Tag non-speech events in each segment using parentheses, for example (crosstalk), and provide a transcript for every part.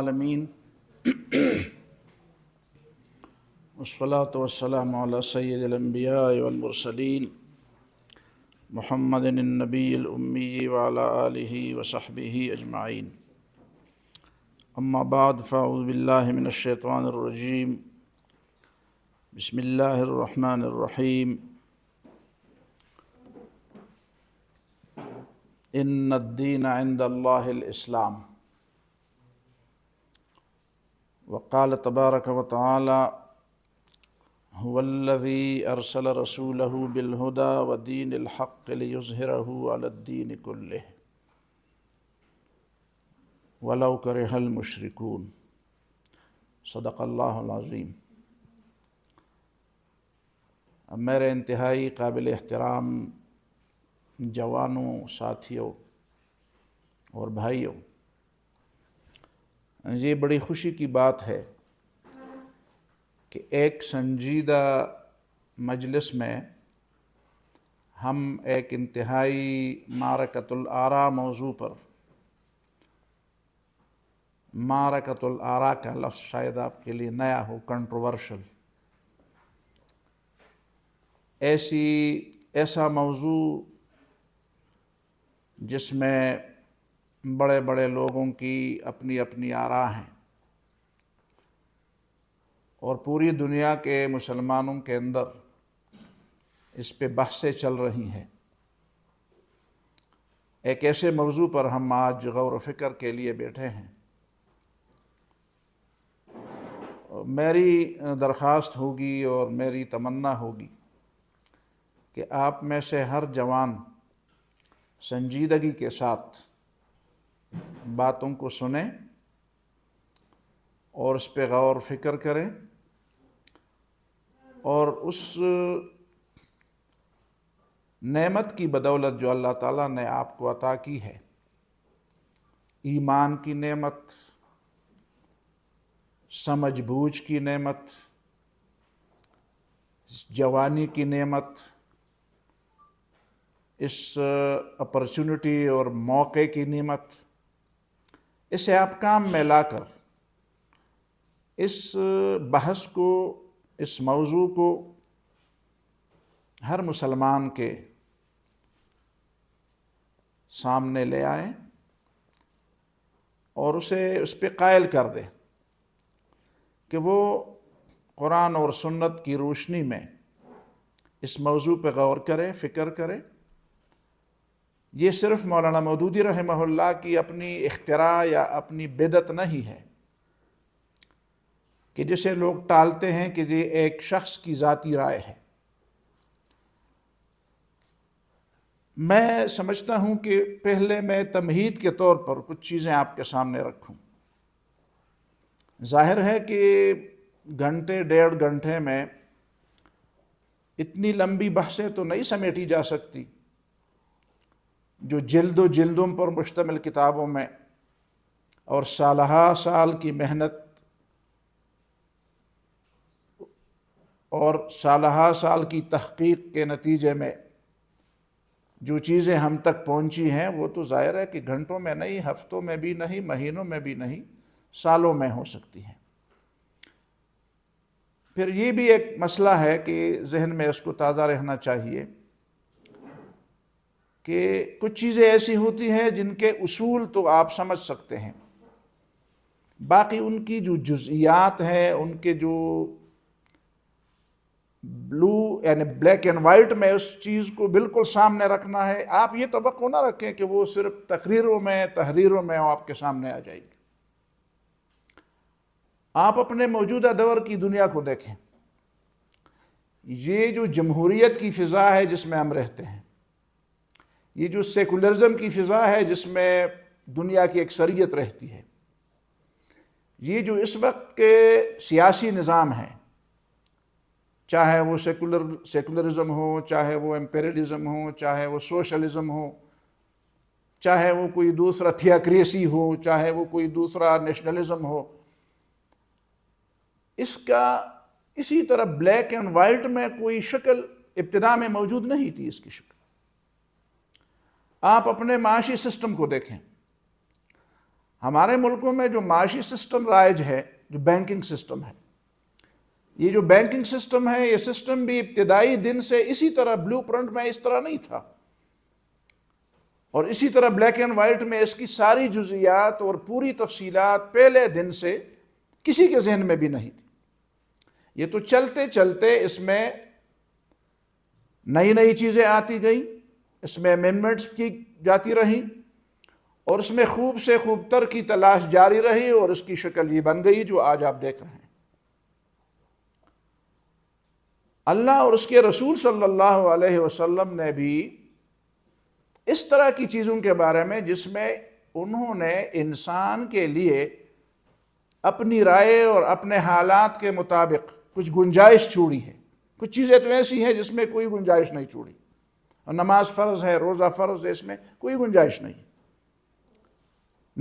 आलमीन वसलातम सैदम्बियामरसलिन महमदनबीउमी वाला वसहबी अजमाइन अम्माबाद फ़ाउज़बिल्लिमिनशैतवानरजीम बसमीम इन दीन आंदाम وقال تبارك وتعالى هو الذي أرسل رسوله بالهدى ودين الحق ليظهره على الدين كله ولو كره المشركون صدق الله العظيم अब मेरे قابل احترام एहतराम जवानों اور और ये बड़ी खुशी की बात है कि एक संजीदा मजलिस में हम एक इंतहाई मारकतुलआरा मौजू पर मारकतुलआरा का लफ्ज़ शायद आपके लिए नया हो कंट्रोवर्शल ऐसी ऐसा मौजू जिसमें बड़े बड़े लोगों की अपनी अपनी आरा हैं और पूरी दुनिया के मुसलमानों के अंदर इस पे बहसें चल रही हैं एक ऐसे मौजू पर हम आज गौर फिक्र के लिए बैठे हैं मेरी दरख्वास्त होगी और मेरी तमन्ना होगी कि आप में से हर जवान संजीदगी के साथ बातों को सुने और उस पर गौर फिक्र करें और उस नेमत की बदौलत जो अल्लाह ताला ने आपको अता की है ईमान की नेमत समझ बूझ की नेमत जवानी की नेमत इस अपॉर्चुनिटी और मौके की नेमत इसे आप काम में लाकर इस बहस को इस मौजू को हर मुसलमान के सामने ले आए और उसे उस पर कायल कर दें कि वो कुरान और सुन्नत की रोशनी में इस मौजू पर गौर करें फ़िक्र करें ये सिर्फ़ मौलाना मदूदी रहमल्ला की अपनी इख्तरा या अपनी बेदत नहीं है कि जिसे लोग टालते हैं कि ये एक शख्स की ज़ाती राय है मैं समझता हूँ कि पहले मैं तमहीद के तौर पर कुछ चीज़ें आपके सामने रखूँ जाहिर है कि घंटे डेढ़ घंटे में इतनी लंबी बहसें तो नहीं समेटी जा सकती जो जल्द जल्दों पर मुश्तमिल किताबों में और सालहा साल की मेहनत और सालहा साल की तहकीक के नतीजे में जो चीज़ें हम तक पहुंची हैं वो तो ज़ाहिर है कि घंटों में नहीं हफ्तों में भी नहीं महीनों में भी नहीं सालों में हो सकती हैं फिर ये भी एक मसला है कि जहन में इसको ताज़ा रहना चाहिए कि कुछ चीज़ें ऐसी होती हैं जिनके उसूल तो आप समझ सकते हैं बाकी उनकी जो जुजियात हैं उनके जो ब्लू यानी ब्लैक एंड वाइट में उस चीज़ को बिल्कुल सामने रखना है आप ये तो ना रखें कि वो सिर्फ तकरीरों में तहरीरों में आपके सामने आ जाएगी आप अपने मौजूदा दौर की दुनिया को देखें ये जो जमहूरीत की फ़िज़ा है जिसमें हम रहते हैं ये जो सेकुलरिज्म की फ़िज़ा है जिसमें दुनिया की अक्सरियत रहती है ये जो इस वक्त के सियासी निज़ाम हैं चाहे वो सेकुलर सेकुलरिज्म हो चाहे वो एम्पेरिज्म हो चाहे वो सोशलिज़म हो चाहे वो कोई दूसरा थियाक्रेसी हो चाहे वो कोई दूसरा नेशनलिज्म हो इसका इसी तरह ब्लैक एंड वाइट में कोई शक्ल इब्तदा में मौजूद नहीं थी इसकी शक्ल आप अपने माशी सिस्टम को देखें हमारे मुल्कों में जो माशी सिस्टम राइज है जो बैंकिंग सिस्टम है ये जो बैंकिंग सिस्टम है ये सिस्टम भी इब्तदाई दिन से इसी तरह ब्लू प्रिंट में इस तरह नहीं था और इसी तरह ब्लैक एंड वाइट में इसकी सारी जुजियात और पूरी तफसीलात पहले दिन से किसी के जहन में भी नहीं थी ये तो चलते चलते इसमें नई नई चीज़ें आती गई इसमें अमेंडमेंट्स की जाती रहीं और इसमें खूब से खूब तर की तलाश जारी रही और इसकी शक्ल ये बन गई जो आज आप देख रहे हैं अल्लाह और उसके रसूल सल्लल्लाहु अलैहि वसल्लम ने भी इस तरह की चीज़ों के बारे में जिसमें उन्होंने इंसान के लिए अपनी राय और अपने हालात के मुताबिक कुछ गुंजाइश छोड़ी है कुछ चीज़ें तो ऐसी हैं जिसमें कोई गुंजाइश नहीं छोड़ी और नमाज फ़र्ज़ है रोज़ा फ़र्ज़ है इसमें कोई गुंजाइश नहीं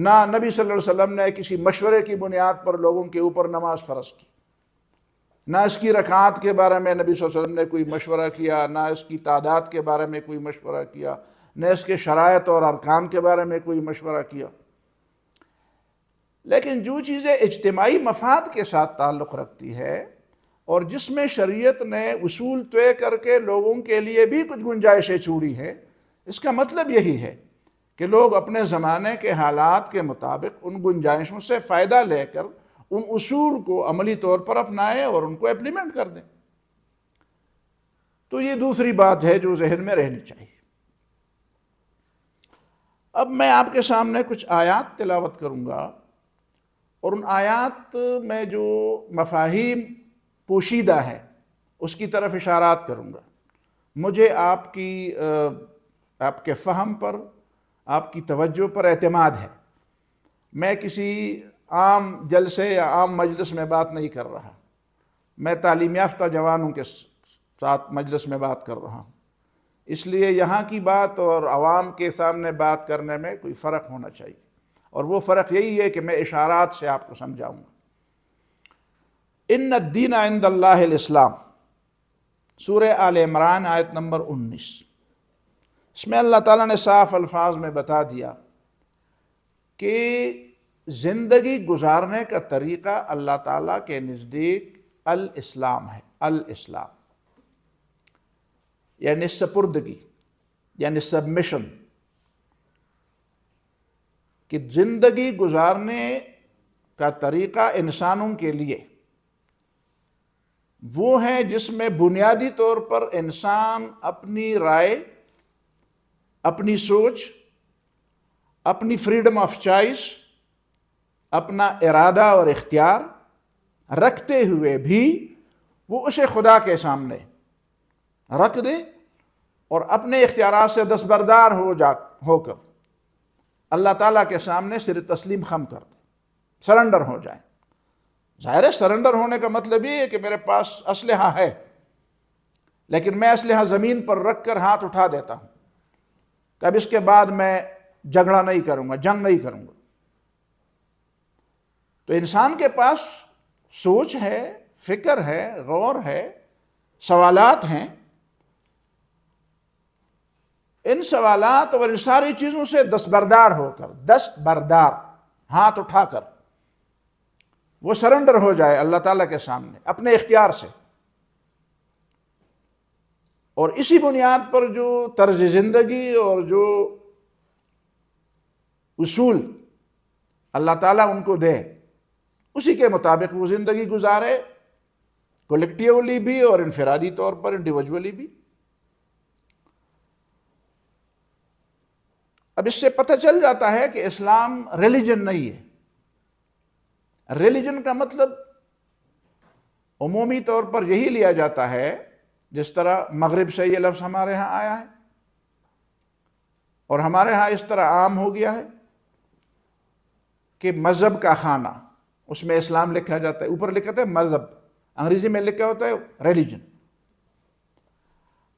ना नबी सल्लल्लाहु अलैहि वसल्लम ने किसी मशवरे की बुनियाद पर लोगों के ऊपर नमाज फ़र्ज़ की ना इसकी रकात के बारे में नबी वसल्लम ने कोई मशवरा किया ना इसकी तादाद के बारे में कोई मशवरा किया न इसके शरात और अरकान के बारे में कोई मशवरा किया लेकिन जो चीज़ें इज्तमाही मफाद के साथ ताल्लुक़ रखती है और जिसमें शरीयत ने उसूल तय करके लोगों के लिए भी कुछ गुंजाइशें छोड़ी हैं इसका मतलब यही है कि लोग अपने ज़माने के हालात के मुताबिक उन गुंजाइशों से फ़ायदा लेकर उन उसूल को अमली तौर पर अपनाएं और उनको इम्प्लीमेंट कर दें तो ये दूसरी बात है जो जहन में रहनी चाहिए अब मैं आपके सामने कुछ आयात तिलावत करूँगा और उन आयात में जो मफाहिम पोशीदा है उसकी तरफ इशारात करूँगा मुझे आपकी आपके फहम पर आपकी तवज्जो पर अतमाद है मैं किसी आम जलसे या आम मजलिस में बात नहीं कर रहा मैं तालीम याफ्ता जवानों के साथ मजलिस में बात कर रहा हूँ इसलिए यहाँ की बात और आवाम के सामने बात करने में कोई फ़र्क होना चाहिए और वो फ़र्क यही है कि मैं इशारात से आपको समझाऊँगा इन दीन आंदल्लाम सूर आल इमरान आयत नंबर 19 इसमें अल्लाह ताला ने साफ अल्फाज में बता दिया कि ज़िंदगी गुजारने का तरीका अल्लाह ताला के नज़दीक अल इस्लाम है अल इस्लाम यानी सपुर्दगी यानी सबमिशन कि ज़िंदगी गुजारने का तरीका इंसानों के लिए वो हैं जिसमें बुनियादी तौर पर इंसान अपनी राय अपनी सोच अपनी फ्रीडम ऑफ चॉइस अपना इरादा और इख्तियार रखते हुए भी वो उसे खुदा के सामने रख दे और अपने इख्तियार से दस्तबरदार हो जा होकर अल्लाह ताला के सामने सिर तस्लीम खम कर दे सरेंडर हो जाए ज़ाहिर सरेंडर होने का मतलब ये है कि मेरे पास असलहा है लेकिन मैं असलहा ज़मीन पर रख कर हाथ उठा देता हूँ कब इसके बाद मैं झगड़ा नहीं करूँगा जंग नहीं करूँगा तो इंसान के पास सोच है फिक्र है गौर है सवालात हैं इन सवालात और इन सारी चीज़ों से दस्तबरदार होकर दस्तबरदार हाथ उठाकर वो सरेंडर हो जाए अल्लाह ताला के सामने अपने इख्तियार से और इसी बुनियाद पर जो तर्ज ज़िंदगी और जो उसूल अल्लाह ताला उनको दे उसी के मुताबिक वो ज़िंदगी गुजारे कोलेक्टिवली भी और इनफरादी तौर पर इंडिविजुअली भी अब इससे पता चल जाता है कि इस्लाम रिलीजन नहीं है रिलीजन का मतलब अमूमी तौर पर यही लिया जाता है जिस तरह मगरब से ये लफ्ज़ हमारे यहाँ आया है और हमारे यहाँ इस तरह आम हो गया है कि मज़हब का खाना उसमें इस्लाम लिखा जाता है ऊपर लिखा था मज़हब अंग्रेज़ी में लिखा होता है रिलीजन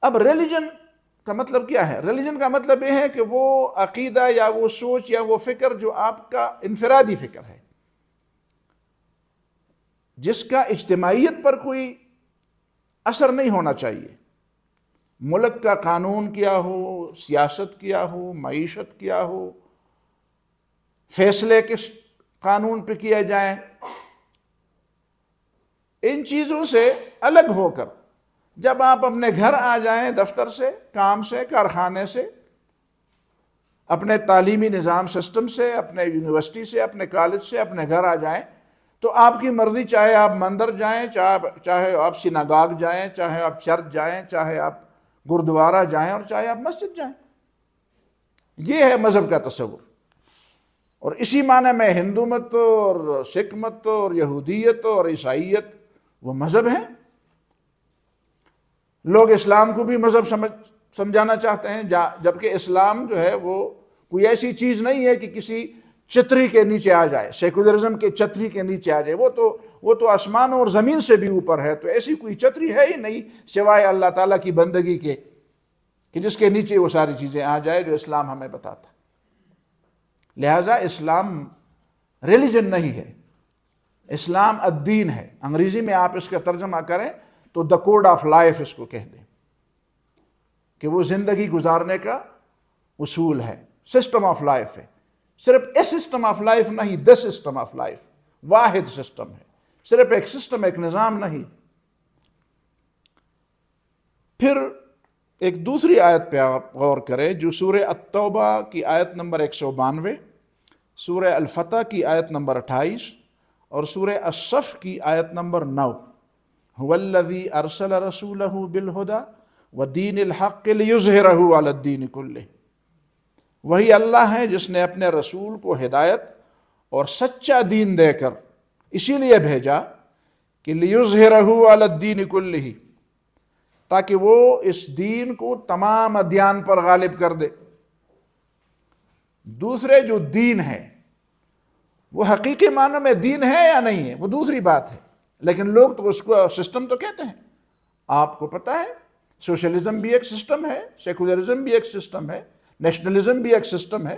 अब रिलीजन का मतलब क्या है रिलीजन का मतलब ये है कि वो अकीदा या वो सोच या वो फ़िक्र जो आपका इनफरादी फ़िक्र है जिसका इज्तमाहीत पर कोई असर नहीं होना चाहिए मुल्क का कानून क्या हो सियासत क्या हो मीशत क्या हो फैसले किस कानून पे किए जाए इन चीज़ों से अलग होकर जब आप अपने घर आ जाएं दफ्तर से काम से कारखाने से अपने तालीमी निज़ाम सिस्टम से अपने यूनिवर्सिटी से अपने कॉलेज से अपने घर आ जाएं तो आपकी मर्ज़ी चाहे आप मंदिर जाएं चाहे चाहे आप सिनागाग जाएं चाहे आप चर्च जाएं चाहे आप गुरुद्वारा जाएं और चाहे आप मस्जिद जाएं ये है मज़हब का तस्वुर और इसी माने में हिंदू मत और सिख मत और यहूदियत और ईसाइत वो मज़हब हैं लोग इस्लाम को भी मज़हब समझ समझाना चाहते हैं जबकि इस्लाम जो है वो कोई ऐसी चीज़ नहीं है कि किसी चतरी के नीचे आ जाए सेकुलरिज्म के चतरी के नीचे आ जाए वो तो वो तो आसमान और ज़मीन से भी ऊपर है तो ऐसी कोई चतरी है ही नहीं सिवाय अल्लाह ताला की बंदगी के कि जिसके नीचे वो सारी चीज़ें आ जाए जो इस्लाम हमें बताता लिहाजा इस्लाम रिलीजन नहीं है इस्लाम अद्दीन है अंग्रेज़ी में आप इसका तर्जमा करें तो द कोड ऑफ लाइफ इसको कह दें कि वो ज़िंदगी गुजारने का उसूल है सिस्टम ऑफ लाइफ है सिर्फ ए सिस्टम ऑफ लाइफ नहीं द सिस्टम ऑफ लाइफ वाहिद सिस्टम है सिर्फ एक सिस्टम एक निज़ाम नहीं फिर एक दूसरी आयत पे आप गौर करें जो सूर्य अतबा की आयत नंबर एक सौ बानवे सूर्य अलफ़ता की आयत नंबर अट्ठाईस और सूर्य अशफ़ की आयत नंबर नौ हुवल्लज़ी अरसल रसूलहु बिलहुदा व दीन हक़ युज़हरहु अलद्दीन कुल्लह वही अल्लाह हैं जिसने अपने रसूल को हिदायत और सच्चा दीन देकर इसीलिए भेजा कि दीन कुल ही ताकि वो इस दीन को तमाम अध्ययन पर गालिब कर दे दूसरे जो दीन है वो हकीकी मानों में दीन है या नहीं है वो दूसरी बात है लेकिन लोग तो उसको सिस्टम तो कहते हैं आपको पता है सोशलिज्म भी एक सिस्टम है सेकुलरिज्म भी एक सिस्टम है नेशनलिज्म भी एक सिस्टम है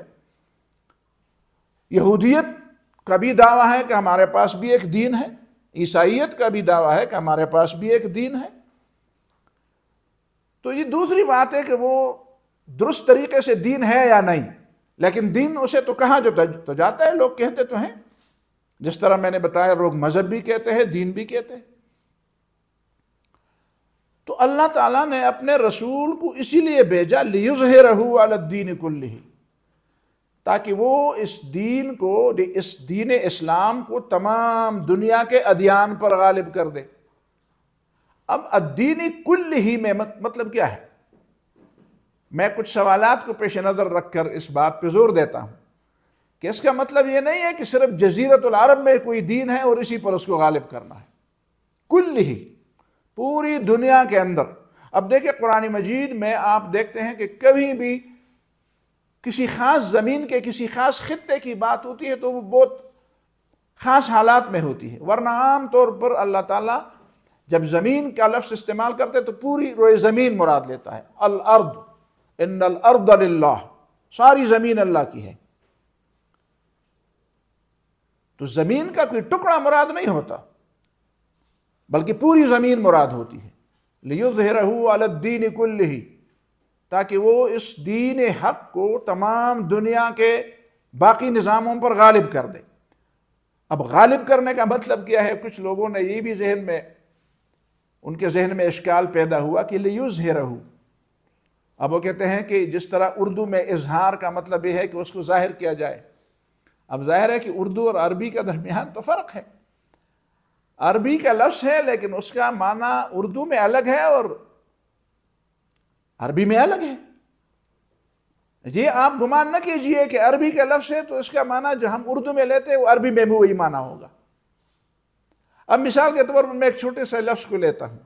यहूदियत का भी दावा है कि हमारे पास भी एक दीन है ईसाइयत का भी दावा है कि हमारे पास भी एक दीन है तो ये दूसरी बात है कि वो दुरुस्त तरीके से दीन है या नहीं लेकिन दीन उसे तो कहा जो तो, तो जाता है लोग कहते तो हैं जिस तरह मैंने बताया लोग मज़हब भी कहते हैं दीन भी कहते हैं तो अल्लाह ताला ने अपने रसूल को इसीलिए भेजा लियुज़हरहू अलद्दीन कुल्ली ताकि वो इस दीन को इस दीन इस्लाम को तमाम दुनिया के अध्यान पर गालिब कर दे अब अद्दीन कुल ही में मतलब क्या है मैं कुछ सवालात को पेश नज़र रख कर इस बात पर जोर देता हूँ कि इसका मतलब ये नहीं है कि सिर्फ जजीरतुल अरब में कोई दीन है और इसी पर उसको गालिब करना है कुल ही पूरी दुनिया के अंदर अब देखिए कुरानी मजीद में आप देखते हैं कि कभी भी किसी ख़ास ज़मीन के किसी ख़ास खत्े की बात होती है तो वो बहुत ख़ास हालात में होती है वरना आम तौर पर अल्लाह ताला जब ज़मीन का लफ्ज़ इस्तेमाल करते तो पूरी रोए ज़मीन मुराद लेता है अल अर्द इन अल अर्द सारी ज़मीन अल्लाह की है तो ज़मीन का कोई टुकड़ा मुराद नहीं होता बल्कि पूरी ज़मीन मुराद होती है लियो जहरहू अलद्दीन कुल ही ताकि वो इस दीन हक को तमाम दुनिया के बाकी निज़ामों पर गालिब कर दे अब गालिब करने का मतलब क्या है कुछ लोगों ने ये भी जहन में उनके जहन में इश्काल पैदा हुआ कि लियुज़ रहू अब वो कहते हैं कि जिस तरह उर्दू में इजहार का मतलब ये है कि उसको ज़ाहिर किया जाए अब ज़ाहिर है कि उर्दू और अरबी का दरमियान तो फ़र्क है अरबी का लफ्ज़ है लेकिन उसका माना उर्दू में अलग है और अरबी में अलग है ये आप गुमान न कीजिए कि अरबी का लफ्ज़ है तो इसका माना जो हम उर्दू में लेते हैं वो अरबी में भी वही माना होगा अब मिसाल के तौर पर मैं एक छोटे से लफ्ज़ को लेता हूँ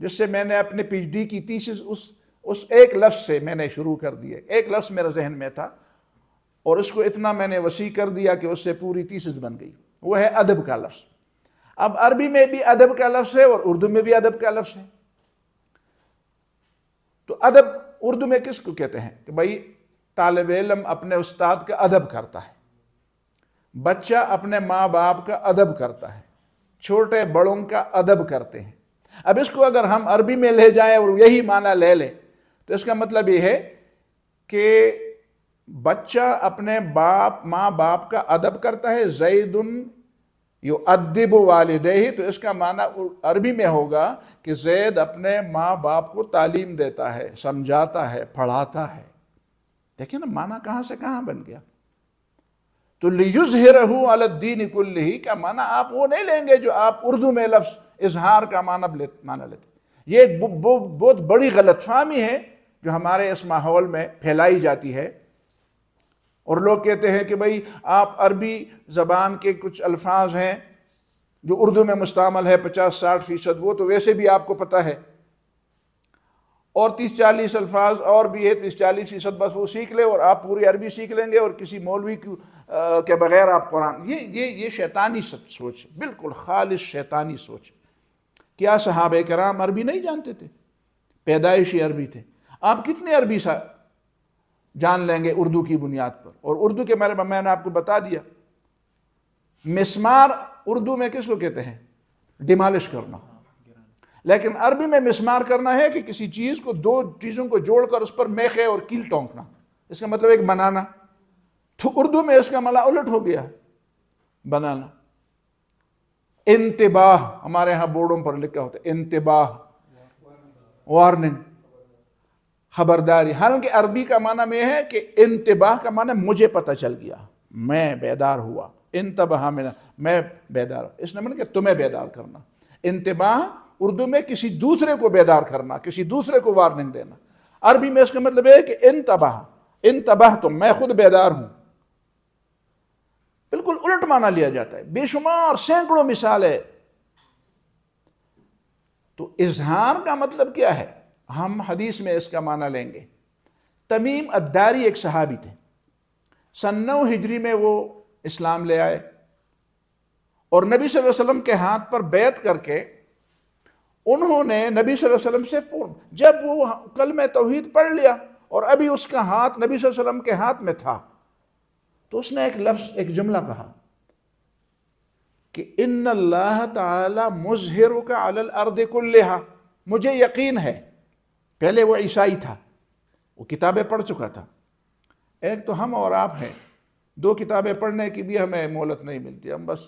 जिससे मैंने अपने पीएचडी की तीसिस उस उस एक लफ्ज़ से मैंने शुरू कर दिए एक लफ्ज़ मेरे जहन में था और उसको इतना मैंने वसी कर दिया कि उससे पूरी तीसिस बन गई वह है अदब का लफ्ज़ अब अरबी में भी अदब का लफ्ज़ है और उर्दू में भी अदब का लफ्ज़ है तो अदब उर्दू में किसको कहते हैं कि भाई तालब इलम अपने उस्ताद का अदब करता है बच्चा अपने माँ बाप का अदब करता है छोटे बड़ों का अदब करते हैं अब इसको अगर हम अरबी में ले जाएं और यही माना ले लें तो इसका मतलब ये है कि बच्चा अपने बाप माँ बाप का अदब करता है जैदुन यो अदब वालद ही तो इसका माना अरबी में होगा कि जैद अपने माँ बाप को तालीम देता है समझाता है पढ़ाता है देखिए ना माना कहाँ से कहाँ बन गया तो लियुजहरहू अलद्दीन ही का माना आप वो नहीं लेंगे जो आप उर्दू में लफ्स इजहार का माना ले, माना लेते ये एक बहुत बड़ी गलतफहमी है जो हमारे इस माहौल में फैलाई जाती है और लोग कहते हैं कि भाई आप अरबी ज़बान के कुछ अल्फाज हैं जो उर्दू में मुस्तमल है पचास साठ फ़ीसद वो तो वैसे भी आपको पता है और तीस चालीस अल्फाज और भी है तीस चालीस फ़ीसद बस वो सीख ले और आप पूरी अरबी सीख लेंगे और किसी मौलवी के बगैर आप कुरान ये ये ये शैतानी सोच बिल्कुल खालिश शैतानी सोच क्या सहाब कराम अरबी नहीं जानते थे पैदाइशी अरबी थे आप कितने अरबी सा जान लेंगे उर्दू की बुनियाद पर और उर्दू के बारे में मैंने आपको बता दिया मिसमार उर्दू में किसको कहते हैं डिमालिश करना लेकिन अरबी में मिसमार करना है कि किसी चीज़ को दो चीज़ों को जोड़कर उस पर मेखे और कील टोंकना इसका मतलब एक बनाना तो उर्दू में इसका मला उलट हो गया बनाना इंतबाह हमारे यहां बोर्डों पर लिखा होता है इंतबाह वार्निंग खबरदारी हालांकि अरबी का माना में है कि इंतबाह का माना मुझे पता चल गया मैं बेदार हुआ इंतबाह में मैं बेदार इसने मन कि तुम्हें बेदार करना इंतबाह उर्दू में किसी दूसरे को बेदार करना किसी दूसरे को वार्निंग देना अरबी में इसका मतलब है कि इंतबाह इंतबाह तो मैं खुद बेदार हूं बिल्कुल उलट माना लिया जाता है बेशुमार सैकड़ों मिसाल है तो इजहार का मतलब क्या है हम हदीस में इसका माना लेंगे तमीम अद्दारी एक सहाबी थे सन्नौ हिजरी में वो इस्लाम ले आए और नबी सल्लल्लाहु अलैहि वसल्लम के हाथ पर बैत करके उन्होंने नबी सल्लल्लाहु अलैहि वसल्लम से जब वो कल में तोहहीद पढ़ लिया और अभी उसका हाथ नबी सल्लल्लाहु अलैहि वसल्लम के हाथ में था तो उसने एक लफ्ज़ एक जुमला कहा कि इन अल्लाह ताला का अलल अर्द मुझे यकीन है पहले वो ईसाई था वो किताबें पढ़ चुका था एक तो हम और आप हैं दो किताबें पढ़ने की भी हमें मोहलत नहीं मिलती हम बस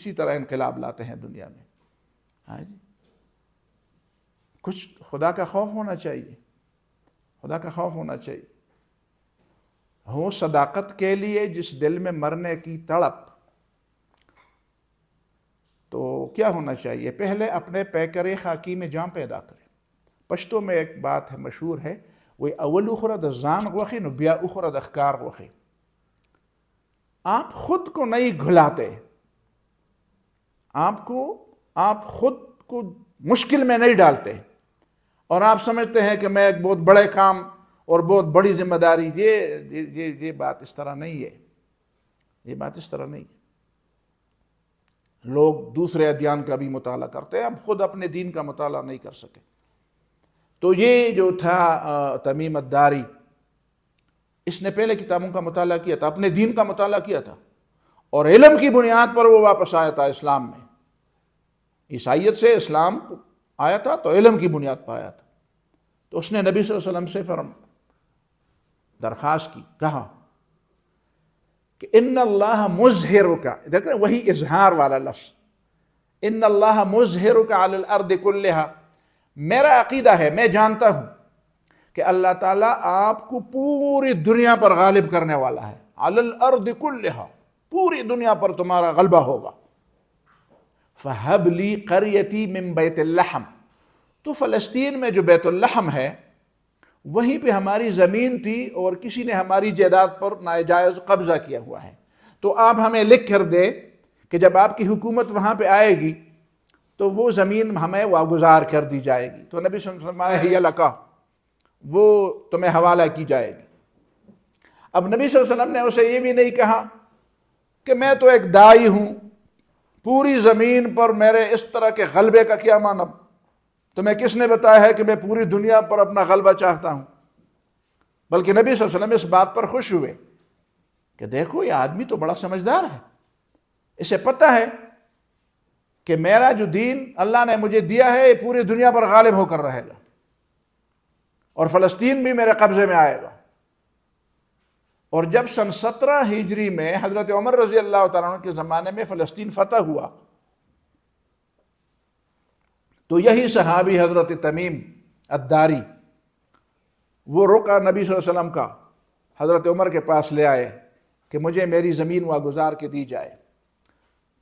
इसी तरह इनकलाब लाते हैं दुनिया में हाँ जी कुछ खुदा का खौफ होना चाहिए खुदा का खौफ होना चाहिए हो सदाकत के लिए जिस दिल में मरने की तड़प तो क्या होना चाहिए पहले अपने पैकर खाकी में जहाँ पैदा करें پښتو में एक बात है मशहूर है वो अवल उखरद जान ځان غوخي نو بیا اخره आप खुद को नहीं घुलाते आपको आप खुद को मुश्किल में नहीं डालते और आप समझते हैं कि मैं एक बहुत बड़े काम और बहुत बड़ी जिम्मेदारी ये ये ये बात इस तरह नहीं है ये बात इस तरह नहीं है लोग दूसरे अध्ययन का भी मुताला करते हैं अब खुद अपने दीन का मुताला नहीं कर सके तो ये जो था तमीम अदारी इसने पहले किताबों का मताल किया था अपने दीन का मताल किया था और इलम की बुनियाद पर वो वापस आया था इस्लाम में ईसाइत से इस्लाम आया था तो इलम की बुनियाद पर आया था तो उसने नबी वसल्लम से फर्म दरख्वास्त की कहा कि इन अल्लाह मुजहर का देख रहे वही इजहार वाला लफ्स इन अल्लाह मुजहर का अलर्द कुल्हा मेरा अकीदा है मैं जानता हूं कि अल्लाह ताला आपको पूरी दुनिया पर गालिब करने वाला है अलल अर्द कुल्हा पूरी दुनिया पर तुम्हारा गलबा होगा फ़हबली करियती मिम बैतम तो फ़लस्तीन में जो बैतुल्लहम है वहीं पे हमारी ज़मीन थी और किसी ने हमारी जायदाद पर नाजायज़ कब्ज़ा किया हुआ है तो आप हमें लिख कर दे कि जब आपकी हुकूमत वहाँ पे आएगी तो वो ज़मीन हमें वागुजार कर दी जाएगी तो नबी है लका वो तुम्हें हवाला की जाएगी अब नबी वसल्लम ने उसे ये भी नहीं कहा कि मैं तो एक दाई हूँ पूरी ज़मीन पर मेरे इस तरह के गलबे का क्या मानब तुम्हें किसने बताया है कि मैं पूरी दुनिया पर अपना गलबा चाहता हूँ बल्कि नबी वसल्लम इस बात पर खुश हुए कि देखो ये आदमी तो बड़ा समझदार है इसे पता है कि मेरा जो दीन अल्लाह ने मुझे दिया है ये पूरी दुनिया पर गालिब होकर रहेगा और फ़लस्तीन भी मेरे कब्ज़े में आएगा और जब सन सत्रह हिजरी में हज़रत उमर रज़ी अल्लाह तु के ज़माने में फ़लस्तीन फतह हुआ तो यही सहाबी हज़रत तमीम अद्दारी वो रुका नबी वसल्लम का हज़रत उमर के पास ले आए कि मुझे मेरी ज़मीन व गुजार के दी जाए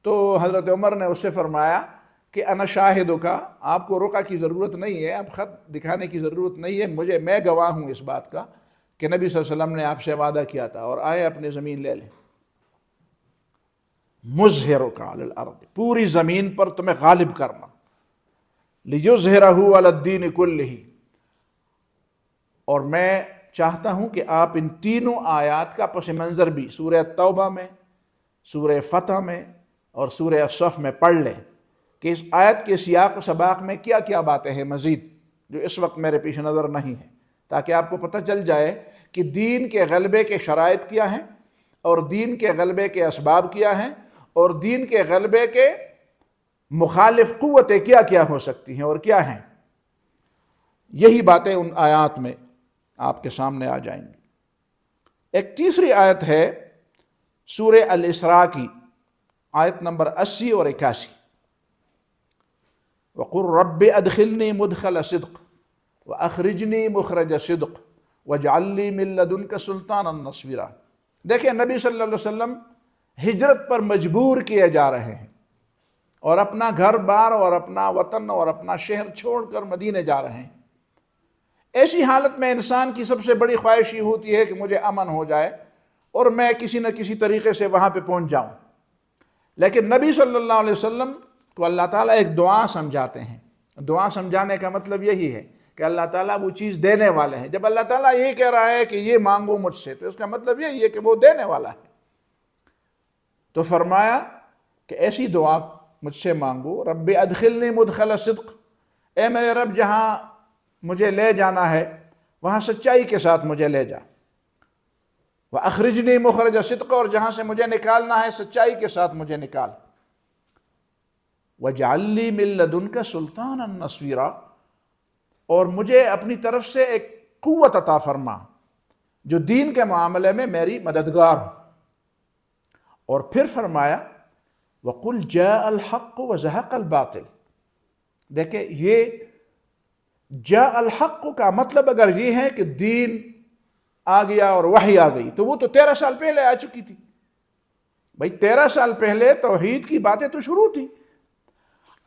तो हज़रत उमर ने उससे फरमाया कि अना शाहिद का आपको रुका की ज़रूरत नहीं है आप ख़त दिखाने की ज़रूरत नहीं है मुझे मैं गवाह हूँ इस बात का कि नबी वसल्लम ने आपसे वादा किया था और आए अपनी ज़मीन ले लें मुजहर का पूरी ज़मीन पर तुम्हें गालिब करना जहरा अलद्दीन कुल ही और मैं चाहता हूँ कि आप इन तीनों आयात का पस मंज़र भी सूर्य तौबा में सूर्य फ़तह में और सूर असफ़ में पढ़ लें कि इस आयत के सियाक सबाक में क्या क्या बातें हैं मज़ीद जो इस वक्त मेरे पीछे नज़र नहीं है ताकि आपको पता चल जाए कि दीन के गलबे के शराइ क्या हैं और दीन के गलबे के इसबाब क्या हैं और दीन के गलबे के मुखालफ़ क़वतें क्या क्या हो सकती हैं और क्या हैं यही बातें उन आयात में आपके सामने आ जाएंगी एक तीसरी आयत है सूर अलसरा की आयत नंबर अस्सी और इक्यासी वक़ुर रब अदखिलनी मुदखल सदक व अखरजनी मुखरज सिद्क व जाली मिल्लदन का सुल्तान नसवीरा देखिए नबी सल्लल्लाहु अलैहि वसल्लम हिजरत पर मजबूर किए जा रहे हैं और अपना घर बार और अपना वतन और अपना शहर छोड़कर मदीने जा रहे हैं ऐसी हालत में इंसान की सबसे बड़ी ख्वाहिश ये होती है कि मुझे अमन हो जाए और मैं किसी न किसी तरीके से वहाँ पर पहुँच जाऊँ लेकिन नबी सल्लल्लाहु अलैहि वसल्लम को अल्लाह ताला एक दुआ समझाते हैं दुआ समझाने का मतलब यही है कि अल्लाह ताला वो चीज़ देने वाले हैं जब अल्लाह ताला ये कह रहा है कि ये मांगो मुझसे तो इसका मतलब यही है कि वो देने वाला है तो फरमाया कि ऐसी दुआ मुझसे मांगो रब अदखिलनी मुदखल सिद्क ए मेरे रब जहाँ मुझे ले जाना है वहाँ सच्चाई के साथ मुझे ले जा व अखरिज नहीं मुखरज सिद्क और जहाँ से मुझे निकालना है सच्चाई के साथ मुझे निकाल वह जाली मिल्लदन का सुल्तान नसवीरा और मुझे अपनी तरफ से एक कुत अता फरमा जो दीन के मामले में मेरी मददगार हो और फिर फरमाया वकुल जहक व जहक अलबातिल देखे ये जहक का मतलब अगर ये है कि दीन आ गया और वही आ गई तो वो तो तेरह साल पहले आ चुकी थी भाई तेरह साल पहले तोहहीद की बातें तो शुरू थी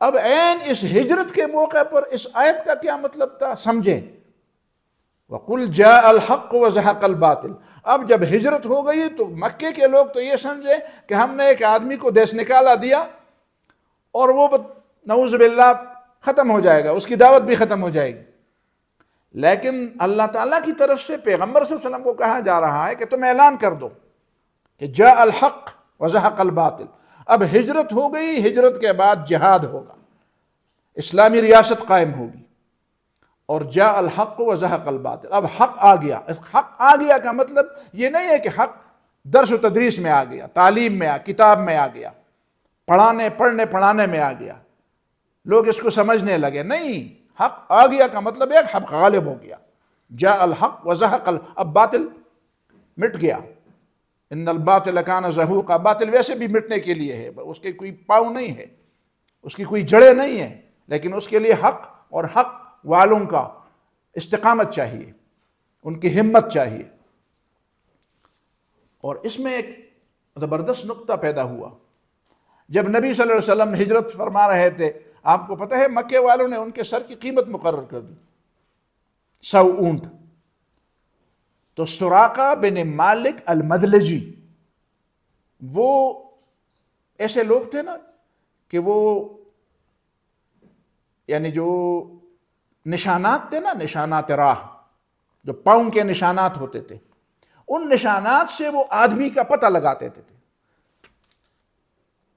अब एन इस हिजरत के मौके पर इस आयत का क्या मतलब था समझे वकुल जहक वजहक बातिल अब जब हिजरत हो गई तो मक्के के लोग तो ये समझे कि हमने एक आदमी को देश निकाला दिया और वो नऊज़बिल्ला ख़त्म हो जाएगा उसकी दावत भी ख़त्म हो जाएगी लेकिन अल्लाह ताला की तरफ से पैगम्बर वसल्लम को कहा जा रहा है कि तुम ऐलान कर दो कि ज अलहक वजहक अलबातिल अब हिजरत हो गई हिजरत के बाद जिहाद होगा इस्लामी रियासत कायम होगी और जा अलहक वजहक अलबातिल अब हक आ गया इस हक आ गया का मतलब ये नहीं है कि हक दर्श व तदरीस में आ गया तालीम में आ किताब में आ गया पढ़ाने पढ़ने पढ़ाने में आ गया लोग इसको समझने लगे नहीं हक आ गया का मतलब एक हक गालिब हो गया जा अलहक वजहक अल अब बातिल मिट गया इन अलबातलकान जहू का बातिल वैसे भी मिटने के लिए है उसके कोई पाव नहीं है उसकी कोई जड़ें नहीं है लेकिन उसके लिए हक और हक वालों का इस्तकामत चाहिए उनकी हिम्मत चाहिए और इसमें एक ज़बरदस्त नुक्ता पैदा हुआ जब नबी सल्लल्लाहु अलैहि वसल्लम हिजरत फरमा रहे थे आपको पता है मक्के वालों ने उनके सर की कीमत मुकर कर दी सौ ऊंट तो सुराका बिन मालिक अलमदलजी वो ऐसे लोग थे ना कि वो यानी जो निशानात थे ना निशानात राह जो पाँव के निशानात होते थे उन निशानात से वो आदमी का पता लगाते थे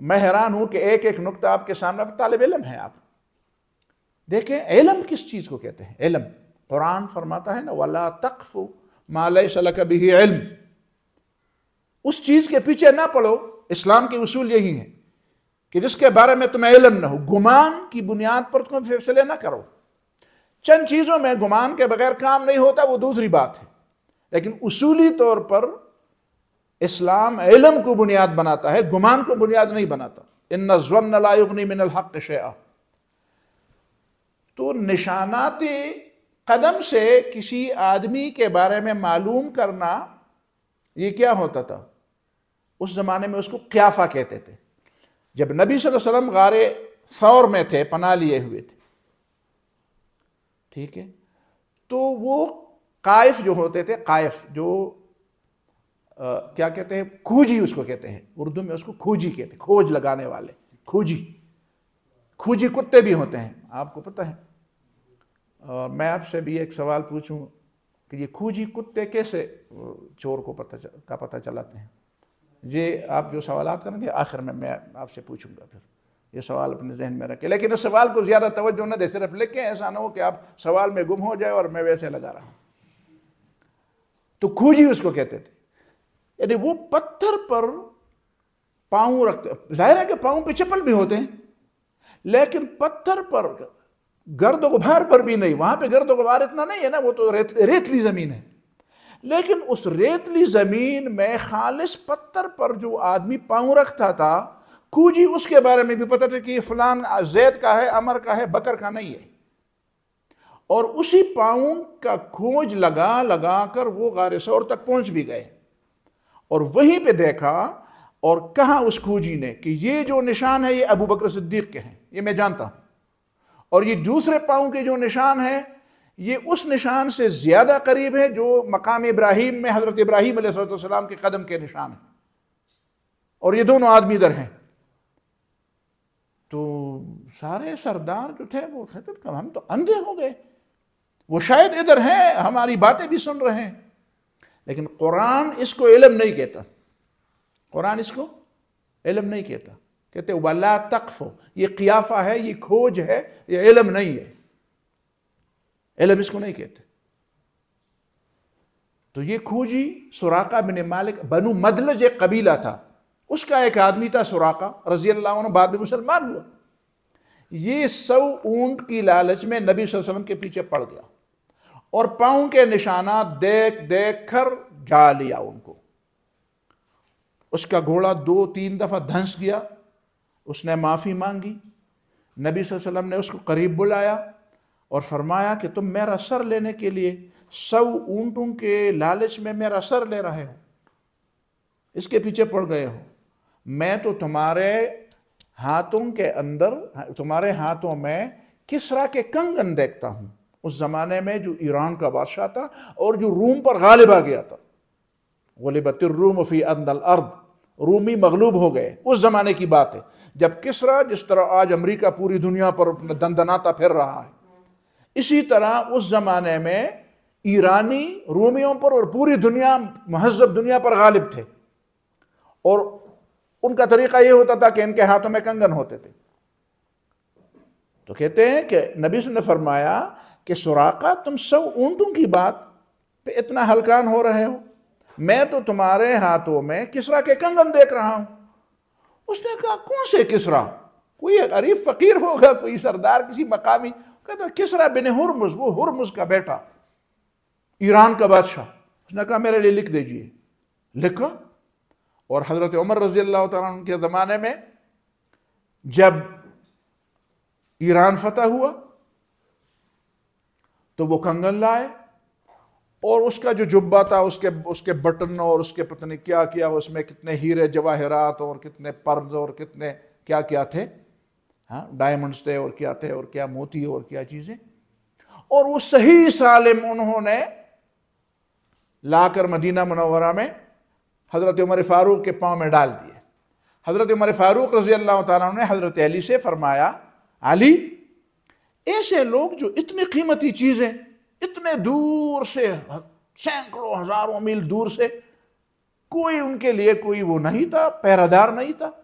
मैं हैरान हूं कि एक एक नुकता आपके सामने तालब इलम है आप देखें इलम किस चीज़ को कहते हैं इलम कुरान फरमाता है ना वाला तकफ माल कभी इलम उस चीज़ के पीछे ना पड़ो इस्लाम के उसूल यही है कि जिसके बारे में तुम्हें इलम ना हो गुमान की बुनियाद पर तुम फैसले ना करो चंद चीज़ों में गुमान के बगैर काम नहीं होता वो दूसरी बात है लेकिन उसूली तौर पर इस्लाम इलम को बुनियाद बनाता है गुमान को बुनियाद नहीं बनाता इन नजवन नलायुगनी मिनल हक शया तो निशानाती कदम से किसी आदमी के बारे में मालूम करना ये क्या होता था उस ज़माने में उसको क्याफा कहते थे जब नबी वसल्लम गारे सौर में थे पना लिए हुए थे ठीक है तो वो कायफ जो होते थे कायफ जो क्या कहते हैं खोजी उसको कहते हैं उर्दू में उसको खोजी कहते हैं खोज लगाने वाले खोजी खोजी कुत्ते भी होते हैं आपको पता है आ, मैं आपसे भी एक सवाल पूछूं कि ये खोजी कुत्ते कैसे चोर को पता का पता चलाते हैं ये आप जो सवाल करेंगे आखिर में मैं आपसे पूछूंगा फिर ये सवाल अपने जहन में रखें लेकिन इस सवाल को ज़्यादा तवज्जो न दे सिर्फ लिखें ऐसा ना हो कि आप सवाल में गुम हो जाए और मैं वैसे लगा रहा हूँ तो खोजी उसको कहते थे यानी वो पत्थर पर पाँव रखते जाहिर है कि पाँव पे चप्पल भी होते हैं लेकिन पत्थर पर गर्द गुभार पर भी नहीं वहाँ पे गर्द गुभार इतना नहीं है ना वो तो रेत रेतली ज़मीन है लेकिन उस रेतली ज़मीन में खालिश पत्थर पर जो आदमी पाँव रखता था कूजी उसके बारे में भी पता था कि फलान जैद का है अमर का है बकर का नहीं है और उसी पाँव का खोज लगा लगा कर वो गारे तक पहुँच भी गए और वहीं पे देखा और कहा उस खूजी ने कि ये जो निशान है ये अबू बकर सिद्दीक के हैं ये मैं जानता हूं और ये दूसरे पाँव के जो निशान है ये उस निशान से ज़्यादा करीब है जो मकाम इब्राहिम में हज़रत इब्राहिम सलाम के कदम के निशान हैं और ये दोनों आदमी इधर हैं तो सारे सरदार जो थे वो कहते हम तो अंधे हो गए वो शायद इधर हैं हमारी बातें भी सुन रहे हैं लेकिन कुरान इसको इलम नहीं कहता कुरान इसको इलम नहीं कहता कहते वला तकफो ये कियाफा है ये खोज है ये इलम नहीं है इलम इसको नहीं कहते तो ये खोजी सुराका बिन मालिक बनु मदलज एक कबीला था उसका एक आदमी था सुराका रजी अल्लाह बाद में मुसलमान हुआ ये सौ ऊंट की लालच में नबी वसल्लम के पीछे पड़ गया और पाओ के निशाना देख देख कर जा लिया उनको उसका घोड़ा दो तीन दफ़ा धंस गया उसने माफ़ी मांगी नबी वसल्लम ने उसको करीब बुलाया और फरमाया कि तुम मेरा सर लेने के लिए सब ऊँटों के लालच में मेरा सर ले रहे हो इसके पीछे पड़ गए हो मैं तो तुम्हारे हाथों के अंदर तुम्हारे हाथों में किसरा के कंगन देखता हूँ उस ज़माने में जो ईरान का बादशाह था और जो रूम पर गालिब आ गया था गलिब रूम फ़ी अंदल अर्द रूमी मगलूब हो गए उस ज़माने की बात है जब किसरा जिस तरह आज अमेरिका पूरी दुनिया पर दंदनाता फिर रहा है इसी तरह उस ज़माने में ईरानी रूमियों पर और पूरी दुनिया महजब दुनिया पर गालिब थे और उनका तरीका यह होता था कि इनके हाथों में कंगन होते थे तो कहते हैं कि नबी ने फरमाया कि सुराका तुम सब ऊँटों की बात पे इतना हलकान हो रहे हो मैं तो तुम्हारे हाथों में किसरा के कंगन देख रहा हूँ उसने कहा कौन से किसरा कोई गरीब फ़कीर होगा कोई सरदार किसी मकामी कहता किसरा बिन हुरमुज वो हुरमुज का बेटा ईरान का बादशाह उसने कहा मेरे लिए लिख दीजिए लिखो और हज़रत उमर रज़ी अल्लाह के ज़माने में जब ईरान फतह हुआ तो वो कंगन लाए और उसका जो जुब्बा था उसके उसके बटन और उसके पता नहीं क्या किया उसमें कितने हीरे जवाहरात और कितने पर्द और कितने क्या क्या थे हाँ डायमंड्स थे और क्या थे और क्या मोती और क्या चीज़ें और वो सही सालिम उन्होंने लाकर मदीना मनोवरा में हज़रत उमर फ़ारूक के पाँव में डाल दिए हज़रत उमर फ़ारूक रज़ी अल्लाह तजरत अली से फ़रमाया अली ऐसे लोग जो इतनी कीमती चीजें इतने दूर से सैकड़ों हजारों मील दूर से कोई उनके लिए कोई वो नहीं था पहरादार नहीं था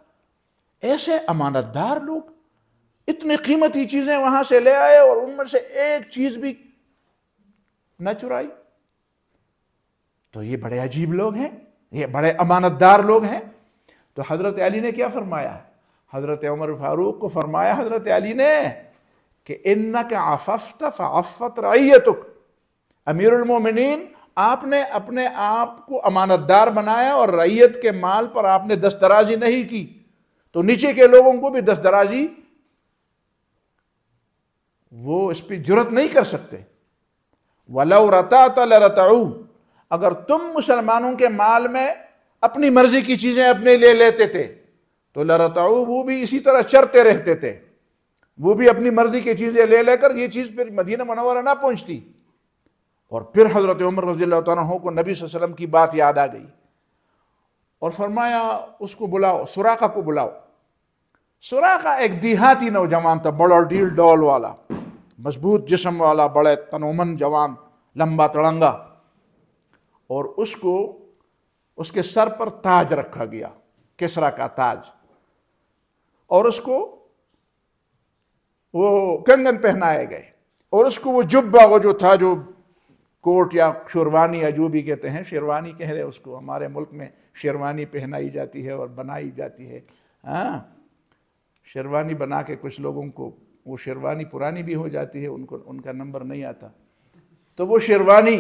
ऐसे अमानतदार लोग इतनी कीमती चीज़ें वहां से ले आए और उनमें से एक चीज़ भी न चुराई तो ये बड़े अजीब लोग हैं ये बड़े अमानतदार लोग हैं तो हज़रत अली ने क्या फरमाया हज़रत उमर फारूक को फरमाया हज़रत अली ने कि इन्ना के आफफ्त फ़ाफ़त रैतुक अमीरमिन आपने अपने आप को अमानतदार बनाया और रैयत के माल पर आपने दस्तराजी नहीं की तो नीचे के लोगों को भी दस्तराजी वो इस पर जरूरत नहीं कर सकते वलव रता रताऊ अगर तुम मुसलमानों के माल में अपनी मर्जी की चीज़ें अपने ले लेते थे तो लरताऊ वो भी इसी तरह चरते रहते थे वो भी अपनी मर्जी की चीज़ें ले लेकर ये चीज़ फिर मदीना मनोवर ना पहुँचती और फिर हज़रत उमर रजी तहों को नबी वसलम की बात याद आ गई और फरमाया उसको बुलाओ सुराखा को बुलाओ सुराखा एक देहाती नौजवान था बड़ा डील डॉल वाला मजबूत जिसम वाला बड़े तनोमन जवान लंबा तड़ंगा और उसको उसके सर पर ताज रखा गया किसरा का ताज और उसको वो कंगन पहनाए गए और उसको वो जुब्बा वो जो था जो कोट या शेरवानी या जो भी कहते हैं शेरवानी कह रहे उसको हमारे मुल्क में शेरवानी पहनाई जाती है और बनाई जाती है हाँ शेरवानी बना के कुछ लोगों को वो शेरवानी पुरानी भी हो जाती है उनको उनका नंबर नहीं आता तो वो शेरवानी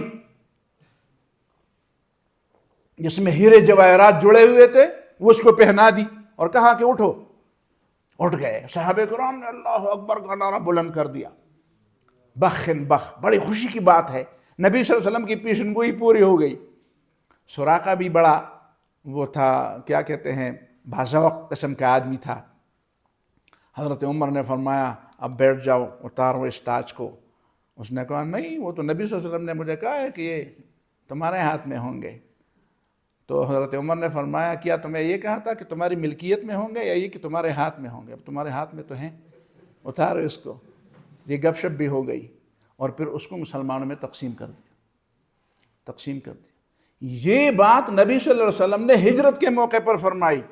जिसमें हीरे जवाहरात जुड़े हुए थे वो उसको पहना दी और कहा कि उठो उठ गए साहब कराम ने अल्लाह अकबर का नारा बुलंद कर दिया बखिन बख बड़ी खुशी की बात है नबी वसल्लम की पेशन गोई पूरी हो गई सुराका भी बड़ा वो था क्या कहते हैं भाषावक कस्म का आदमी था हज़रत उमर ने फरमाया अब बैठ जाओ उतारो इस ताज को उसने कहा नहीं वो तो नबी वसल्लम ने मुझे कहा है कि ये तुम्हारे हाथ में होंगे तो हज़रत उमर ने फरमाया क्या तुम्हें ये कहा था कि तुम्हारी मिल्कियत में होंगे या ये कि तुम्हारे हाथ में होंगे अब तुम्हारे हाथ में तो हैं उतारो इसको ये गपशप भी हो गई और फिर उसको मुसलमानों में तकसीम कर दिया तकसीम कर दिया ये बात नबी सल्लल्लाहु अलैहि वसल्लम ने हिजरत के मौके पर फरमाई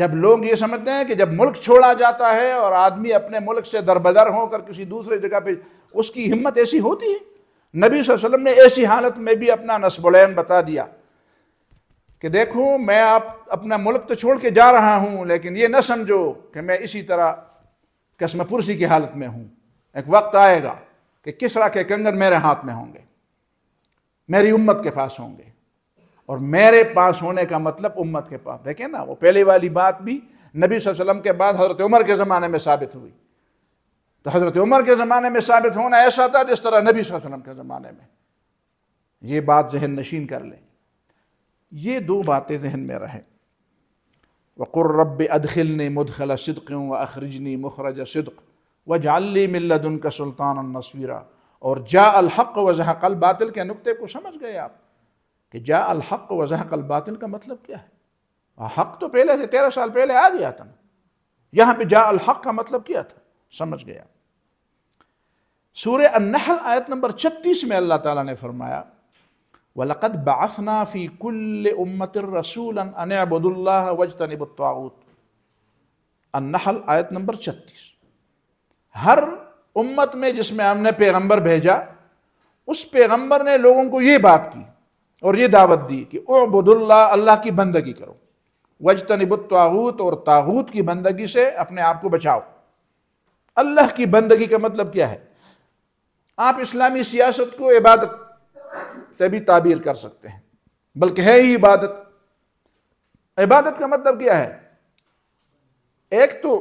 जब लोग ये समझते हैं कि जब मुल्क छोड़ा जाता है और आदमी अपने मुल्क से दरबदर होकर किसी दूसरे जगह पर उसकी हिम्मत ऐसी होती है नबी वसल्लम ने ऐसी हालत में भी अपना नसबुलैन बता दिया कि देखूं मैं आप अपना मुल्क तो छोड़ के जा रहा हूं लेकिन ये ना समझो कि मैं इसी तरह कसम पुरसी की हालत में हूं एक वक्त आएगा कि किसरा के कंगन मेरे हाथ में होंगे मेरी उम्मत के पास होंगे और मेरे पास होने का मतलब उम्मत के पास देखें ना वो पहले वाली बात भी नबी वसल्लम के बाद हज़रत उमर के ज़माने में साबित हुई तो हज़रत उमर के ज़माने में साबित होना ऐसा था जिस तरह नबी वसल्लम के ज़माने में ये बात जहन नशीन कर लें ये दो बातें जहन में रहें वक़ुर रब अदखिलनी मुदखल सदक़ व अखरजनी मुखरज सिद्क व जाली मिल्लदन का सुल्तान नसवीरा और जा अलहक़ वजहक़ बातिल के नुक़े को समझ गए आप कि जा अलहक़ वजहक़ बातिल का मतलब क्या है हक़ तो पहले से तेरह साल पहले आ गया था ना यहाँ पर जा अलहक़ का मतलब क्या था समझ गया सूर्य नहल आयत नंबर छत्तीस में अल्लाह ताला ने फरमाया वलक़द बासना फ़ी कुल उम्मत रसूल अनबुल्ला वजतनबुत अन्नहल आयत नंबर छत्तीस हर उम्मत में जिसमें हमने पैगंबर भेजा उस पैगंबर ने लोगों को ये बात की और ये दावत दी कि ओबुदुल्ला अल्लाह की बंदगी करो वजतनबुताऊत और ताऊत की बंदगी से अपने आप को बचाओ अल्लाह की बंदगी का मतलब क्या है आप इस्लामी सियासत को इबादत से भी ताबीर कर सकते हैं बल्कि है ही इबादत इबादत का मतलब क्या है एक तो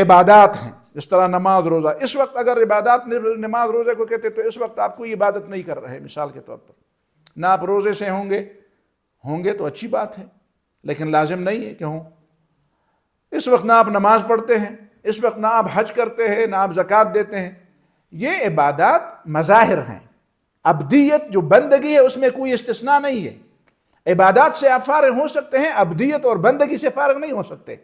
इबादत हैं जिस तरह नमाज रोज़ा इस वक्त अगर इबादत नमाज रोज़े को कहते तो इस वक्त आप कोई इबादत नहीं कर रहे मिसाल के तौर पर ना आप रोज़े से होंगे होंगे तो अच्छी बात है लेकिन लाजिम नहीं है कि हों इस वक्त ना आप नमाज पढ़ते हैं इस वक्त ना आप हज करते हैं ना आप जक़ात देते हैं ये इबादत मज़ाहिर हैं अबदियत जो बंदगी है उसमें कोई istisna नहीं है इबादत से आप फारग हो सकते हैं अबदीत और बंदगी से फारग नहीं हो सकते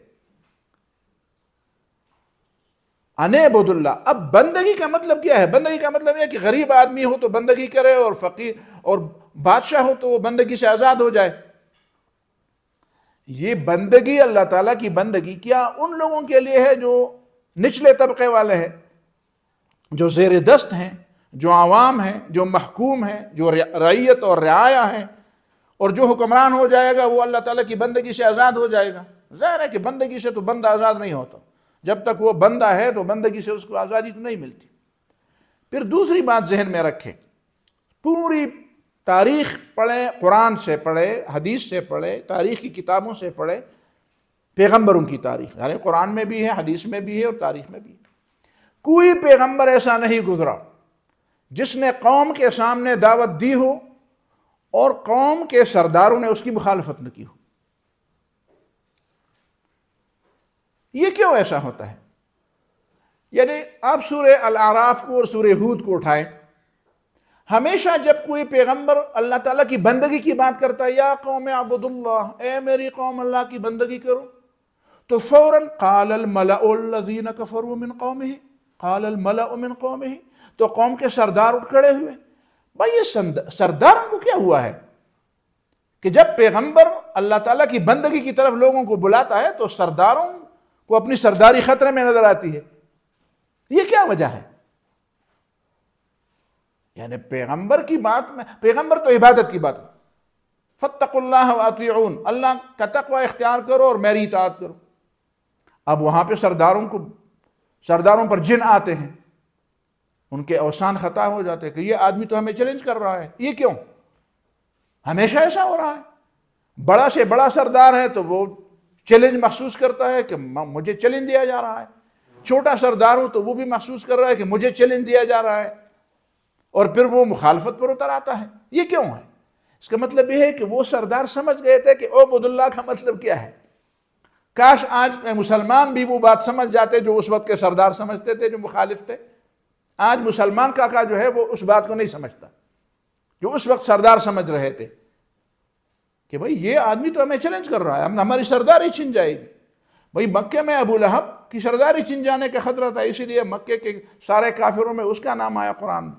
अनेबुदुल्ला अब बंदगी का मतलब क्या है बंदगी का मतलब यह कि गरीब आदमी हो तो बंदगी करे और फ़कीर और बादशाह हो तो वह बंदगी से आज़ाद हो जाए ये बंदगी अल्लाह ताला की बंदगी क्या उन लोगों के लिए है जो निचले तबके वाले हैं जो जेर दस्त हैं जो आवाम हैं जो महकूम हैं जो रैयत और रियाया हैं और जो हुक्मरान हो जाएगा वो अल्लाह ताला की बंदगी से आज़ाद हो जाएगा ज़ाहिर है कि बंदगी से तो बंदा आज़ाद नहीं होता जब तक वो बंदा है तो बंदगी से उसको आज़ादी तो नहीं मिलती फिर दूसरी बात जहन में रखें पूरी तारीख पढ़ें कुरान से पढ़े हदीस से पढ़े तारीख़ की किताबों से पढ़े पैगम्बरों की तारीख यानी कुरान में भी है हदीस में भी है और तारीख में भी है कोई पैगंबर ऐसा नहीं गुजरा जिसने कौम के सामने दावत दी हो और कौम के सरदारों ने उसकी मुखालफत न की हो यह क्यों ऐसा होता है यानी आप सूर्य अल-आराफ को और सूर्य हूद को उठाएं हमेशा जब कोई पैगंबर अल्लाह ताला की बंदगी की बात करता है या कौम अबुदुल्ला ए मेरी कौम अल्लाह की बंदगी करो तो फ़ौर काल मलाजीन कफर मिन कौम है काल मलामिन कौम ही तो कौम के सरदार उठ खड़े हुए भाई ये सरदारों को क्या हुआ है कि जब पैगंबर अल्लाह ताला की बंदगी की तरफ लोगों को बुलाता है तो सरदारों को अपनी सरदारी खतरे में नजर आती है ये क्या वजह है यानी पैगंबर की बात में पैगंबर तो इबादत की बात फ़तकुल्लातून अल्लाह का तकवा इख्तियार करो और मेरी इतात करो अब वहां पर सरदारों को सरदारों पर जिन आते हैं उनके अवसान ख़ता हो जाते हैं कि ये आदमी तो हमें चैलेंज कर रहा है ये क्यों हमेशा ऐसा हो रहा है बड़ा से बड़ा सरदार है तो वो चैलेंज महसूस करता है कि मुझे चैलेंज दिया जा रहा है छोटा सरदार हो तो वो भी महसूस कर रहा है कि मुझे चैलेंज दिया जा रहा है और फिर वो मुखालफत पर उतर आता है ये क्यों है इसका मतलब ये है कि वो सरदार समझ गए थे कि बुदुल्ला का मतलब क्या है काश आज मुसलमान भी वो बात समझ जाते जो उस वक्त के सरदार समझते थे जो मुखालिफ थे आज मुसलमान काका जो है वो उस बात को नहीं समझता जो उस वक्त सरदार समझ रहे थे कि भाई ये आदमी तो हमें चैलेंज कर रहा है हम हमारी सरदारी छिन जाएगी भाई मक्के में अबू लहब की सरदारी छिन जाने का खतरा था इसीलिए मक्के के सारे काफिरों में उसका नाम आया कुरान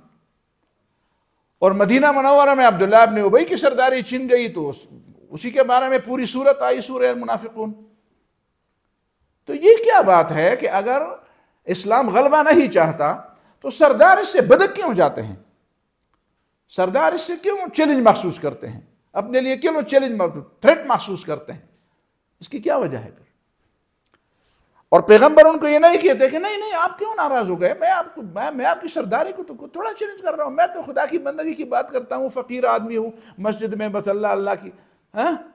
और मदीना मनोवरा में अब्दुल्ला अबन उबई की सरदारी छिन गई तो उसी के बारे में पूरी सूरत आई सूर्य मुनाफिकून तो ये क्या बात है कि अगर इस्लाम गलबा नहीं चाहता तो सरदार इससे बदक क्यों जाते हैं सरदार इससे क्यों चैलेंज महसूस करते हैं अपने लिए क्यों चैलेंज थ्रेट महसूस करते हैं इसकी क्या वजह है फिर और पैगंबर उनको ये नहीं कहते कि नहीं नहीं आप क्यों नाराज हो गए मैं आपको मैं मैं आपकी सरदारी को तो थोड़ा चैलेंज कर रहा हूँ मैं तो खुदा की बंदगी की बात करता हूँ फ़कीर आदमी हूँ मस्जिद में बस अल्लाह अल्लाह की हाँ?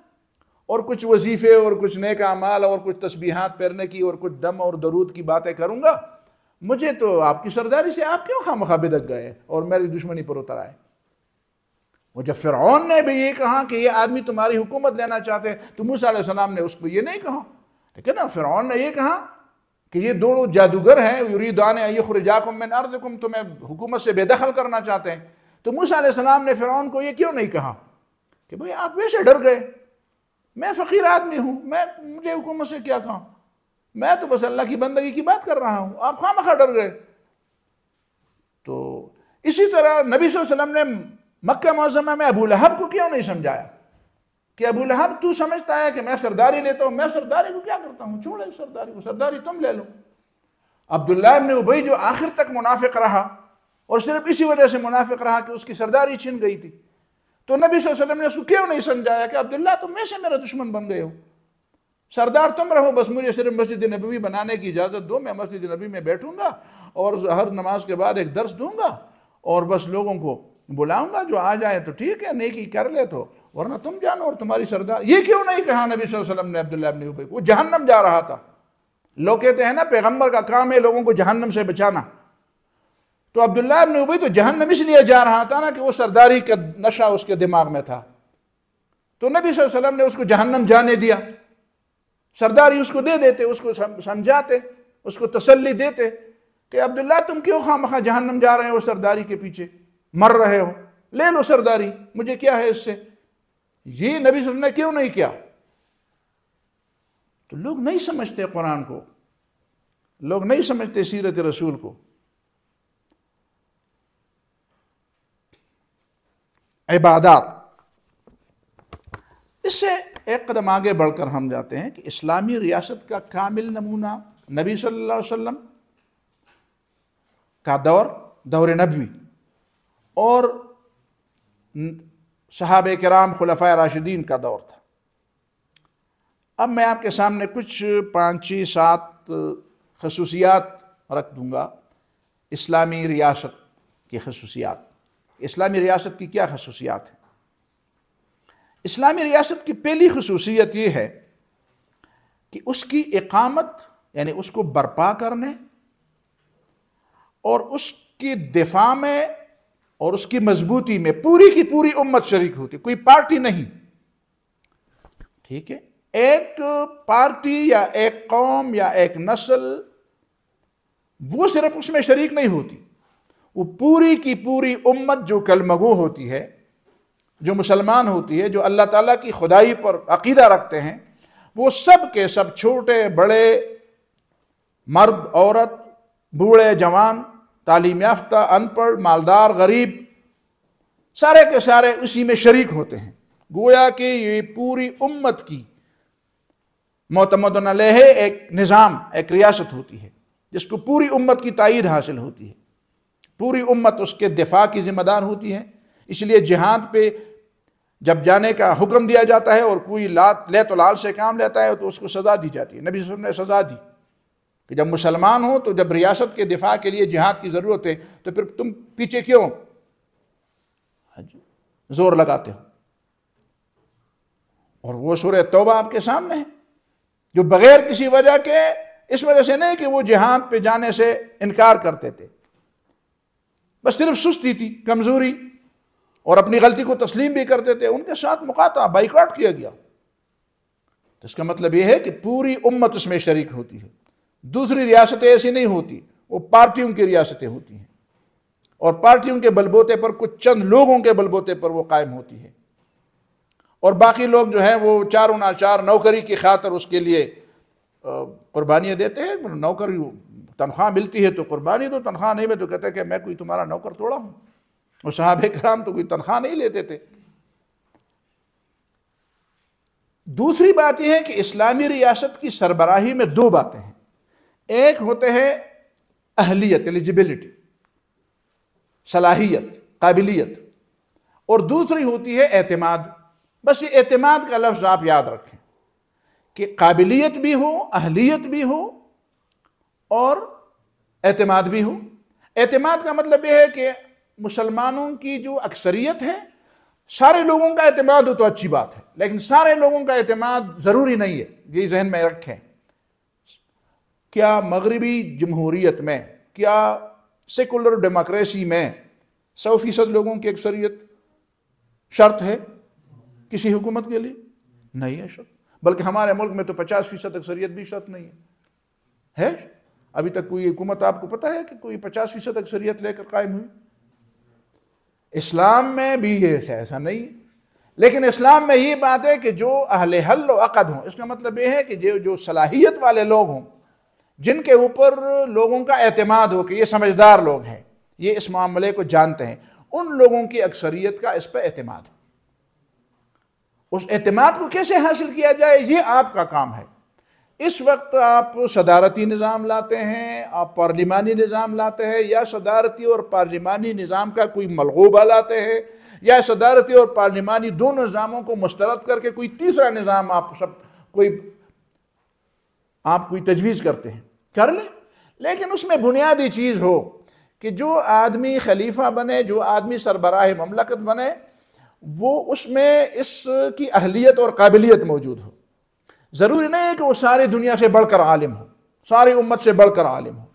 और कुछ वजीफ़े और कुछ नेक अमाल और कुछ तस्बीहात पैरने की और कुछ दम और दरूद की बातें करूँगा मुझे तो आपकी सरदारी से आप क्यों खामखा बिदक गए और मेरी दुश्मनी पर उतर आए और जब फ़िरौन ने भी ये कहा कि ये आदमी तुम्हारी हुकूमत लेना चाहते हैं तो मूसा सलाम ने उसको ये नहीं कहा लेकिन ना फिर ने यह कहा कि ये दो जादूगर हैं युरीदान यखरजाकुम मिन अर्दकुम तुम्हें तो हुकूमत से बेदखल करना चाहते हैं तो मूसा सलाम ने फ़िरौन को ये क्यों नहीं कहा कि भाई आप वैसे डर गए मैं फ़कीर आदमी हूँ मैं मुझे हुकूमत से क्या कहूँ मैं तो बस अल्लाह की बंदगी की बात कर रहा हूँ आप खाम खा डर गए तो इसी तरह नबी वसल्लम ने मक्का मौजमा में अबू लहब को क्यों नहीं समझाया कि अबू लहब तू समझता है कि मैं सरदारी लेता हूँ मैं सरदारी को क्या करता हूँ छोड़े सरदारी को सरदारी तुम ले लो अब्दुल्ला ने उबई जो आखिर तक मुनाफिक रहा और सिर्फ इसी वजह से मुनाफिक रहा कि उसकी सरदारी छिन गई थी तो नबी वसल्लम ने उसको क्यों नहीं समझाया कि अब्दुल्ला तुम ऐसे मेरा दुश्मन बन गए हो सरदार तुम रहो बस मुझे सिर्फ मस्जिद नबी बनाने की इजाज़त दो मैं मस्जिद नबी में बैठूंगा और हर नमाज के बाद एक दर्श दूंगा और बस लोगों को बुलाऊंगा जो आ जाए तो ठीक है नेकी कर ले तो वरना तुम जानो और तुम्हारी सरदार ये क्यों नहीं कहा नबी वसल्लम ने अब्दुल्ला वो जहन्नम जा रहा था लोग कहते हैं ना पैगम्बर का काम है लोगों को जहन्नम से बचाना तो अब्दुल्ला इबन उबई तो जहन्नम इसलिए जा रहा था ना कि वो सरदारी का नशा उसके दिमाग में था तो नबी वसल्लम ने उसको जहन्नम जाने दिया सरदारी उसको दे देते उसको समझाते उसको तसल्ली देते कि अब्दुल्ला तुम क्यों खाम खा जहन्नम जा रहे हो सरदारी के पीछे मर रहे हो ले लो सरदारी मुझे क्या है इससे ये नबी वसल्लम ने क्यों नहीं किया तो लोग नहीं समझते कुरान को लोग नहीं समझते सीरत रसूल को इबादत इससे एक कदम आगे बढ़कर हम जाते हैं कि इस्लामी रियासत का कामिल नमूना नबी सल्लल्लाहु अलैहि वसल्लम का दौर दौर नबी और सहाब कराम खलफा राशिदीन का दौर था अब मैं आपके सामने कुछ पाँच ही सात खसूसियात रख दूँगा इस्लामी रियासत की खसूसियात इस्लामी रियासत की क्या खसूसियात है इस्लामी रियासत की पहली खसूसियत ये है कि उसकी इकामत यानी उसको बर्पा करने और उसके दिफा में और उसकी मजबूती में पूरी की पूरी उम्मत शरीक होती कोई पार्टी नहीं ठीक है एक पार्टी या एक कौम या एक नस्ल वो सिर्फ उसमें शरीक नहीं होती वो पूरी की पूरी उम्मत जो कलमगू होती है जो मुसलमान होती है जो अल्लाह ताला की खुदाई पर अकीदा रखते हैं वो सब के सब छोटे बड़े मर्द औरत बूढ़े जवान तालीम याफ्ता अनपढ़ मालदार गरीब सारे के सारे उसी में शरीक होते हैं गोया कि ये पूरी उम्मत की मोतमद एक निज़ाम एक रियासत होती है जिसको पूरी उम्मत की तइद हासिल होती है पूरी उम्मत उसके दिफा की ज़िम्मेदार होती है इसलिए जिहाद पे जब जाने का हुक्म दिया जाता है और कोई लात ले तो लाल से काम लेता है तो उसको सज़ा दी जाती है नबी ने सज़ा दी कि जब मुसलमान हो तो जब रियासत के दिफा के लिए जिहाद की ज़रूरत है तो फिर तुम पीछे क्यों ज़ोर लगाते हो और वो सुर तोबा आपके सामने है जो बग़ैर किसी वजह के इस वजह से नहीं कि वो जिहाद पे जाने से इनकार करते थे बस सिर्फ सुस्ती थी कमज़ोरी और अपनी गलती को तस्लीम भी करते थे उनके साथ मुकाता बाइकआउट किया गया तो इसका मतलब यह है कि पूरी उम्मत उसमें शरीक होती है दूसरी रियासतें ऐसी नहीं होती वो पार्टियों की रियासतें होती हैं और पार्टियों के बलबोते पर कुछ चंद लोगों के बलबोते पर वो कायम होती है और बाकी लोग जो हैं वो चार नाचार नौकरी की खातर उसके लिए कुर्बानियाँ देते हैं नौकरी तनख्वाह मिलती है तो कुर्बानी दो तनख्वाह नहीं में तो कहते कि मैं कोई तुम्हारा नौकर तोड़ा हूँ और साहब कराम तो कोई तनख्वाह नहीं लेते थे दूसरी बात यह है कि इस्लामी रियासत की सरबराही में दो बातें हैं एक होते हैं अहलियत एलिजिबिलिटी सलाहियत काबिलियत और दूसरी होती है एतमाद बस ये एतमाद का लफ्ज़ आप याद रखें कि काबिलियत भी हो अहलियत भी हो और अतमाद भी हो अतमाद का मतलब यह है कि मुसलमानों की जो अक्सरियत है सारे लोगों का अतमाद हो तो अच्छी बात है लेकिन सारे लोगों का अतमाद ज़रूरी नहीं है ये जहन में रखें क्या मगरबी जमहूरीत में क्या सेकुलर डेमोक्रेसी में सौ फीसद लोगों की अक्सरियत शर्त है किसी हुकूमत के लिए नहीं है शर्त बल्कि हमारे मुल्क में तो पचास फीसद अक्सरियत भी शर्त नहीं है है अभी तक कोई हुकूमत आपको पता है कि कोई पचास फीसद अक्सरियत लेकर कायम हुई इस्लाम में भी ये ऐसा नहीं है लेकिन इस्लाम में ये बात है कि जो अहल हल अकद हों इसका मतलब ये है कि जो जो सलाहियत वाले लोग हों जिनके ऊपर लोगों का अतमाद हो कि ये समझदार लोग हैं ये इस मामले को जानते हैं उन लोगों की अक्सरियत का इस पर अतमाद उस अतमाद को कैसे हासिल किया जाए ये आपका काम है इस वक्त आप सदारती निज़ाम लाते हैं आप पार्लिमानी निज़ाम लाते हैं या सदारती और पार्लिमानी निज़ाम का कोई मलगूबा लाते हैं या सदारती और पार्लिमानी दो निज़ामों को मुस्तरद करके कोई तीसरा निज़ाम आप सब कोई आप कोई तजवीज़ करते हैं कर लें लेकिन उसमें बुनियादी चीज़ हो कि जो आदमी खलीफा बने जो आदमी सरबराह ममलकत बने वो उसमें इसकी अहलियत और काबिलियत मौजूद हो ज़रूरी नहीं है कि वो सारी दुनिया से बढ़कर आलिम हो सारी उम्मत से बढ़कर आलिम हो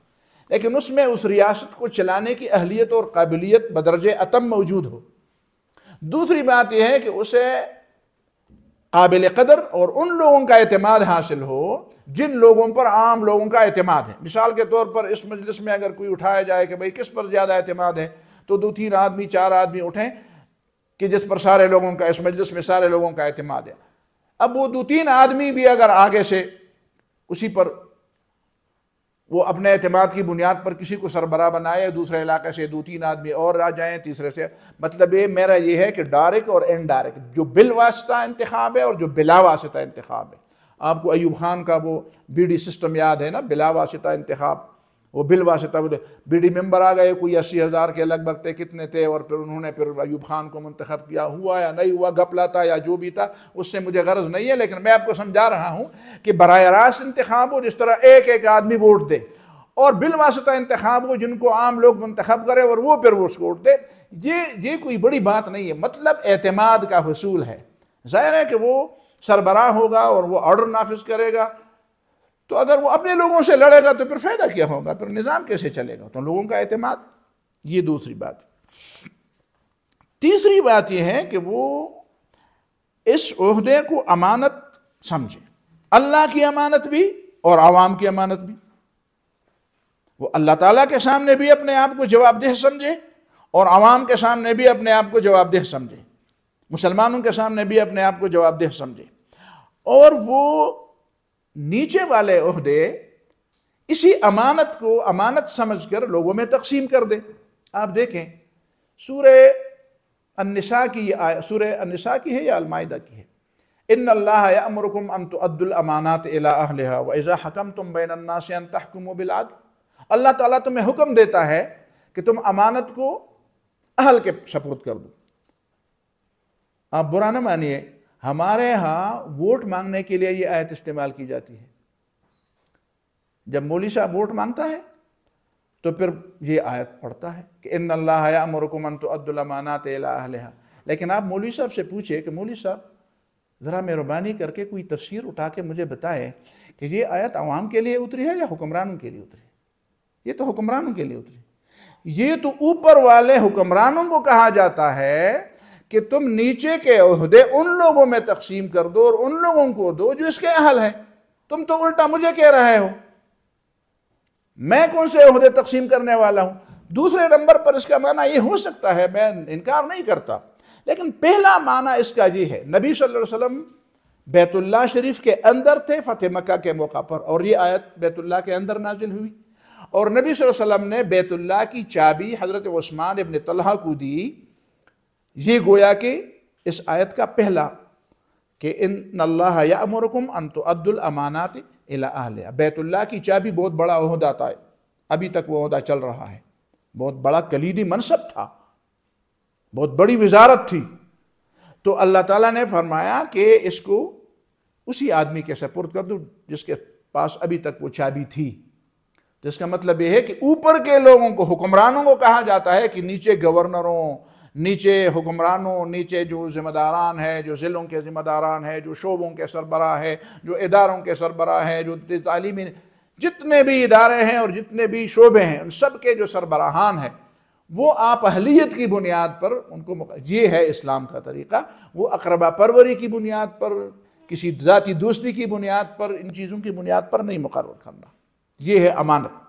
लेकिन उसमें उस रियासत को चलाने की अहलियत और काबिलियत बदरज अतम मौजूद हो दूसरी बात यह है कि उसे काबिल कदर और उन लोगों का अतमाद हासिल हो जिन लोगों पर आम लोगों का अतमाद है मिसाल के तौर पर इस मजलिस में अगर कोई उठाया जाए कि भाई किस पर ज़्यादा अतमाद है तो दो तीन आदमी चार आदमी उठें कि जिस पर सारे लोगों का इस मजलिस में सारे लोगों का अतमाद है अब वो दो तीन आदमी भी अगर आगे से उसी पर वो अपने अहतमाद की बुनियाद पर किसी को सरबरा बनाए दूसरे इलाके से दो तीन आदमी और आ जाए तीसरे से मतलब ये मेरा ये है कि डायरेक्ट और इनडायरेक्ट जो बिल वास्ता है और जो बिला वास्ता इंतखब है आपको अयूब खान का वो बी डी सिस्टम याद है ना बिला वास्ता वो बिल तब बी मेंबर आ गए कोई अस्सी हज़ार के लगभग थे कितने थे और फिर उन्होंने फिर अयूब खान को मंतखब किया हुआ या नहीं हुआ घपला था या जो भी था उससे मुझे गर्ज नहीं है लेकिन मैं आपको समझा रहा हूँ कि बर रास्त इंतखब हो जिस तरह एक एक आदमी वोट दे और बिलवासत वास्ता इंतखब हो जिनको आम लोग मंतखब करें और वो फिर उसको वोट दे ये ये कोई बड़ी बात नहीं है मतलब अतमाद का हसूल है ज़ाहिर है कि वो सरबराह होगा और वो ऑर्डर नाफिज करेगा तो अगर वो अपने लोगों से लड़ेगा तो फिर फ़ायदा क्या होगा फिर निज़ाम कैसे चलेगा तो लोगों का अहतमाद ये दूसरी बात तीसरी बात यह है कि वो इस अहदे को अमानत समझे अल्लाह की अमानत भी और आवाम की अमानत भी वो अल्लाह ताला के सामने भी अपने आप को जवाबदेह समझे और आवाम के सामने भी अपने आप को जवाबदेह समझे मुसलमानों के सामने भी अपने आप को जवाबदेह समझे और वो नीचे वाले अहदे इसी अमानत को अमानत समझकर लोगों में तकसीम कर दे आप देखें सूर्य अनसा की सूर्य अनसा की है या अलमायदा की है इन अल्लाहमरकुम अन अमानत वज़ा हकम तुम बैनन्ना से अन बिलाद अल्लाह ताला तुम्हें हुक्म देता है कि तुम अमानत को अहल के सपोर्ट कर दो आप बुरा ना मानिए हमारे यहाँ वोट मांगने के लिए ये आयत इस्तेमाल की जाती है जब मोली साहब वोट मांगता है तो फिर ये आयत पढ़ता है कि इन अल्लाह तो अब्दुलमाना तेला लेकिन आप मोली साहब से पूछे कि मोली साहब ज़रा मेहरबानी करके कोई तस्वीर उठा के मुझे बताएं कि ये आयत आवाम के लिए उतरी है या हुक्मरानों के लिए उतरी है ये तो हुक्मरानों के लिए उतरी ये तो ऊपर वाले हुक्मरानों को कहा जाता है कि तुम नीचे के अहदे उन लोगों में तकसीम कर दो और उन लोगों को दो जो इसके अहल हैं तुम तो उल्टा मुझे कह रहे हो मैं कौन से अहदे तकसीम करने वाला हूं दूसरे नंबर पर इसका माना यह हो सकता है मैं इनकार नहीं करता लेकिन पहला माना इसका यह है नबी सल्लल्लाहु अलैहि वसल्लम बैतुल्ला शरीफ के अंदर थे फतेह मक्का के मौका पर और ये आयत बैतुल्ला के अंदर नाजिल हुई और नबी वसल्लम ने बैतुल्ला की चाबी हज़रत उस्मान इबन तलहा को दी ये गोया कि इस आयत का पहला कि इन नल्ला यामरकुम अन तो अब्दुल अमानात अला बैतुल्ला की चाबी बहुत बड़ा अहदा था अभी तक वो अहदा चल रहा है बहुत बड़ा कलीदी मनसब था बहुत बड़ी वजारत थी तो अल्लाह ताला ने फरमाया कि इसको उसी आदमी के सपोर्ट कर दूँ जिसके पास अभी तक वो चाबी थी जिसका तो मतलब यह है कि ऊपर के लोगों को हुक्मरानों को कहा जाता है कि नीचे गवर्नरों नीचे हुक्मरानों नीचे जो ज़िम्मेदारान है जो ज़िलों के ज़िम्मेदारान है जो शोबों के सरबरा है जो इदारों के सरबरा है जो तालीमी जितने भी इदारे हैं और जितने भी शोबे हैं उन सब के जो सरबराहान हैं वो आप अहलीत की बुनियाद पर उनको ये है इस्लाम का तरीक़ा वो अकरबा परवरी की बुनियाद पर किसी ज़ाती दोस्ती की बुनियाद पर इन चीज़ों की बुनियाद पर नहीं मुकर करना ये है अमानत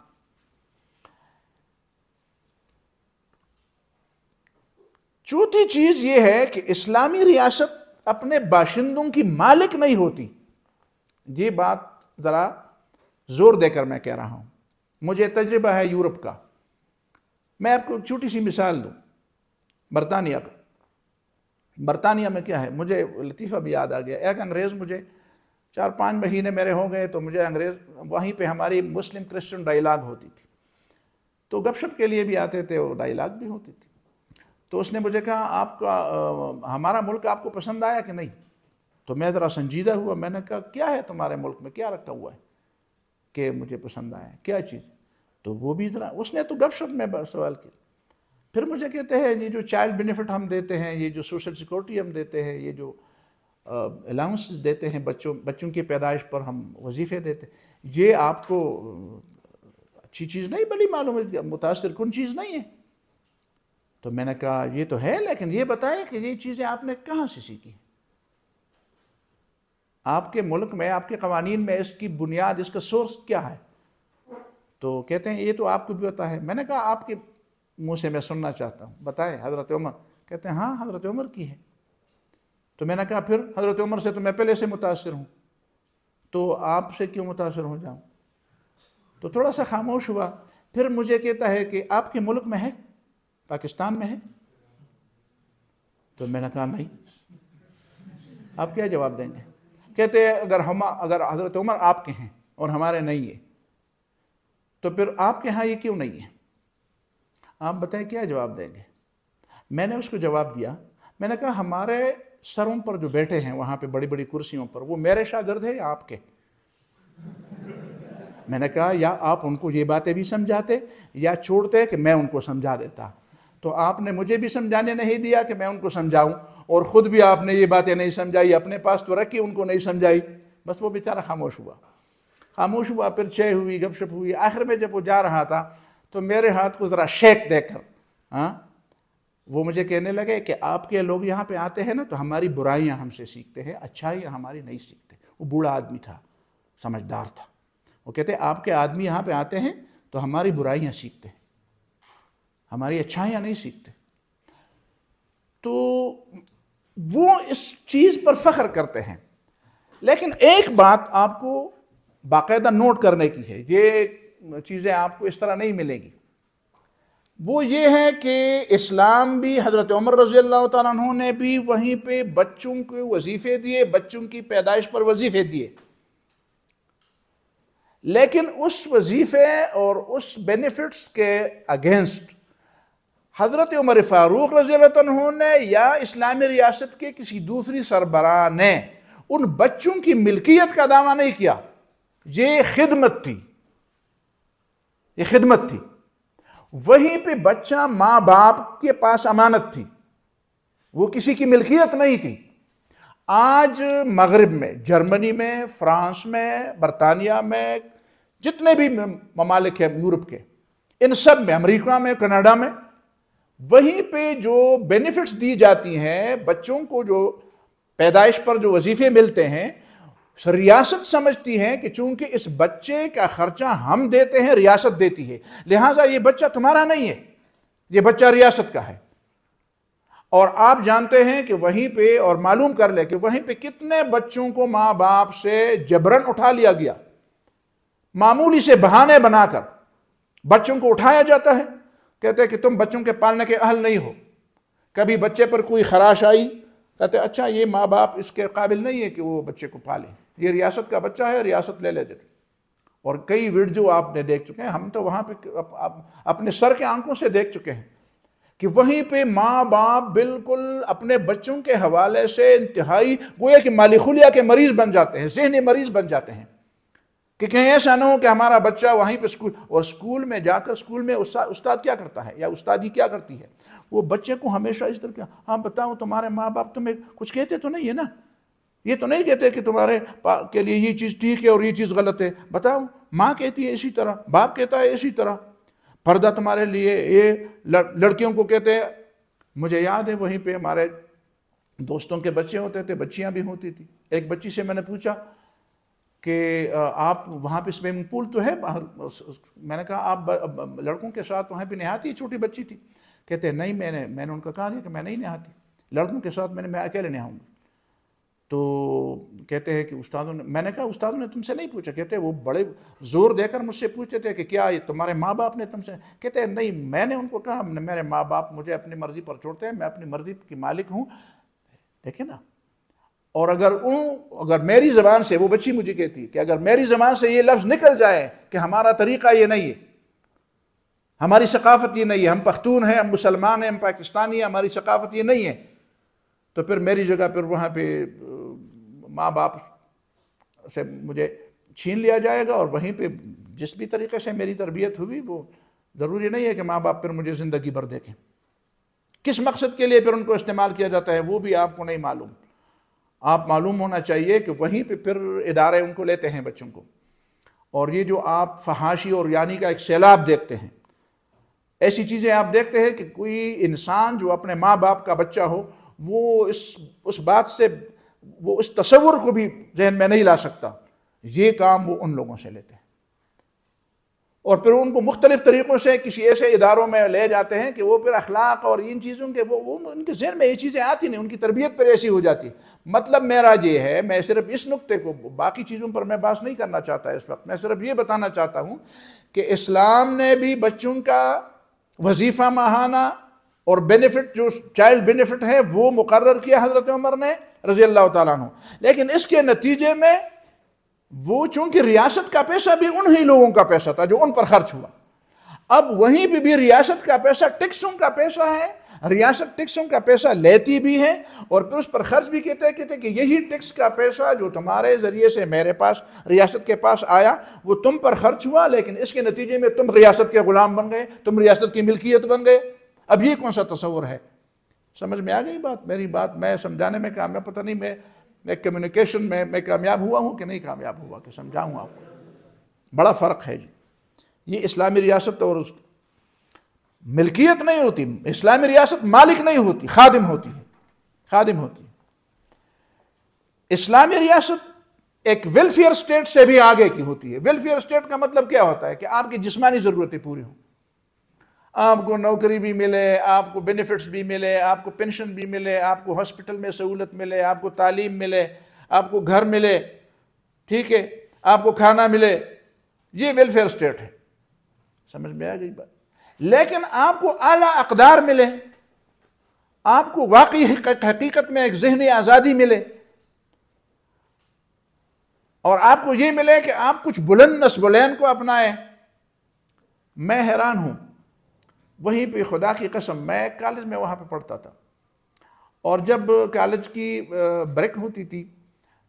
चौथी चीज यह है कि इस्लामी रियासत अपने बाशिंदों की मालिक नहीं होती ये बात ज़रा ज़ोर देकर मैं कह रहा हूँ मुझे तजर्बा है यूरोप का मैं आपको छोटी सी मिसाल दूँ बरतानिया का बरतानिया में क्या है मुझे लतीफ़ा भी याद आ गया एक अंग्रेज़ मुझे चार पाँच महीने मेरे हो गए तो मुझे अंग्रेज़ वहीं पे हमारी मुस्लिम क्रिश्चियन डायलाग होती थी तो गपशप के लिए भी आते थे और डायलाग भी होती थी तो उसने मुझे कहा आपका आ, हमारा मुल्क आपको पसंद आया कि नहीं तो मैं ज़रा संजीदा हुआ मैंने कहा क्या है तुम्हारे मुल्क में क्या रखा हुआ है कि मुझे पसंद आया क्या चीज़ तो वो भी ज़रा उसने तो गपशप में सवाल किया फिर मुझे कहते हैं ये जो चाइल्ड बेनिफिट हम देते हैं ये जो सोशल सिक्योरिटी हम देते हैं ये जो अलाउंस देते हैं बच्चों बच्चों की पैदाइश पर हम वजीफ़े देते ये आपको अच्छी चीज़ नहीं बड़ी मालूम है मुतासर कौन चीज़ नहीं है तो मैंने कहा ये तो है लेकिन ये बताया कि ये चीज़ें आपने कहाँ से सीखी आपके मुल्क में आपके कवानीन में इसकी बुनियाद इसका सोर्स क्या है तो कहते हैं ये तो आपको भी पता है मैंने कहा आपके मुँह से मैं सुनना चाहता हूँ बताए हज़रत उमर कहते हैं हाँ हज़रत उमर की है तो मैंने कहा फिर हज़रत उमर से तो मैं पहले से मुतासर हूँ तो आपसे क्यों मुतासर हो जाऊँ तो थोड़ा सा खामोश हुआ फिर मुझे कहता है कि आपके मुल्क में है पाकिस्तान में है तो मैंने कहा नहीं आप क्या जवाब देंगे कहते हैं अगर हम अगर हजरत उमर आपके हैं और हमारे नहीं है तो फिर आपके यहाँ ये क्यों नहीं है आप बताएं क्या जवाब देंगे मैंने उसको जवाब दिया मैंने कहा हमारे सरों पर जो बैठे हैं वहाँ पे बड़ी बड़ी कुर्सियों पर वो मेरे शागिर्द है या आपके मैंने कहा या आप उनको ये बातें भी समझाते या छोड़ते कि मैं उनको समझा देता तो आपने मुझे भी समझाने नहीं दिया कि मैं उनको समझाऊं और ख़ुद भी आपने ये बातें नहीं समझाई अपने पास तो रखी उनको नहीं समझाई बस वो बेचारा खामोश हुआ खामोश हुआ फिर चय हुई गपशप हुई आखिर में जब वो जा रहा था तो मेरे हाथ को ज़रा शेक देकर हाँ वो मुझे कहने लगे कि आपके लोग यहाँ पे आते हैं ना तो हमारी बुराइयाँ हमसे सीखते हैं अच्छाइयाँ हमारी नहीं सीखते वो बूढ़ा आदमी था समझदार था वो कहते आपके आदमी यहाँ पे आते हैं तो हमारी बुराइयाँ सीखते हैं हमारी अच्छाइयाँ नहीं सीखते तो वो इस चीज़ पर फख्र करते हैं लेकिन एक बात आपको बाकायदा नोट करने की है ये चीज़ें आपको इस तरह नहीं मिलेंगी वो ये है कि इस्लाम भी हज़रत उमर रज़ी अल्लाह तु ने भी वहीं पे बच्चों के वजीफ़े दिए बच्चों की पैदाइश पर वजीफ़े दिए लेकिन उस वजीफ़े और उस बेनिफिट्स के अगेंस्ट हज़रत उमर फ़ारूक रज़ी ने या इस्लामी रियासत के किसी दूसरी सरबरा ने उन बच्चों की मिल्कियत का दावा नहीं किया ये खिदमत थी ये खिदमत थी वहीं पे बच्चा माँ बाप के पास अमानत थी वो किसी की मिल्कियत नहीं थी आज मगरब में जर्मनी में फ्रांस में बरतानिया में जितने भी ममालिक हैं यूरोप के इन सब में अमरीका में कनाडा में वहीं पे जो बेनिफिट्स दी जाती हैं बच्चों को जो पैदाइश पर जो वजीफ़े मिलते हैं रियासत समझती है कि चूंकि इस बच्चे का ख़र्चा हम देते हैं रियासत देती है लिहाजा ये बच्चा तुम्हारा नहीं है ये बच्चा रियासत का है और आप जानते हैं कि वहीं पे और मालूम कर ले कि वहीं पे कितने बच्चों को माँ बाप से जबरन उठा लिया गया मामूली से बहाने बनाकर बच्चों को उठाया जाता है कहते हैं कि तुम बच्चों के पालने के अहल नहीं हो कभी बच्चे पर कोई खराश आई कहते अच्छा ये माँ बाप इसके काबिल नहीं है कि वो बच्चे को पाले ये रियासत का बच्चा है रियासत ले ले देती और कई वीडियो आपने देख चुके हैं हम तो वहाँ पे अपने सर के आंखों से देख चुके हैं कि वहीं पे माँ बाप बिल्कुल अपने बच्चों के हवाले से इंतहाई गोया कि मालिकुलिया के मरीज़ बन जाते हैं जहनी मरीज़ बन जाते हैं कि कहीं ऐसा ना हो कि हमारा बच्चा वहीं पर स्कूल और स्कूल में जाकर स्कूल में उस्ताद क्या करता है या उस्तादी क्या करती है वो बच्चे को हमेशा इस तरह हाँ बताओ तुम्हारे माँ बाप तुम्हें कुछ कहते तो नहीं है ना ये तो नहीं कहते कि तुम्हारे के लिए ये चीज़ ठीक है और ये चीज़ गलत है बताओ माँ कहती है इसी तरह बाप कहता है इसी तरह पर्दा तुम्हारे लिए ये लड़कियों को कहते हैं मुझे याद है वहीं पे हमारे दोस्तों के बच्चे होते थे बच्चियाँ भी होती थी एक बच्ची से मैंने पूछा कि आप वहाँ पे स्विमिंग पूल तो है मैंने कहा आप लड़कों के साथ वहाँ पे नहाती है छोटी बच्ची थी कहते हैं नहीं मैंने मैंने उनका कहा नहीं कि मैं नहीं नहाती लड़कों के साथ मैंने मैं अकेले नहाऊंगी तो कहते हैं कि उस्तादों ने मैंने कहा उस्तादों ने तुमसे नहीं पूछा कहते वो बड़े ज़ोर देकर मुझसे पूछते थे कि क्या ये तुम्हारे माँ बाप ने तुमसे कहते हैं नहीं मैंने उनको कहा मेरे माँ बाप मुझे अपनी मर्ज़ी पर छोड़ते हैं मैं अपनी मर्ज़ी की मालिक हूँ देखे ना और अगर उन अगर मेरी ज़बान से वो बच्ची मुझे कहती कि अगर मेरी ज़बान से ये लफ्ज़ निकल जाए कि हमारा तरीक़ा ये नहीं है हमारी सकाफ़त ये नहीं है हम पख्तून हैं हम मुसलमान हैं हम पाकिस्तानी हैं हमारी सकाफ़त ये नहीं है तो फिर मेरी जगह पर वहाँ पे माँ बाप से मुझे छीन लिया जाएगा और वहीं पे जिस भी तरीके से मेरी तरबियत हुई वो ज़रूरी नहीं है कि माँ बाप फिर मुझे ज़िंदगी भर देखें किस मकसद के लिए फिर उनको इस्तेमाल किया जाता है वो भी आपको नहीं मालूम आप मालूम होना चाहिए कि वहीं पे फिर इदारे उनको लेते हैं बच्चों को और ये जो आप फहाशी और यानी का एक सैलाब देखते हैं ऐसी चीज़ें आप देखते हैं कि कोई इंसान जो अपने माँ बाप का बच्चा हो वो इस उस बात से वो उस तस्वुर को भी जहन में नहीं ला सकता ये काम वो उन लोगों से लेते हैं और फिर उनको मुख्तलिफ तरीक़ों से किसी ऐसे इदारों में ले जाते हैं कि वो फिर अखलाक और इन चीज़ों के वो वो उनके जहन में ये चीज़ें आती नहीं उनकी तरबियत पर ऐसी हो जाती मतलब मेरा ये है मैं सिर्फ इस नुक्ते को बाकी चीज़ों पर मैं बात नहीं करना चाहता इस वक्त मैं सिर्फ ये बताना चाहता हूँ कि इस्लाम ने भी बच्चों का वजीफ़ा माहाना और बेनिफिट जो चाइल्ड बेनिफिट है वो मुकर किया हज़रत उमर ने रज़ी अल्लाह तुम लेकिन इसके नतीजे में वो चूंकि रियासत का पैसा भी ही लोगों का पैसा था जो उन पर खर्च हुआ अब वहीं पे भी रियासत का पैसा टैक्सों का पैसा है रियासत टैक्सों का पैसा लेती भी है और फिर उस पर खर्च भी कहते हैं कहते कि यही टैक्स का पैसा जो तुम्हारे ज़रिए से मेरे पास रियासत के पास आया वो तुम पर खर्च हुआ लेकिन इसके नतीजे में तुम रियासत के ग़ुलाम बन गए तुम रियासत की मिल्कियत बन गए अब ये कौन सा तस्वर है समझ में आ गई बात मेरी बात मैं समझाने में कामयाब पता नहीं मैं मैं कम्युनिकेशन में मैं कामयाब हुआ हूँ कि नहीं कामयाब हुआ कि समझाऊँ आपको बड़ा फ़र्क है जी ये इस्लामी रियासत और उस मिल्कियत नहीं होती इस्लामी रियासत मालिक नहीं होती खादिम होती है खादिम होती है इस्लामी रियासत एक वेलफेयर स्टेट से भी आगे की होती है वेलफेयर स्टेट का मतलब क्या होता है कि आपकी जिस्मानी ज़रूरतें पूरी हों आपको नौकरी भी मिले आपको बेनिफिट्स भी मिले आपको पेंशन भी मिले आपको हॉस्पिटल में सहूलत मिले आपको तालीम मिले आपको घर मिले ठीक है आपको खाना मिले ये वेलफेयर स्टेट है समझ में आ गई बात लेकिन आपको आला अकदार मिले आपको वाकई हकीकत में एक जहनी आज़ादी मिले और आपको ये मिले कि आप कुछ बुलंद नस्बुलैन को अपनाएं मैं हैरान हूं वहीं पे खुदा की कसम मैं कॉलेज में वहाँ पे पढ़ता था और जब कॉलेज की ब्रेक होती थी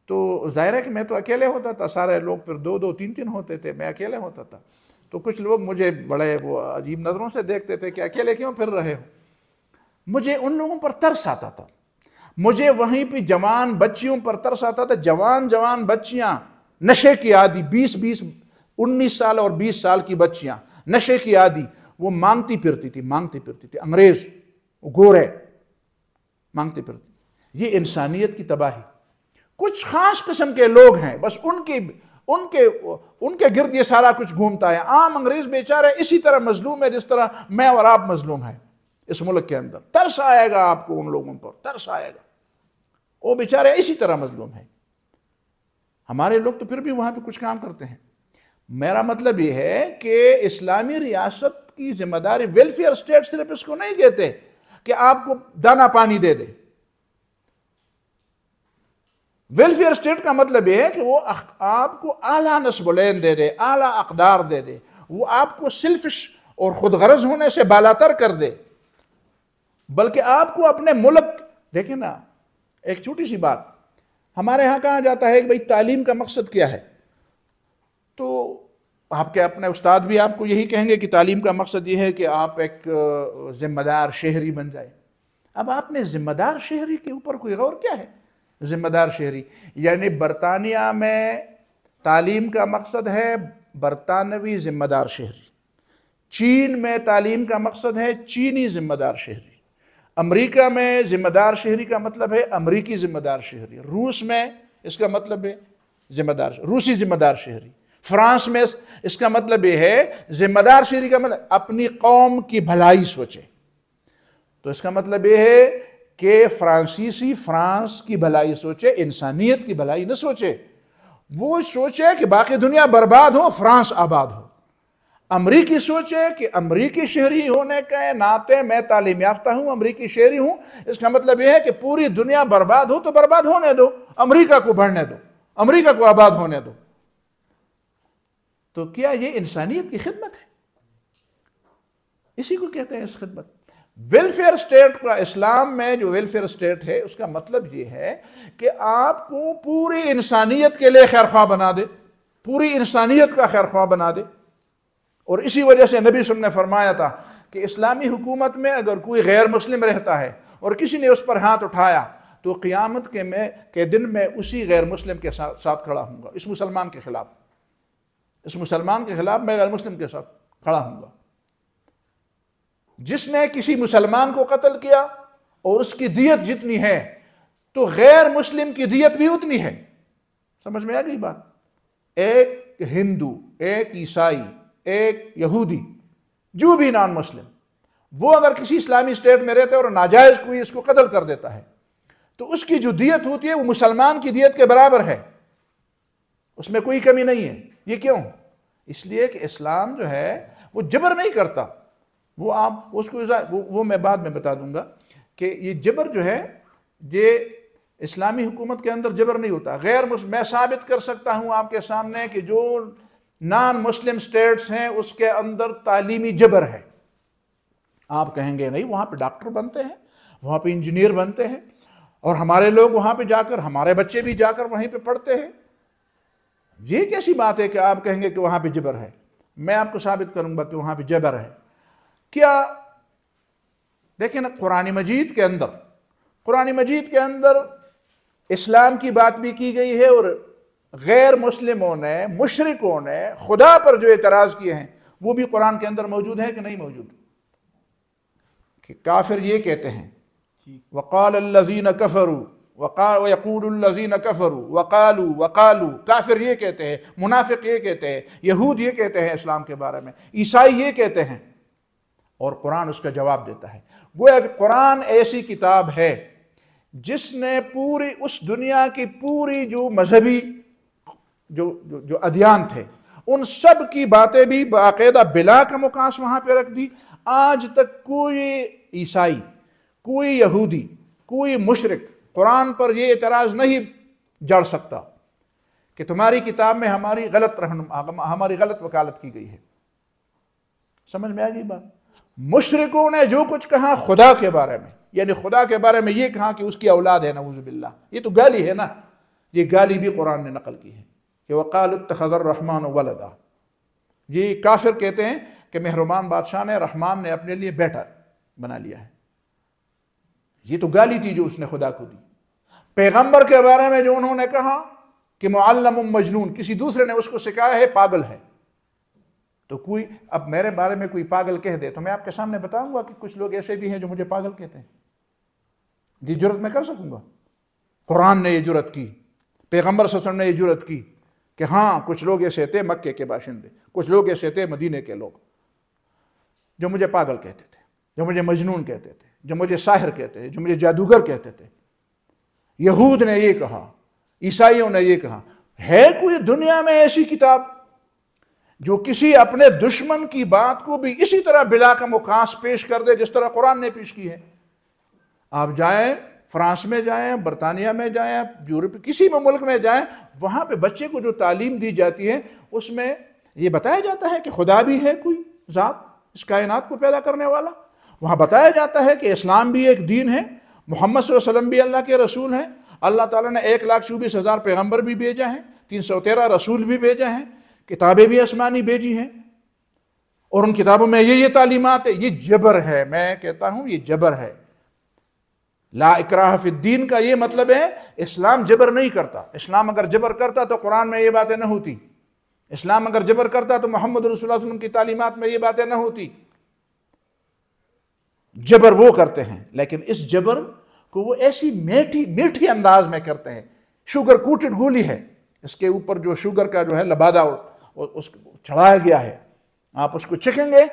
तो ज़ाहिर है कि मैं तो अकेले होता था सारे लोग फिर दो दो तीन तीन होते थे मैं अकेले होता था तो कुछ लोग मुझे बड़े वो अजीब नज़रों से देखते थे कि अकेले क्यों फिर रहे हो मुझे उन लोगों पर तरस आता था मुझे वहीं पर जवान बच्चियों पर तरस आता था जवान जवान बच्चियाँ नशे की आदि बीस बीस उन्नीस साल और बीस साल की बच्चियाँ नशे की आदि वो मांगती फिरती थी मांगती फिरती थी अंग्रेज गोरे मांगती फिरती थी ये इंसानियत की तबाही कुछ खास किस्म के लोग हैं बस उनके उनके उनके गिरद ये सारा कुछ घूमता है आम अंग्रेज बेचारे इसी तरह मजलूम है जिस तरह मैं और आप मजलूम हैं इस मुल्क के अंदर तरस आएगा आपको उन लोगों पर तरस आएगा वो बेचारे इसी तरह मजलूम है हमारे लोग तो फिर भी वहां पे कुछ काम करते हैं मेरा मतलब ये है कि इस्लामी रियासत की जिम्मेदारी वेलफेयर स्टेट सिर्फ इसको नहीं कहते कि आपको दाना पानी दे दे वेलफेयर स्टेट का मतलब यह है कि वो आपको आला नस्बुलैन दे दे आला अकदार दे दे वो आपको सिल्फिश और खुदगरज होने से बालातर कर दे बल्कि आपको अपने मुल्क देखे ना एक छोटी सी बात हमारे यहां कहा जाता है कि भाई तालीम का मकसद क्या है तो आपके अपने उस्ताद भी आपको यही कहेंगे कि तालीम का मकसद ये है कि आप एक ज़िम्मेदार शहरी बन जाए अब आपने ज़िम्मेदार शहरी के ऊपर कोई गौर क्या है ज़िम्मेदार शहरी यानी बरतानिया में तालीम का मकसद है बरतानवी ज़िम्मेदार शहरी चीन में तालीम का मकसद है चीनी ज़िम्मेदार शहरी अमरीका में ज़िम्मेदार शहरी का मतलब है अमरीकी ज़िम्मेदार शहरी रूस में इसका मतलब है ज़िम्मेदार रूसी ज़िम्मेदार शहरी फ्रांस में इसका मतलब यह है जिम्मेदार शहरी का मतलब अपनी कौम की भलाई सोचे तो इसका मतलब यह है कि फ्रांसीसी फ्रांस की भलाई सोचे इंसानियत की भलाई न सोचे वो सोचे कि बाकी दुनिया बर्बाद हो फ्रांस आबाद हो अमरीकी सोचे कि अमरीकी शहरी होने के नाते मैं तालीम याफ्ता हूँ अमरीकी शहरी हूँ इसका मतलब यह है कि पूरी दुनिया बर्बाद हो तो बर्बाद होने दो अमरीका को बढ़ने दो अमरीका को आबाद होने दो तो क्या ये इंसानियत की खिदमत है इसी को कहते हैं इस खिदमत वेलफेयर स्टेट का इस्लाम में जो वेलफेयर स्टेट है उसका मतलब ये है कि आपको पूरी इंसानियत के लिए ख्वाह बना दे पूरी इंसानियत का ख्वाह बना दे और इसी वजह से नबी सम ने फरमाया था कि इस्लामी हुकूमत में अगर कोई गैर मुस्लिम रहता है और किसी ने उस पर हाथ उठाया तो क़ियामत के में के दिन में उसी गैर मुस्लिम के साथ साथ खड़ा हूँगा इस मुसलमान के ख़िलाफ़ इस मुसलमान के खिलाफ मैं गैर मुस्लिम के साथ खड़ा हूँ जिसने किसी मुसलमान को कत्ल किया और उसकी दियत जितनी है तो गैर मुस्लिम की दियत भी उतनी है समझ में आ गई बात एक हिंदू एक ईसाई एक यहूदी जो भी नॉन मुस्लिम वो अगर किसी इस्लामी स्टेट में रहते और नाजायज़ कोई इसको कत्ल कर देता है तो उसकी जो दियत होती है वो मुसलमान की दियत के बराबर है उसमें कोई कमी नहीं है ये क्यों इसलिए कि इस्लाम जो है वो जबर नहीं करता वो आप उसको वो, वो मैं बाद में बता दूंगा कि ये जबर जो है ये इस्लामी हुकूमत के अंदर जबर नहीं होता गैर मैं साबित कर सकता हूँ आपके सामने कि जो नॉन मुस्लिम स्टेट्स हैं उसके अंदर तालीमी जबर है आप कहेंगे नहीं वहाँ पे डॉक्टर बनते हैं वहाँ पे इंजीनियर बनते हैं और हमारे लोग वहाँ पे जाकर हमारे बच्चे भी जाकर वहीं पे पढ़ते हैं ये कैसी बात है कि आप कहेंगे कि वहाँ पे जबर है मैं आपको साबित करूँगा कि वहाँ पे जबर है क्या देखिए ना कुरानी मजीद के अंदर कुरानी मजीद के अंदर इस्लाम की बात भी की गई है और गैर मुस्लिमों ने मुशरकों ने खुदा पर जो एतराज़ किए हैं वो भी कुरान के अंदर मौजूद है कि नहीं मौजूद कि काफिर ये कहते हैं वक़ाल लजीन कफरू वकाल वक़ूलजीन कफ़रू वक़ालू वक़ालू काफिर ये कहते हैं मुनाफिक ये कहते हैं यहूद ये कहते हैं इस्लाम के बारे में ईसाई ये कहते हैं और कुरान उसका जवाब देता है वो एक कुरान ऐसी किताब है जिसने पूरी उस दुनिया की पूरी जो मजहबी जो जो, जो अध्ययन थे उन सब की बातें भी बाकायदा बिला का मुकाश वहाँ पर रख दी आज तक कोई ईसाई कोई यहूदी कोई मुशरक़ कुरान पर यह एतराज़ नहीं जड़ सकता कि तुम्हारी किताब में हमारी गलत हमारी गलत वकालत की गई है समझ में आ गई बात मुशरकों ने जो कुछ कहा खुदा के बारे में यानी खुदा के बारे में यह कहा कि उसकी औलाद है नवूज़बिल्ला ये तो गाली है ना ये गाली भी कुरान ने नकल की है कि वकालतखर रहमान वलदा ये काफिर कहते हैं कि मेहरमान बादशाह ने रहमान ने अपने लिए बेटा बना लिया है ये तो गाली थी जो उसने खुदा को दी पैगम्बर के बारे में जो उन्होंने कहा कि मुआलम मजनून किसी दूसरे ने उसको सिखाया है पागल है तो कोई अब मेरे बारे में कोई पागल कह दे तो मैं आपके सामने बताऊंगा कि कुछ लोग ऐसे भी हैं जो मुझे पागल कहते हैं जी जरूरत मैं कर सकूंगा कुरान ने ये जरूरत की पैगम्बर ससन ने ये जरूरत की कि हाँ कुछ लोग ऐसे थे मक्के के बाशिंदे कुछ लोग ऐसे थे मदीने के लोग जो मुझे पागल कहते थे जो मुझे मजनून कहते थे जो मुझे साहिर कहते थे जो मुझे जादूगर कहते थे यहूद ने ये कहा ईसाइयों ने ये कहा है कोई दुनिया में ऐसी किताब जो किसी अपने दुश्मन की बात को भी इसी तरह बिला का मुकास पेश कर दे जिस तरह कुरान ने पेश की है आप जाएं फ्रांस में जाएं बरतानिया में जाएं यूरोप किसी भी मुल्क में जाएं वहाँ पे बच्चे को जो तालीम दी जाती है उसमें ये बताया जाता है कि खुदा भी है कोई ज़ात इस कायनात को पैदा करने वाला वहाँ बताया जाता है कि इस्लाम भी एक दीन है मोहम्मद वसलम भी अल्लाह के रसूल हैं अल्लाह ताला ने एक लाख चौबीस हज़ार पैगम्बर भी भेजा है तीन सौ तेरह रसूल भी भेजा है किताबें भी आसमानी भेजी हैं और उन किताबों में ये ये तालीमत है ये जबर है मैं कहता हूँ ये जबर है ला इकराफिद्दीन का ये मतलब है इस्लाम जबर नहीं करता इस्लाम अगर जबर करता तो कुरान में ये बातें ना होती इस्लाम अगर जबर करता तो मोहम्मद रसुल्लम की तालीमत में ये बातें ना होती जबर वो करते हैं लेकिन इस जबर को वो ऐसी मीठी मीठी अंदाज में करते हैं शुगर कोटेड गोली है इसके ऊपर जो शुगर का जो है लबादा उस चढ़ाया गया है आप उसको चखेंगे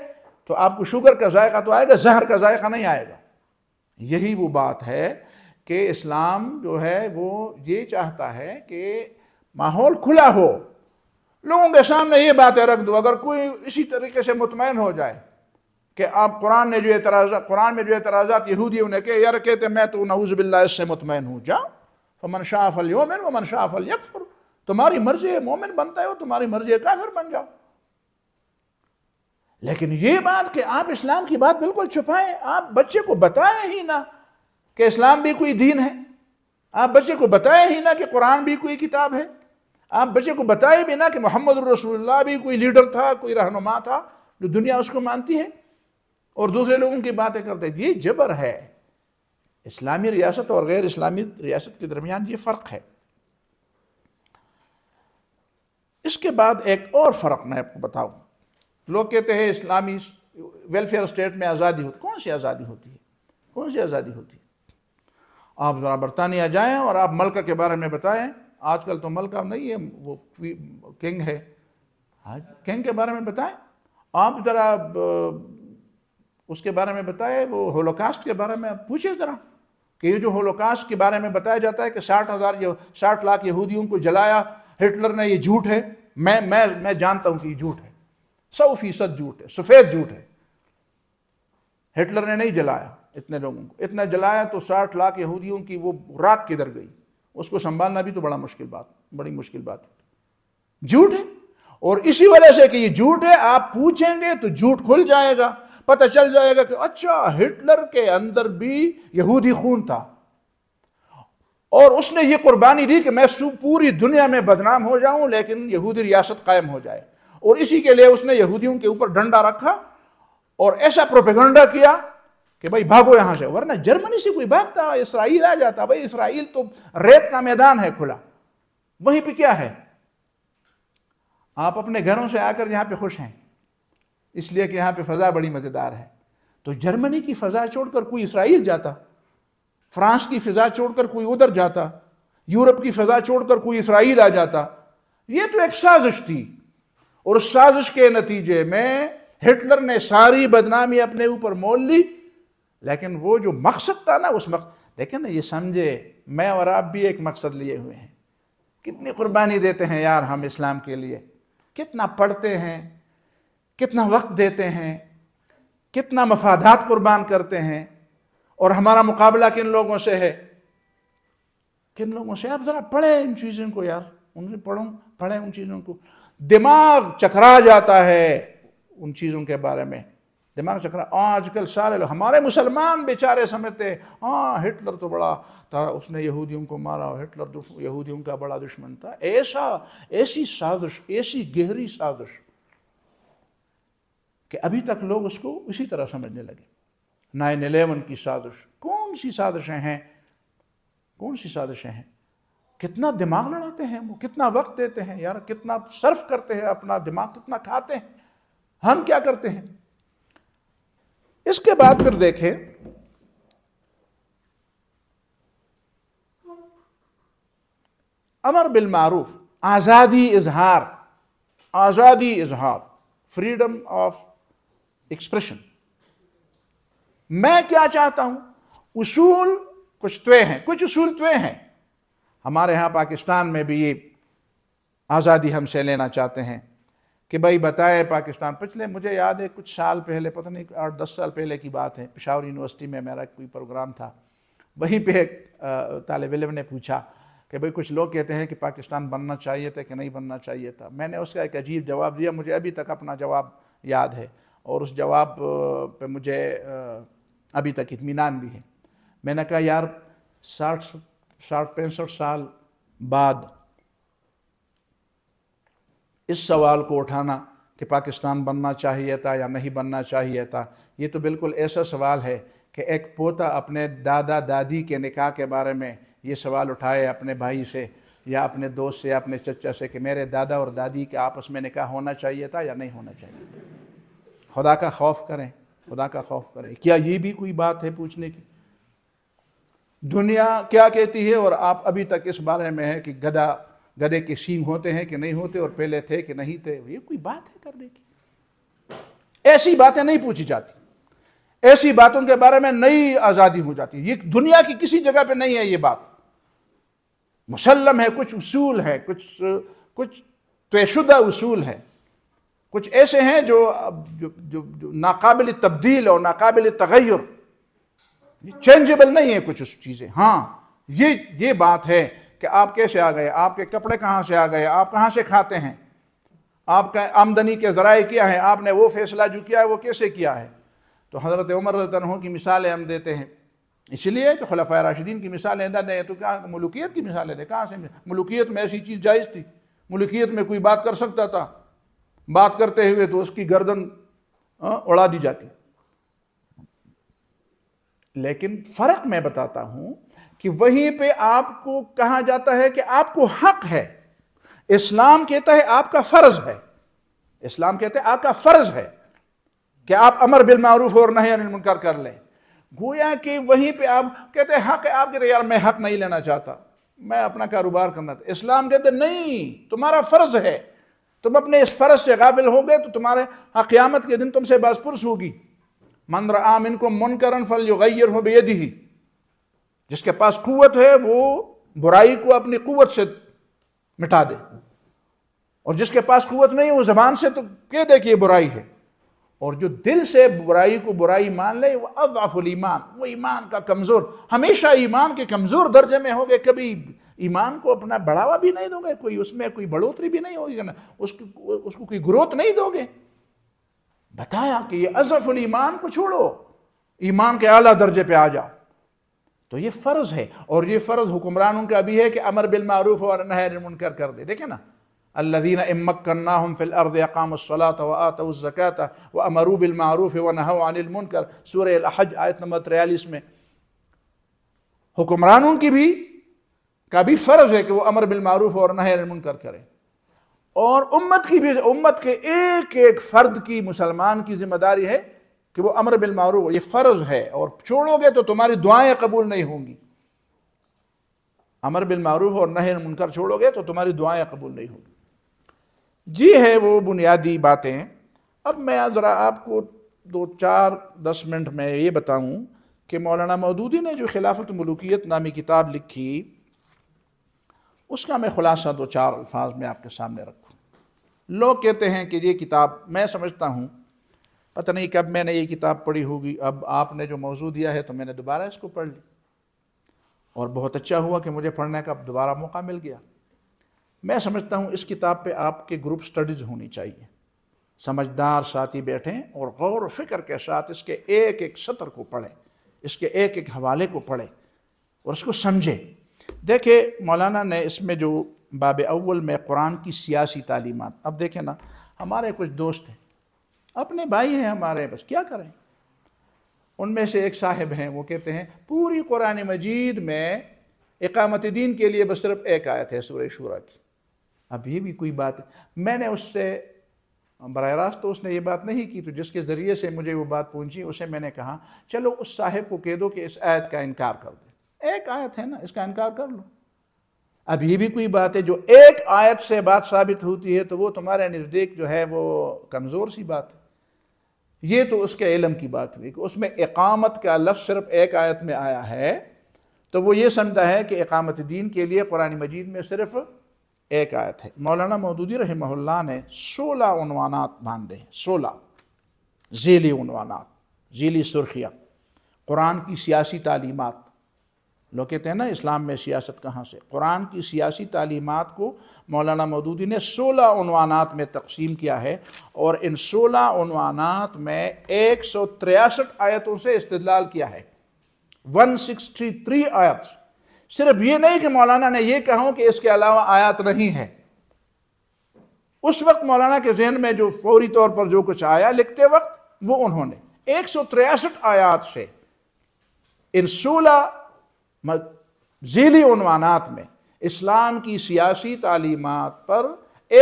तो आपको शुगर का जायका तो आएगा जहर का जायका नहीं आएगा यही वो बात है कि इस्लाम जो है वो ये चाहता है कि माहौल खुला हो लोगों के सामने ये बातें रख दो अगर कोई इसी तरीके से मुतमैन हो जाए कि आप कुरान ने जो एतराज़ा कुरान में जो एतराज़ा यहूदियों ने कहे यार कहते मैं तो नऊज़बिल्ला इससे मुतमैन हूँ जाओ तो मनशाह फलयोमिन व शाह फल यकफर तुम्हारी मर्ज़ी है मोमिन बनता है वो तुम्हारी मर्ज़ी है काफिर बन जाओ लेकिन ये बात कि आप इस्लाम की बात बिल्कुल छुपाएं आप बच्चे को बताएं ही ना कि इस्लाम भी कोई दीन है आप बच्चे को बताएं ही ना कि कुरान भी कोई किताब है आप बच्चे को बताएं भी ना कि मोहम्मद रसूलुल्लाह भी कोई लीडर था कोई रहनुमा था जो दुनिया उसको मानती है और दूसरे लोगों की बातें करते ये जबर है इस्लामी रियासत और गैर इस्लामी रियासत के दरमियान ये फ़र्क है इसके बाद एक और फ़र्क मैं आपको बताऊँ लोग कहते हैं इस्लामी वेलफेयर स्टेट में आज़ादी होती कौन सी आज़ादी होती है कौन सी आज़ादी होती है आप ज़रा बरतानिया जाएँ और आप मलका के बारे में बताएं आजकल तो मलका नहीं है वो किंग है आज हाँ, किंग के बारे में बताएं आप ज़रा उसके बारे में बताए वो होलोकास्ट के बारे में आप पूछिए ज़रा कि ये जो होलोकास्ट के बारे में बताया जाता है कि साठ हज़ार साठ लाख यहूदियों को जलाया हिटलर ने ये झूठ है मैं मैं मैं जानता हूँ कि ये झूठ है सौ फीसद झूठ है सफ़ेद झूठ है हिटलर ने नहीं जलाया इतने लोगों को इतना जलाया तो साठ लाख यहूदियों की वो राख किधर गई उसको संभालना भी तो बड़ा मुश्किल बात बड़ी मुश्किल बात है झूठ है और इसी वजह से कि ये झूठ है आप पूछेंगे तो झूठ खुल जाएगा पता चल जाएगा कि अच्छा हिटलर के अंदर भी यहूदी खून था और उसने ये कुर्बानी दी कि मैं पूरी दुनिया में बदनाम हो जाऊं लेकिन यहूदी रियासत कायम हो जाए और इसी के लिए उसने यहूदियों के ऊपर डंडा रखा और ऐसा प्रोपेगंडा किया कि भाई भागो यहां से वरना जर्मनी से कोई भागता इसराइल आ जाता भाई इसराइल तो रेत का मैदान है खुला वहीं पे क्या है आप अपने घरों से आकर यहां पे खुश हैं इसलिए कि यहाँ पे फ़ज़ा बड़ी मज़ेदार है तो जर्मनी की फ़ज़ा छोड़कर कोई इसराइल जाता फ्रांस की फ़िज़ा छोड़कर कोई उधर जाता यूरोप की फजा छोड़कर कोई इसराइल आ जाता ये तो एक साजिश थी और उस साजिश के नतीजे में हिटलर ने सारी बदनामी अपने ऊपर मोल ली लेकिन वो जो मकसद था ना उस मकसद लेकिन ये समझे मैं और आप भी एक मकसद लिए हुए हैं कितनी कुर्बानी देते हैं यार हम इस्लाम के लिए कितना पढ़ते हैं कितना वक्त देते हैं कितना मफादात कुर्बान करते हैं और हमारा मुकाबला किन लोगों से है किन लोगों से आप ज़रा पढ़े इन चीज़ों को यार उनसे पढ़ो पढ़ें उन चीज़ों को दिमाग चकरा जाता है उन चीज़ों के बारे में दिमाग चकरा आजकल सारे लोग हमारे मुसलमान बेचारे समझते हाँ हिटलर तो बड़ा था उसने यहूदियों को मारा हिटलर यहूदियों का बड़ा दुश्मन था ऐसा ऐसी साजिश ऐसी गहरी साजिश कि अभी तक लोग उसको उसी तरह समझने लगे नाइन एलेवन की साजिश कौन सी साजिशें हैं कौन सी साजिशें हैं कितना दिमाग लड़ाते हैं वो कितना वक्त देते हैं यार कितना सर्फ करते हैं अपना दिमाग कितना खाते हैं हम क्या करते हैं इसके बाद फिर देखें अमर बिल मारूफ आज़ादी इजहार आज़ादी इजहार फ्रीडम ऑफ एक्सप्रेशन मैं क्या चाहता हूं उसूल कुछ त्वे हैं कुछ उसूल त्वे हैं हमारे यहां पाकिस्तान में भी ये आज़ादी हमसे लेना चाहते हैं कि भाई बताए पाकिस्तान पिछले मुझे याद है कुछ साल पहले पता नहीं आठ दस साल पहले की बात है पिशावर यूनिवर्सिटी में मेरा कोई प्रोग्राम था वहीं पे एक तालब इलम ने पूछा कि भाई कुछ लोग कहते हैं कि पाकिस्तान बनना चाहिए था कि नहीं बनना चाहिए था मैंने उसका एक अजीब जवाब दिया मुझे अभी तक अपना जवाब याद है और उस जवाब पे मुझे अभी तक इतमान भी है मैंने कहा यार साठ साठ पैंसठ साल बाद इस सवाल को उठाना कि पाकिस्तान बनना चाहिए था या नहीं बनना चाहिए था ये तो बिल्कुल ऐसा सवाल है कि एक पोता अपने दादा दादी के निकाह के बारे में ये सवाल उठाए अपने भाई से या अपने दोस्त से या अपने चचा से कि मेरे दादा और दादी के आपस में निकाह होना चाहिए था या नहीं होना चाहिए था खुदा का खौफ करें खुदा का खौफ करें क्या ये भी कोई बात है पूछने की दुनिया क्या कहती है और आप अभी तक इस बारे में है कि गधा गधे के सींग होते हैं कि नहीं होते और पहले थे कि नहीं थे ये कोई बात है करने की ऐसी बातें नहीं पूछी जाती ऐसी बातों के बारे में नई आज़ादी हो जाती है ये दुनिया की किसी जगह पे नहीं है ये बात मुसलम है कुछ उसूल है कुछ कुछ तयशुदा उसूल है कुछ ऐसे हैं जो जो, जो, जो नाकाबिल तब्दील और नाकाबिल तगैर चेंजेबल नहीं है कुछ उस चीज़ें हाँ ये ये बात है कि आप कैसे आ गए आपके कपड़े कहाँ से आ गए आप कहाँ से खाते हैं आपका आमदनी के ज़राए क्या है आपने वो फैसला जो किया है वो कैसे किया है तो हज़रत उमर तनों की मिसालें हम देते हैं इसलिए कि खलफा राशिदीन की मिसालें ना दें तो क्या मलूकियत की मिसालें दें कहाँ से मलूकियत में ऐसी चीज़ जायज़ थी मलूकियत में कोई बात कर सकता था बात करते हुए तो उसकी गर्दन उड़ा दी जाती लेकिन फर्क मैं बताता हूं कि वहीं पे आपको कहा जाता है कि आपको हक है इस्लाम कहता है आपका फर्ज है इस्लाम कहते हैं आपका फर्ज है कि आप अमर बिल मारूफ और नहीं अनिल मुनकर कर ले गोया कि वहीं पे आप कहते हैं हक है आप कहते यार मैं हक नहीं लेना चाहता मैं अपना कारोबार करना था इस्लाम कहते नहीं तुम्हारा फर्ज है तुम अपने इस फ़र्ज से गाफिल हो गए तो तुम्हारे हकियामत हाँ, के दिन तुमसे बसपुरस होगी मंद्र आम इनको मुनकरन फल युगैर हो बेदी जिसके पास कुत है वो बुराई को अपनी कुत से मिटा दे और जिसके पास कुत नहीं है वो ज़बान से तो कह दे कि ये बुराई है और जो दिल से बुराई को बुराई मान ले वो अजाफुल ईमान वो ईमान का कमज़ोर हमेशा ईमान के कमज़ोर दर्जे में होंगे कभी ईमान को अपना बढ़ावा भी नहीं दोगे कोई उसमें कोई बढ़ोतरी भी नहीं होगी ना उसको उसको कोई ग्रोथ नहीं दोगे बताया कि ये असफुल ईमान को छोड़ो ईमान के अला दर्जे पे आ जाओ तो ये फ़र्ज़ है और ये फ़र्ज़ हुक्मरानों का भी है कि अमर मारूफ और नहर कर दे देखे ना अल्लादीन इमक्ना في الارض اقاموا الصلاه واتوا व وامروا بالمعروف ونهوا عن المنكر سوره हज आयत نمبر 43 में हुक्मरानों की भी का भी फ़र्ज़ है कि वो अमर बिलमूफ और नहर मुनकर करें और उम्मत की भी उम्मत के एक एक फ़र्द की मुसलमान की जिम्मेदारी है कि वो अमर बिलमूफ़ ये फ़र्ज़ है और छोड़ोगे तो तुम्हारी दुआएं कबूल नहीं होंगी अमर बिलमूफ़ और नहर मुनकर छोड़ोगे तो तुम्हारी दुआएं कबूल नहीं होंगी जी है वो बुनियादी बातें अब मैं ज़रा आपको दो चार दस मिनट में ये बताऊं कि मौलाना मौदूदी ने जो खिलाफत मलूकियत नामी किताब लिखी उसका मैं खुलासा दो चार अल्फाज में आपके सामने रखूँ लोग कहते हैं कि ये किताब मैं समझता हूँ पता नहीं कब मैंने ये किताब पढ़ी होगी अब आपने जो मौजू दिया है तो मैंने दोबारा इसको पढ़ ली और बहुत अच्छा हुआ कि मुझे पढ़ने का दोबारा मौका मिल गया मैं समझता हूँ इस किताब पे आपके ग्रुप स्टडीज़ होनी चाहिए समझदार साथी बैठें और गौर फिक्र के साथ इसके एक एक सतर को पढ़ें इसके एक एक हवाले को पढ़ें और इसको समझें देखे मौलाना ने इसमें जो बाब अव्वल में कुरान की सियासी तालीमत अब देखें ना हमारे कुछ दोस्त हैं अपने भाई हैं हमारे बस क्या करें उनमें से एक साहिब हैं वो कहते हैं पूरी कुरान मजीद में इकामत दीन के लिए बस सिर्फ एक आयत है सूर्य शुरा की अब ये भी कोई बात है मैंने उससे बर रास्त तो उसने ये बात नहीं की तो जिसके ज़रिए से मुझे वो बात पूछी उसे मैंने कहा चलो उस साहिब को कह दो कि इस आयत का इनकार कर दें एक आयत है ना इसका इनकार कर लो अब ये भी कोई बात है जो एक आयत से बात साबित होती है तो वो तुम्हारे नज़दीक जो है वो कमज़ोर सी बात है ये तो उसके इलम की बात हुई कि उसमें इकामत का लफ्ज़ सिर्फ एक आयत में आया है तो वो ये समझा है कि इकामत दीन के लिए कुरान मजीद में सिर्फ एक आयत है मौलाना मौदूदी रहमल्ला ने सोलह उनवानात बांधे हैं सोलह झीली उनवानात झीली सुर्खियाँ कुरान की सियासी तालीमत लोग कहते हैं ना इस्लाम में सियासत कहाँ से कुरान की सियासी तालीमत को मौलाना मदूदी ने सोलह अनवानात में तकसीम किया है और इन सोलह अनवानात में एक सौ तिरसठ आयतों से इस्तलाल किया है वन सिक्सटी थ्री आयत सिर्फ ये नहीं कि मौलाना ने यह कहा कि इसके अलावा आयत नहीं है उस वक्त मौलाना के जहन में जो फौरी तौर पर जो कुछ आया लिखते वक्त वो उन्होंने एक सौ तिरसठ आयात से इन सोलह झीलीवानात में इस्लाम की सियासी तालीमत पर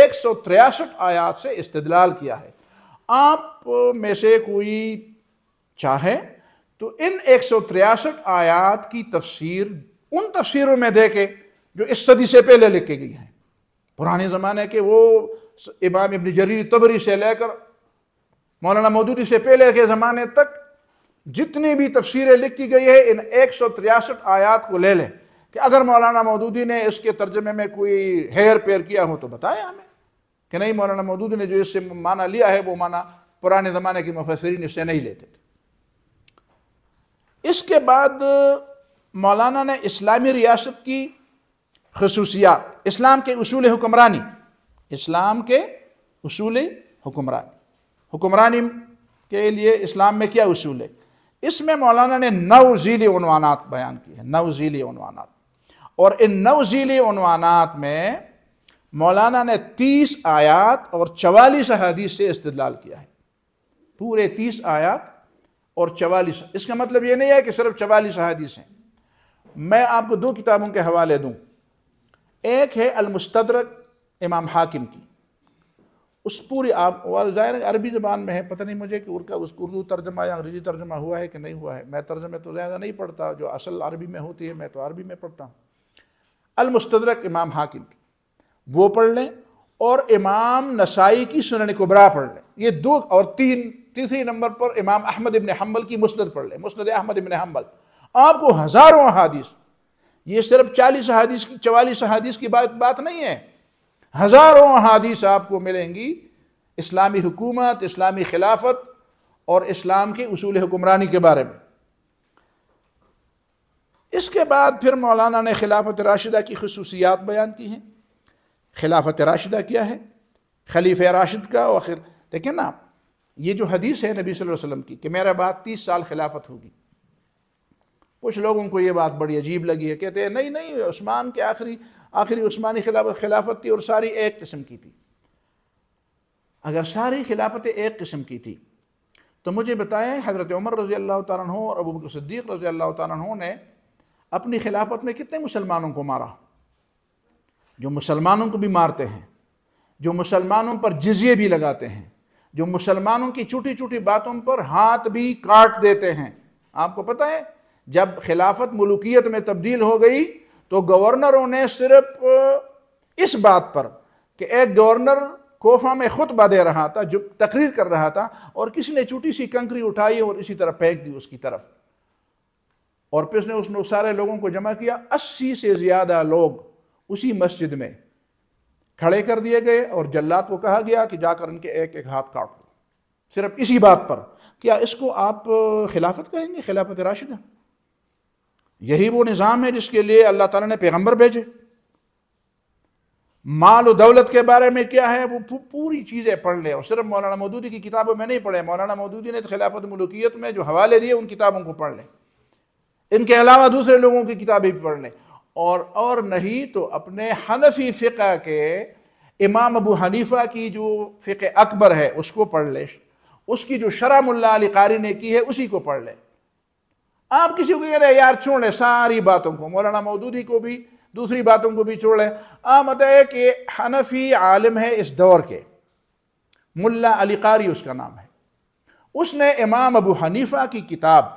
एक सौ त्रियासठ आयात से इस्तलाल किया है आप में से कोई चाहे तो इन एक सौ त्रियासठ आयात की तफसीर उन तफसीरों में देखे जो इस सदी से पहले लिखी गई हैं पुराने ज़माने के वो इमाम इबन जरीर तबरी से लेकर मौलाना मौदूदी से पहले के ज़माने तक जितनी भी तफसीरें लिखी गई है इन एक सौ तिरसठ आयात को ले लें कि अगर मौलाना मौदूदी ने इसके तर्जमे में कोई हेयर पेयर किया हो तो बताएं हमें कि नहीं मौलाना मौदूदी ने जो इससे माना लिया है वो माना पुराने ज़माने की मुफसरीन इससे नहीं लेते थे इसके बाद मौलाना ने इस्लामी रियासत की खसूसियात इस्लाम के असूल हुक्मरानी इस्लाम के असूल हुक्मरानी हुक्मरानी के लिए इस्लाम में क्या असूल है इसमें मौलाना ने नौ झीली उनवानात बयान किए हैं नौ झीली उनवानात और इन नौ झीली उनवानात में मौलाना ने तीस आयात और चवालीस हदीस से इस्तलाल किया है पूरे तीस आयात और चवालीस इसका मतलब ये नहीं है कि सिर्फ चवालीस अहादीस हैं मैं आपको दो किताबों के हवाले दूँ एक है अलमुस्तरक इमाम हाकिम की उस पूरी आप और ज़ाहिर अरबी ज़बान में है पता नहीं मुझे कि उर्का उस उर्दू तर्जमा या अंग्रेज़ी तर्जमा हुआ है कि नहीं हुआ है मैं तर्जमे तो ज़्यादा नहीं पढ़ता जो असल अरबी में होती है मैं तो अरबी में पढ़ता हूँ अलमुस्तरक इमाम हाकिम की वो पढ़ लें और इमाम नसाई की सुनन कुबरा पढ़ लें ये दो और तीन तीसरे नंबर पर इमाम अहमद इबन हम्बल की मुस्द पढ़ लें मुस्द अहमद इबन हम्बल आपको हज़ारों अदीस ये सिर्फ चालीस अदीस की चवालीस अहादीस की बात बात नहीं है हज़ारों अहादीस आपको मिलेंगी इस्लामी हुकूमत इस्लामी खिलाफत और इस्लाम के असूल हुक्मरानी के बारे में इसके बाद फिर मौलाना ने खिलाफत राशिदा की खसूसियात बयान की हैं खिलाफत राशिदा क्या है खलीफ राशिद का और खिल ना ये जो हदीस है नबी सल्लल्लाहु अलैहि वसल्लम की कि मेरे बाद तीस साल खिलाफत होगी कुछ लोगों को ये बात बड़ी अजीब लगी है कहते हैं नहीं नहीं उस्मान के आखिरी आखिरी उस्मानी खिलाफत खिलाफत थी और सारी एक किस्म की थी अगर सारी खिलाफतें एक किस्म की थी तो मुझे बताएं हज़रत उमर रज़ी अल्लाह तु और अबू बकर सिद्दीक़ रज़ी अल्लाह तु ने अपनी खिलाफत में कितने मुसलमानों को मारा जो मुसलमानों को भी मारते हैं जो मुसलमानों पर जिजिए भी लगाते हैं जो मुसलमानों की छोटी छोटी बातों पर हाथ भी काट देते हैं आपको पता है जब खिलाफत मलुकियत में तब्दील हो गई तो गवर्नरों ने सिर्फ इस बात पर कि एक गवर्नर कोफा में खुतबा दे रहा था जो तकरीर कर रहा था और किसी ने छोटी सी कंकरी उठाई और इसी तरह फेंक दी उसकी तरफ और फिर उसने उस सारे लोगों को जमा किया अस्सी से ज़्यादा लोग उसी मस्जिद में खड़े कर दिए गए और जल्लाद को कहा गया कि जाकर उनके एक एक हाथ काट दो सिर्फ इसी बात पर क्या इसको आप खिलाफत कहेंगे खिलाफत राशिद यही वो निज़ाम है जिसके लिए अल्लाह ताला ने पैगंबर भेजे माल और दौलत के बारे में क्या है वो पूरी चीज़ें पढ़ लें और सिर्फ मौलाना मौदूदी की किताबों में नहीं पढ़े मौलाना मौदूदी ने तो खिलाफत मलूकियत में जो हवाले दिए उन किताबों को पढ़ लें इनके अलावा दूसरे लोगों की किताबें भी पढ़ लें और और नहीं तो अपने हनफी फ़िका के इमाम अबू हनीफ़ा की जो फ़िक अकबर है उसको पढ़ लें उसकी जो शरा मुल्ला अली कारी ने की है उसी को पढ़ लें आप किसी को कह रहे यार छोड़ सारी बातों को मौलाना मौदूदी को भी दूसरी बातों को भी छोड़ लें आप बताए कि हनफी आलम है इस दौर के मुल्ला अली कारी उसका नाम है उसने इमाम अबू हनीफा की किताब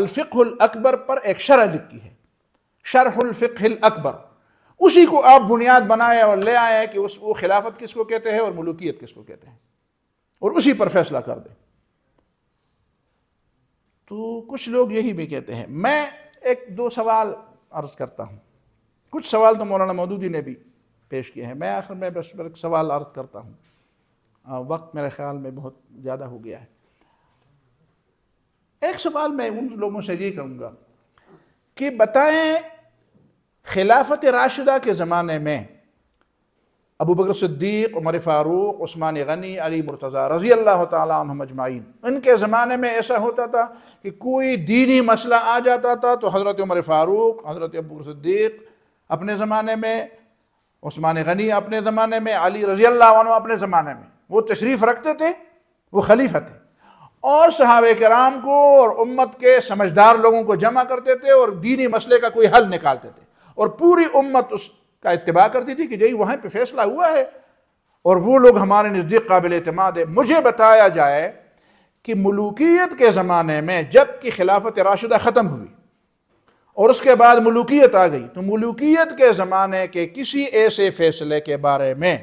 अलफ़िल अकबर पर एक शरह लिखी है शरफ़िल अकबर उसी को आप बुनियाद बनाए और ले आए कि उस वो खिलाफत किसको कहते हैं और मलूकियत किसको कहते हैं और उसी पर फैसला कर दें तो कुछ लोग यही भी कहते हैं मैं एक दो सवाल अर्ज़ करता हूँ कुछ सवाल तो मौलाना मौदूदी ने भी पेश किए हैं मैं आखिर में बस एक सवाल अर्ज़ करता हूँ वक्त मेरे ख्याल में बहुत ज़्यादा हो गया है एक सवाल मैं उन लोगों से ये कहूँगा कि बताएं खिलाफत राशिदा के ज़माने में अबू बकर सिद्दीक उमर फ़ारूक उस्मान गनी अली मुर्तज़ा रज़ी अल्लाह तम इनके ज़माने में ऐसा होता था कि कोई दीनी मसला आ जाता था तो हज़रत उमर फ़ारूक हज़रत अबू सिद्दीक अपने ज़माने में उस्मान गनी अपने ज़माने में अली रज़ी अल्लाह अपने ज़माने में वो तशरीफ़ रखते थे वो खलीफा थे और सहाब कराम को और उम्मत के समझदार लोगों को जमा करते थे और दीनी मसले का कोई हल निकालते थे और पूरी उम्मत उस का इतबा करती थी कि यही वहाँ पर फैसला हुआ है और वो लोग हमारे नज़दीक काबिल अतमाद है मुझे बताया जाए कि मलूकियत के ज़माने में जब कि खिलाफत राशिदा ख़त्म हुई और उसके बाद मलूकियत आ गई तो मलूकियत के ज़माने के किसी ऐसे फ़ैसले के बारे में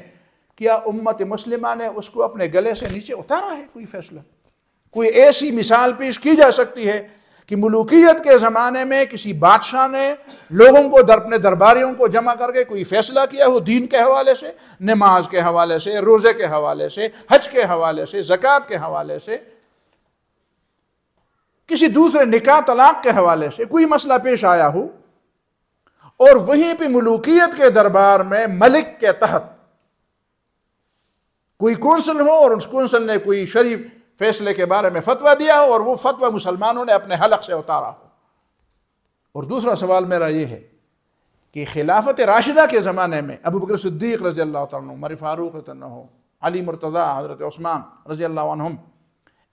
क्या उम्मत मुस्लिमा ने उसको अपने गले से नीचे उतारा है कोई फ़ैसला कोई ऐसी मिसाल पेश की जा सकती है कि मलूकियत के ज़माने में किसी बादशाह ने लोगों को दर अपने दरबारियों को जमा करके कोई फैसला किया हो दीन के हवाले से नमाज के हवाले से रोज़े के हवाले से हज के हवाले से ज़क़़त के हवाले से किसी दूसरे निका तलाक के हवाले से कोई मसला पेश आया हो और वहीं पे मलूकियत के दरबार में मलिक के तहत कोई कौंसल हो और उस कौंसल ने कोई शरीफ फैसले के बारे में फतवा दिया हो और वो फतवा मुसलमानों ने अपने हलक से उतारा हो और दूसरा सवाल मेरा ये है कि खिलाफत राशिदा के ज़माने में अबू बकर सिद्दीक रजी अल्लाह तुम्र फ़ारूक हो अली मुर्तज़ा हज़रत उस्मान रजी अल्लाम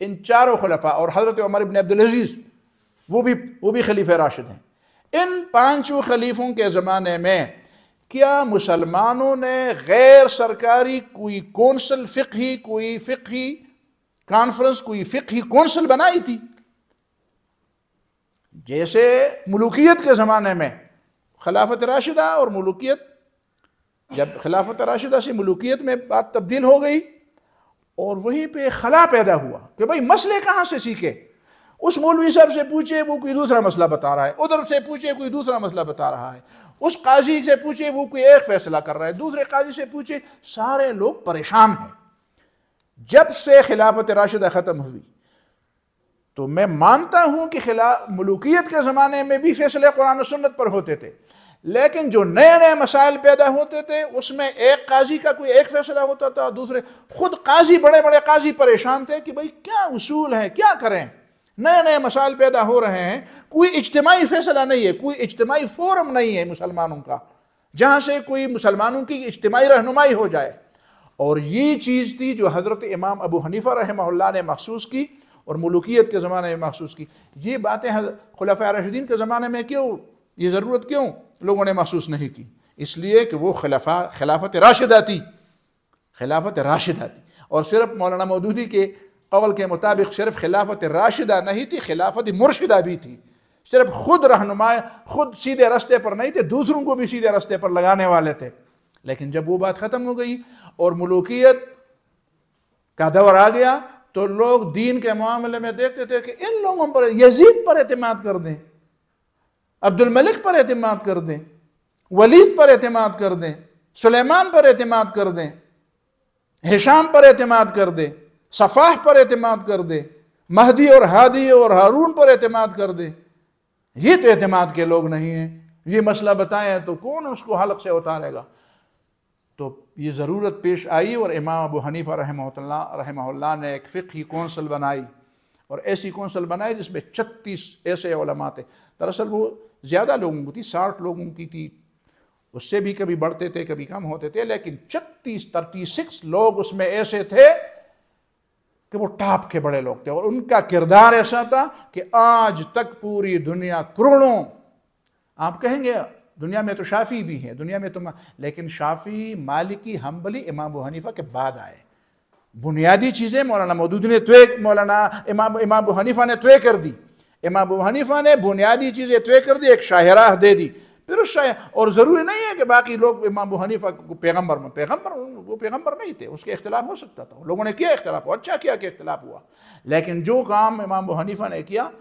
इन चारों खलफा और हज़रत उमर इबन अब्दुलज़ीज़ वो भी वो भी खलीफ राशिद हैं इन पांचों खलीफों के ज़माने में क्या मुसलमानों ने गैर सरकारी कोई कौंसल फ़िकी कोई फ़िकी कॉन्फ्रेंस कोई ही कौंसिल बनाई थी जैसे मलुकियत के ज़माने में खिलाफत राशिदा और मलुकियत जब खिलाफत राशिदा से मलुकियत में बात तब्दील हो गई और वहीं पे खला पैदा हुआ कि भाई मसले कहाँ से सीखे उस मौलवी साहब से पूछे वो कोई दूसरा मसला बता रहा है उधर से पूछे कोई दूसरा मसला बता रहा है उस काजी से पूछे वो कोई एक फैसला कर रहा है दूसरे काजी से पूछे सारे लोग परेशान हैं जब से खिलाफत राशिदा ख़त्म हुई तो मैं मानता हूं कि खिला मलूकियत के ज़माने में भी फैसले कुरान सुन्नत पर होते थे लेकिन जो नए नए मसाइल पैदा होते थे उसमें एक काजी का कोई एक फैसला होता था दूसरे खुद काजी बड़े बड़े काजी परेशान थे कि भाई क्या उसूल है क्या करें नए नए मसाइल पैदा हो रहे हैं कोई इज्तमाही फैसला नहीं है कोई इज्तमाही फोरम नहीं है मुसलमानों का जहाँ से कोई मुसलमानों की इज्तमाही रहनुमाई हो जाए और ये चीज़ थी जो हज़रत इमाम अबू हनीफ़ा रहमल्ला ने मखसूस की और मलुकियत के ज़माने में महसूस की ये बातें खलफ रशीदीन के ज़माने में क्यों ये ज़रूरत क्यों लोगों ने महसूस नहीं की इसलिए कि वो खिलाफा खिलाफत राशिदा थी खिलाफत राशिदा थी और सिर्फ मौलाना मौदूदी के कौल के मुताबिक सिर्फ खिलाफत राशिदा नहीं थी खिलाफत मुर्शिदा भी थी सिर्फ खुद रहनुमाए खुद सीधे रास्ते पर नहीं थे दूसरों को भी सीधे रास्ते पर लगाने वाले थे लेकिन जब वो बात ख़त्म हो गई और मलूकियत का दौर आ गया तो लोग दीन के मामले में देखते थे कि इन लोगों पर यजीद पर अतमाद कर दें अब्दुल मलिक पर अतमाद कर दें वलीद पर अतमाद कर दें सुलेमान पर अतमाद कर दें हिशाम पर अतमाद कर दें सफ़ाह पर अतमाद कर दें महदी और हादी और हारून पर अतमाद कर दें ये तो अतमाद के लोग नहीं हैं ये मसला बताएं तो कौन उसको हलक से उतारेगा तो ये ज़रूरत पेश आई और इमाम अबू हनीफ़ा रहमतल्ला रहमल्ला ने एक फ़िकी कौंसल बनाई और ऐसी कौंसल बनाई जिसमें छत्तीस ऐसे ओलमा थे दरअसल वो ज़्यादा लोगों की थी साठ लोगों की थी उससे भी कभी बढ़ते थे कभी कम होते थे लेकिन छत्तीस थर्टी सिक्स लोग उसमें ऐसे थे कि वो टाप के बड़े लोग थे और उनका किरदार ऐसा था कि आज तक पूरी दुनिया करोड़ों आप कहेंगे दुनिया में तो शाफ़ी भी हैं दुनिया में तो लेकिन शाफ़ी मालिकी हम्बली इमाम हनीफा के बाद आए बुनियादी चीज़ें मौलाना मदूदी ने त्वे मौलाना इमाम इमाम हनीफा ने तय कर दी इमाम हनीफा ने बुनियादी चीज़ें त्वे कर दी एक शाहराह दे दी फिर उस शाह और ज़रूरी नहीं है कि बाकी लोग इमाम हनीफा को पैगम्बर में पैगम्बर वो पैगम्बर नहीं थे उसके अख्तिलाफ हो सकता था लोगों ने किया अख्तिलाफ अच्छा किया कि अख्तिलाफ हुआ लेकिन जो काम इमाम हनीफा ने किया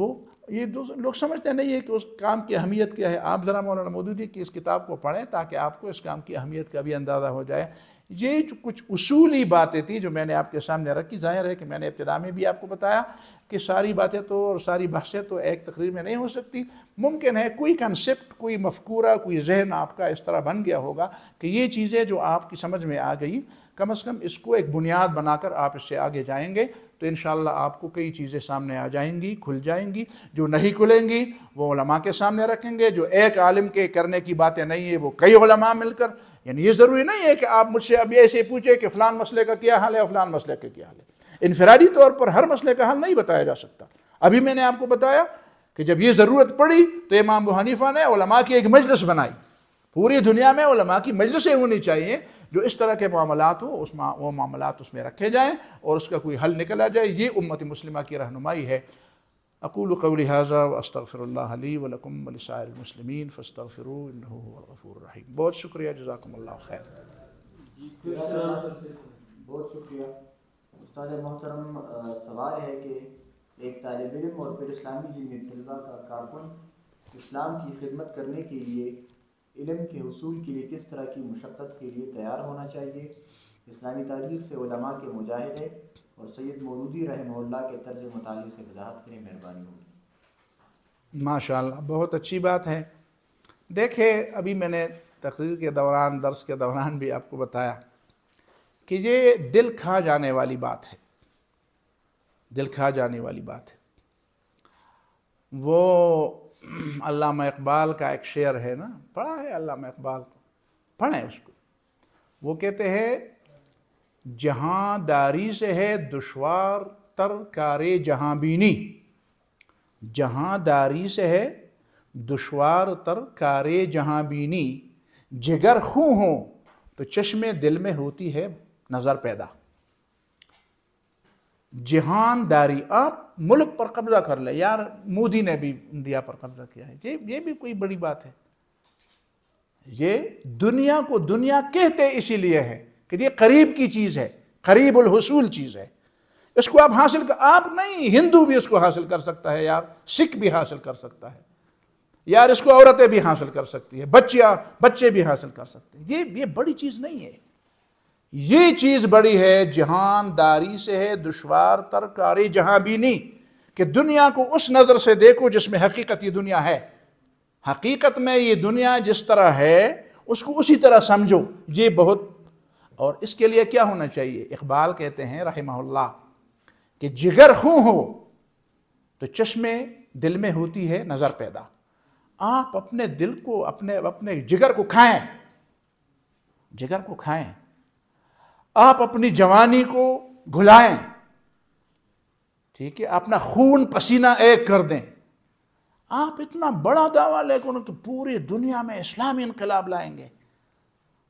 वो ये लोग समझते हैं नहीं है कि उस काम की अहमियत क्या है आप ज़रा मौलाना मौदूदी की इस किताब को पढ़ें ताकि आपको इस काम की अहमियत का भी अंदाज़ा हो जाए ये जो कुछ उसूली बातें थी जो मैंने आपके सामने रखी जाहिर है कि मैंने इब्तदा में भी आपको बताया कि सारी बातें तो और सारी बहसें तो एक तकरीर में नहीं हो सकती मुमकिन है कोई कंसेप्ट कोई मफकूरा कोई जहन आपका इस तरह बन गया होगा कि ये चीज़ें जो आपकी समझ में आ गई कम अज़ कम इसको एक बुनियाद बनाकर आप इससे आगे जाएंगे तो इन आपको कई चीज़ें सामने आ जाएंगी खुल जाएंगी जो नहीं खुलेंगी वो ओलमा के सामने रखेंगे जो एक आलिम के करने की बातें नहीं है वो कई ओलमा मिलकर यानी ये ज़रूरी नहीं है कि आप मुझसे अब ऐसे पूछे कि फ़लान मसले का क्या हाल है फ़लान मसले का क्या हाल है इनफरादी तौर पर हर मसले का हाल नहीं बताया जा सकता अभी मैंने आपको बताया कि जब ये ज़रूरत पड़ी तो इमाम हनीफ़ा ने की एक मजलिस बनाई पूरी दुनिया में उलमा की मजलिसें होनी चाहिए जो इस तरह के मामला हो उस मा, वो मामला उसमें रखे जाएँ और उसका कोई हल निकला जाए ये उम्मत मुस्लिम की रहनुमाई है अकूल कबल हाजा अस्तफ़रली वलकम बहुत शुक्रिया जजाकम खैर बहुत शुक्रिया उस्ताद मोहतरम सवाल है कि एक तालब इलम और फिर इस्लामी जिन तलबा का कारकुन इस्लाम की खिदमत करने के लिए इलम के असूल के लिए किस तरह की मशक्क़त के लिए तैयार होना चाहिए इस्लामी तारीख से उलमा के मुजाहदे और सैयद मौलूदी रहमल्ला के तर्ज मताली से वजाहत करें मेहरबानी होगी माशा बहुत अच्छी बात है देखे अभी मैंने तकरीर के दौरान दर्स के दौरान भी आपको बताया कि ये दिल खा जाने वाली बात है दिल खा जाने वाली बात है वो अल्लाह इकबाल का एक शेर है ना पढ़ा है अल्लाह इकबाल को पढ़ें उसको वो कहते हैं जहाँ दारी से है दुशवार तर कारे जहाँ बीनी जहाँ दारी से है दुशवार तर कारे जहाँ बीनी जिगर खूँ हो तो चश्मे दिल में होती है नज़र पैदा जहानदारी आप मुल्क पर कब्जा कर ले यार मोदी ने भी इंडिया पर कब्जा किया है ये ये भी कोई बड़ी बात है ये दुनिया को दुनिया कहते इसीलिए है कि ये करीब की चीज़ है करीब उलहसूल चीज़ है इसको आप हासिल कर आप नहीं हिंदू भी इसको हासिल कर सकता है यार सिख भी हासिल कर सकता है यार इसको औरतें भी हासिल कर सकती है बच्चिया बच्चे भी हासिल कर सकते हैं ये ये बड़ी चीज़ नहीं है ये चीज़ बड़ी है जहानदारी से है दुशवार तरकारी जहां भी नहीं कि दुनिया को उस नज़र से देखो जिसमें हकीकत ये दुनिया है हकीकत में ये दुनिया जिस तरह है उसको उसी तरह समझो ये बहुत और इसके लिए क्या होना चाहिए इकबाल कहते हैं रहमल्ला कि जिगर खूँ हो तो चश्मे दिल में होती है नज़र पैदा आप अपने दिल को अपने अपने जिगर को खाएं जिगर को खाएं आप अपनी जवानी को भुलाएं ठीक है अपना खून पसीना एक कर दें आप इतना बड़ा दावा लेकर कि पूरी दुनिया में इस्लामी इनकलाब लाएंगे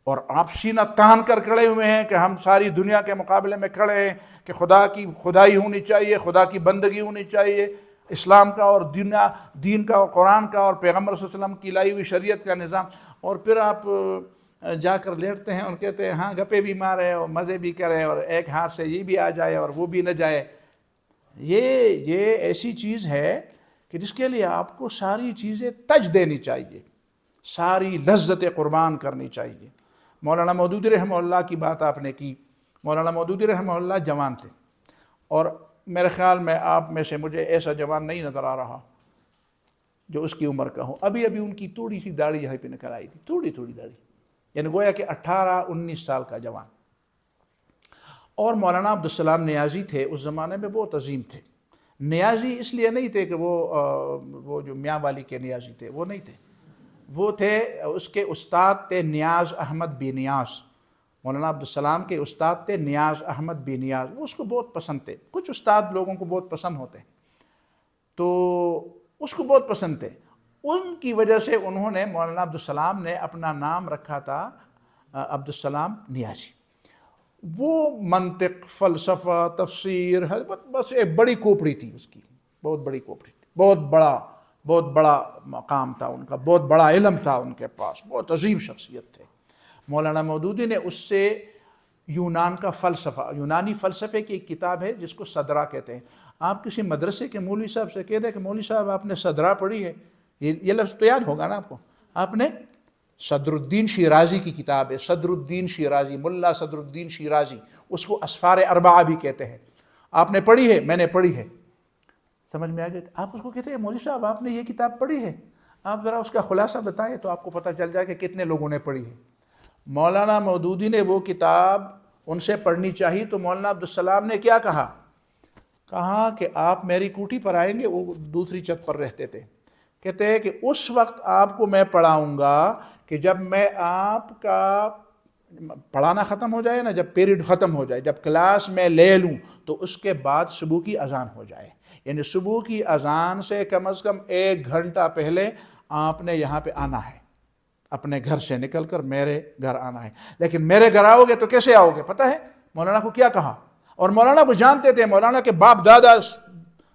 और आप सीना तान कर खड़े हुए हैं कि हम सारी दुनिया के मुकाबले में खड़े हैं कि खुदा की खुदाई होनी चाहिए खुदा की बंदगी होनी चाहिए इस्लाम का और दुनिया दीन का और कुरान का और पैगम्बर वसल्लम की लाई हुई शरीयत का निज़ाम और फिर आप जाकर लेटते हैं और कहते हैं हाँ गप्पे भी मारे और मज़े भी करें और एक हाथ से ये भी आ जाए और वो भी न जाए ये ये ऐसी चीज़ है कि जिसके लिए आपको सारी चीज़ें तज देनी चाहिए सारी लज्जतें कुर्बान करनी चाहिए मौलाना मदूद रहमल्ला की बात आपने की मौलाना मदूद रहमल्ला जवान थे और मेरे ख़्याल में आप में से मुझे ऐसा जवान नहीं नज़र आ रहा जो उसकी उम्र का हो अभी अभी उनकी थोड़ी सी दाढ़ी यहाँ पर निकल आई थी थोड़ी थोड़ी दाढ़ी यानी गोया कि 18-19 साल का जवान और मौलाना अब्दुलसलाम न्याजी थे उस ज़माने में बहुत अजीम थे न्याजी इसलिए नहीं थे कि वो आ, वो जो मियाँ वाली के न्याजी थे वो नहीं थे वो थे उसके उस्ताद थे न्याज अहमद बेनियाज मौलाना अब्दुलसलाम के उस्ताद थे न्याज अहमद बेनियाज वो उसको बहुत पसंद थे कुछ उस्ताद लोगों को बहुत पसंद होते हैं तो उसको बहुत पसंद थे उनकी वजह से उन्होंने मौलाना अब्दुलसलाम ने अपना नाम रखा था अब्दुलसलाम नियाजी वो मंतिक फ़लसफ़ा तफसीर हजबत बस एक बड़ी कोपड़ी थी उसकी बहुत बड़ी कोपड़ी थी बहुत बड़ा बहुत बड़ा मकाम था उनका बहुत बड़ा इलम था उनके पास बहुत अजीम शख्सियत थे मौलाना मौदूदी ने उससे यूनान का फ़लसफ़ा यूनानी फ़लसफ़े की एक किताब है जिसको सदरा कहते हैं आप किसी मदरसे के मौलवी साहब से कह दें कि मौलवी साहब आपने सदरा पढ़ी है ये ये लफ्ज़ तो याद होगा ना आपको आपने सदरुद्दीन शिराजी की किताब है सदरुद्दीन शिराजी मुल्ला सदरुद्दीन शिराजी उसको असफ़ार अरबा भी कहते हैं आपने पढ़ी है मैंने पढ़ी है समझ में आ गया आप उसको कहते हैं मोदी साहब आपने ये किताब पढ़ी है आप ज़रा उसका खुलासा बताएं तो आपको पता चल जाए कि कितने लोगों ने पढ़ी है मौलाना मौदूदी ने वो किताब उनसे पढ़नी चाहिए तो मौलाना अब्दुलसलाम ने क्या कहा कहा कि आप मेरी कूटी पर आएंगे वो दूसरी छत पर रहते थे कहते हैं कि उस वक्त आपको मैं पढ़ाऊंगा कि जब मैं आपका पढ़ाना ख़त्म हो जाए ना जब पीरियड ख़त्म हो जाए जब क्लास मैं ले लूँ तो उसके बाद सुबह की अजान हो जाए यानी सुबह की अजान से कम अज़ कम एक घंटा पहले आपने यहाँ पे आना है अपने घर से निकल कर मेरे घर आना है लेकिन मेरे घर आओगे तो कैसे आओगे पता है मौलाना को क्या कहा और मौलाना को जानते थे मौलाना के बाप दादा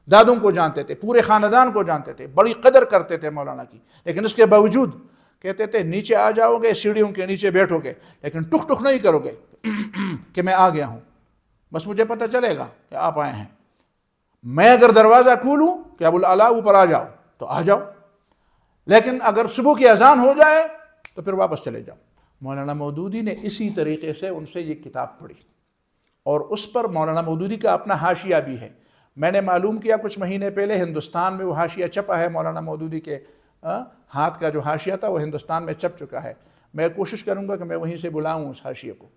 दादों को जानते थे पूरे ख़ानदान को जानते थे बड़ी कदर करते थे मौलाना की लेकिन उसके बावजूद कहते थे नीचे आ जाओगे सीढ़ियों के नीचे बैठोगे लेकिन टुक टुक नहीं करोगे (clears throat) कि मैं आ गया हूँ बस मुझे पता चलेगा कि आप आए हैं मैं अगर दरवाज़ा खोलूँ कि अबुल ऊपर आ जाओ तो आ जाओ लेकिन अगर सुबह की अजान हो जाए तो फिर वापस चले जाओ मौलाना मौदूदी ने इसी तरीके से उनसे ये किताब पढ़ी और उस पर मौलाना मौदूदी का अपना हाशिया भी है मैंने मालूम किया कुछ महीने पहले हिंदुस्तान में वो हाशिया छपा है मौलाना मौदूदी के आ, हाथ का जो हाशिया था वो हिंदुस्तान में छप चुका है मैं कोशिश करूँगा कि मैं वहीं से बुलाऊँ उस हाशिए को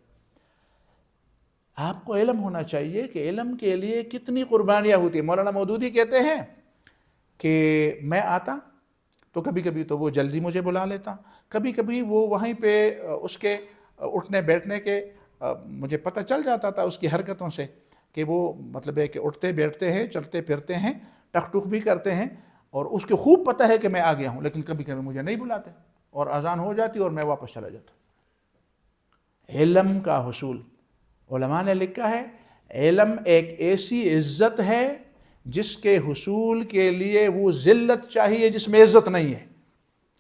आपको इलम होना चाहिए कि इलम के लिए कितनी कुर्बानियाँ होती है मौलाना मौदूदी कहते हैं कि मैं आता तो कभी कभी तो वो जल्दी मुझे बुला लेता कभी कभी वो वहीं पे उसके उठने बैठने के मुझे पता चल जाता था उसकी हरकतों से कि वो मतलब है कि उठते बैठते हैं चलते फिरते हैं टक टुक भी करते हैं और उसके खूब पता है कि मैं आ गया हूँ लेकिन कभी कभी मुझे नहीं बुलाते और अजान हो जाती और मैं वापस चला जाता इलम का हसूल ओलमा ने लिखा है इलम एक ऐसी इज्जत है जिसके हसूल के लिए वो ज़िल्लत चाहिए जिसमें इज्जत नहीं है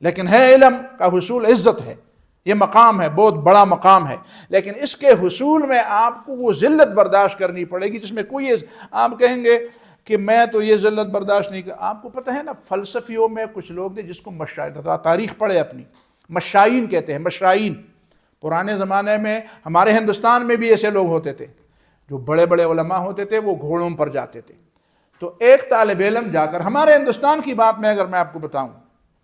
लेकिन है इलम का हसूल इज्जत है ये मकाम है बहुत बड़ा मकाम है लेकिन इसके हसूल में आपको वो जिल्लत बर्दाश्त करनी पड़ेगी जिसमें कोई आप कहेंगे कि मैं तो ये ज़िल्त बर्दाश्त नहीं कर आपको पता है ना फ़लसफियों में कुछ लोग थे जिसको मशा तारीख़ पढ़े अपनी मशाइन कहते हैं मशाइन पुराने ज़माने में हमारे हिंदुस्तान में भी ऐसे लोग होते थे जो बड़े बड़े उलमा होते थे वो घोड़ों पर जाते थे तो एक तालब इलम जाकर हमारे हिंदुस्तान की बात में अगर मैं आपको बताऊँ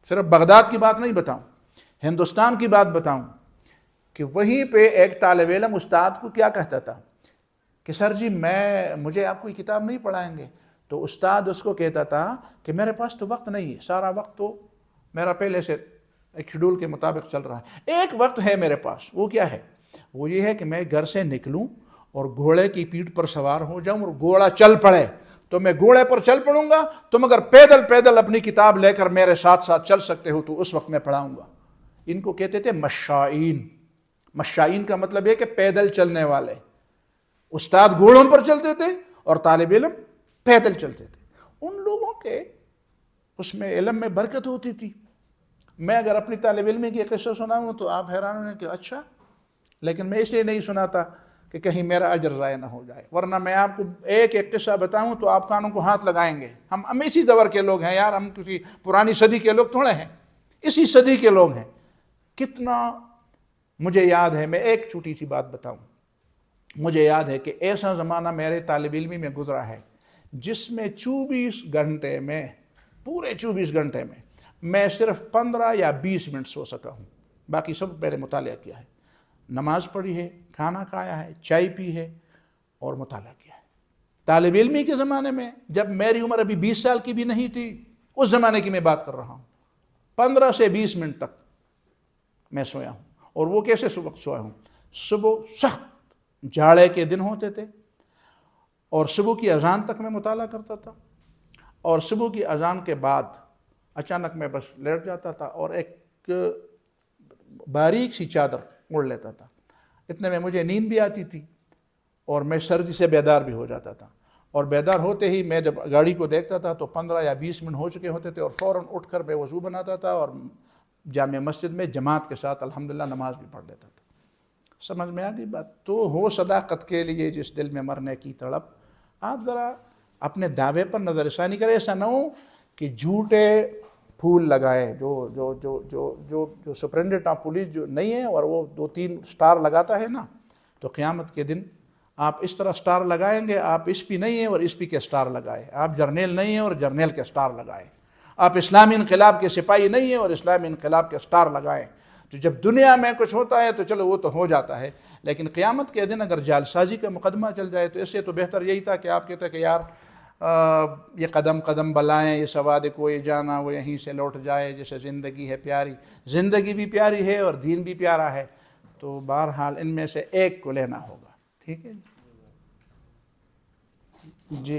सिर्फ बगदाद की बात नहीं बताऊँ हिंदुस्तान की बात बताऊं कि वहीं पे एक तालब इलम उस्ताद को क्या कहता था कि सर जी मैं मुझे आप कोई किताब नहीं पढ़ाएंगे तो उस्ताद उसको कहता था कि मेरे पास तो वक्त नहीं है सारा वक्त तो मेरा पहले से एक शेड्यूल के मुताबिक चल रहा है एक वक्त है मेरे पास वो क्या है वो ये है कि मैं घर से निकलूँ और घोड़े की पीठ पर सवार हो जाऊँ और घोड़ा चल पड़े तो मैं घोड़े पर चल पड़ूंगा तुम अगर पैदल पैदल अपनी किताब लेकर मेरे साथ साथ चल सकते हो तो उस वक्त मैं पढ़ाऊँगा इनको कहते थे मशाइन मशाइन का मतलब है कि पैदल चलने वाले उस्ताद घोड़ों पर चलते थे और तालब इलम पैदल चलते थे उन लोगों के उसमें इलम में बरकत होती थी मैं अगर अपनी तालब इलम की किस्सा सुनाऊँ तो आप हैरान होंगे कि अच्छा लेकिन मैं इसलिए नहीं सुनाता कि कहीं मेरा अजर ज़ाय ना हो जाए वरना मैं आपको एक एक किस्सा बताऊं तो आप कानों को हाथ लगाएंगे हम हम इसी दवर के लोग हैं यार हम किसी पुरानी सदी के लोग थोड़े हैं इसी सदी के लोग हैं कितना मुझे याद है मैं एक छोटी सी बात बताऊं मुझे याद है कि ऐसा ज़माना मेरे तालब इलमी में गुजरा है जिसमें चौबीस घंटे में पूरे चौबीस घंटे में मैं सिर्फ पंद्रह या बीस मिनट सो सका हूँ बाकी सब मैंने मुताल किया है नमाज पढ़ी है खाना खाया है चाय पी है और मुताल किया है तालब इलमी के ज़माने में जब मेरी उम्र अभी बीस साल की भी नहीं थी उस ज़माने की मैं बात कर रहा हूँ पंद्रह से बीस मिनट तक मैं सोया हूँ और वो कैसे सुबह सोया हूँ सुबह सख्त जाड़े के दिन होते थे और सुबह की अजान तक मैं मुताल करता था और सुबह की अजान के बाद अचानक मैं बस लेट जाता था और एक बारीक सी चादर उड़ लेता था इतने में मुझे नींद भी आती थी और मैं सर्दी से बेदार भी हो जाता था और बेदार होते ही मैं जब गाड़ी को देखता था तो पंद्रह या बीस मिनट हो चुके होते थे और फ़ौर उठ कर मैं वज़ू बनाता था और जाम मस्जिद में जमात के साथ अलहमदिल्ला नमाज भी पढ़ लेता था समझ में आती बात तो हो सदाकत के लिए जिस दिल में मरने की तड़प आप ज़रा अपने दावे पर नज़रसानी करें ऐसा ना हो कि झूठे फूल लगाए जो जो जो जो जो जो सुपरिटेंडेंट ऑफ पुलिस जो नहीं है और वो दो तीन स्टार लगाता है ना तो क़्यामत के दिन आप इस तरह स्टार लगाएंगे आप इस पी नहीं है और इस पी के स्टार लगाए आप जर्नेल नहीं है और जर्नेल के स्टार लगाएँ आप इस्लामी इनकलाब के सिपाही नहीं हैं और इस्लामी इनकलाब के स्टार लगाएं तो जब दुनिया में कुछ होता है तो चलो वो तो हो जाता है लेकिन क़्यामत के दिन अगर जालसाजी का मुकदमा चल जाए तो इससे तो बेहतर यही था कि आप कहते कि यार आ, ये कदम कदम बलाएँ ये सवाद को ये जाना वो यहीं से लौट जाए जैसे ज़िंदगी है प्यारी ज़िंदगी भी प्यारी है और दीन भी प्यारा है तो बहरहाल इनमें से एक को लेना होगा ठीक है जी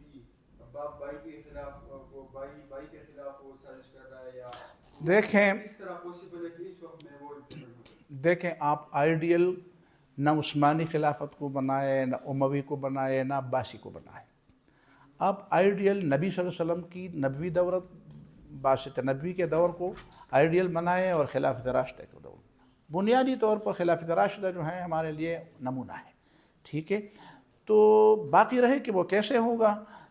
देखें देखें आप आइडियल ना उस्मानी खिलाफत को बनाए ना उमवी को बनाए ना बासी को बनाए आप आइडियल नबी वसल्लम की नबी दौर बाशत नबी के दौर को आइडियल बनाए और खिलाफ राष्ट्र के दौर बुनियादी तौर पर खिलाफ राष्ट्र जो है हमारे लिए नमूना है ठीक है तो बाकी रहे कि वो कैसे होगा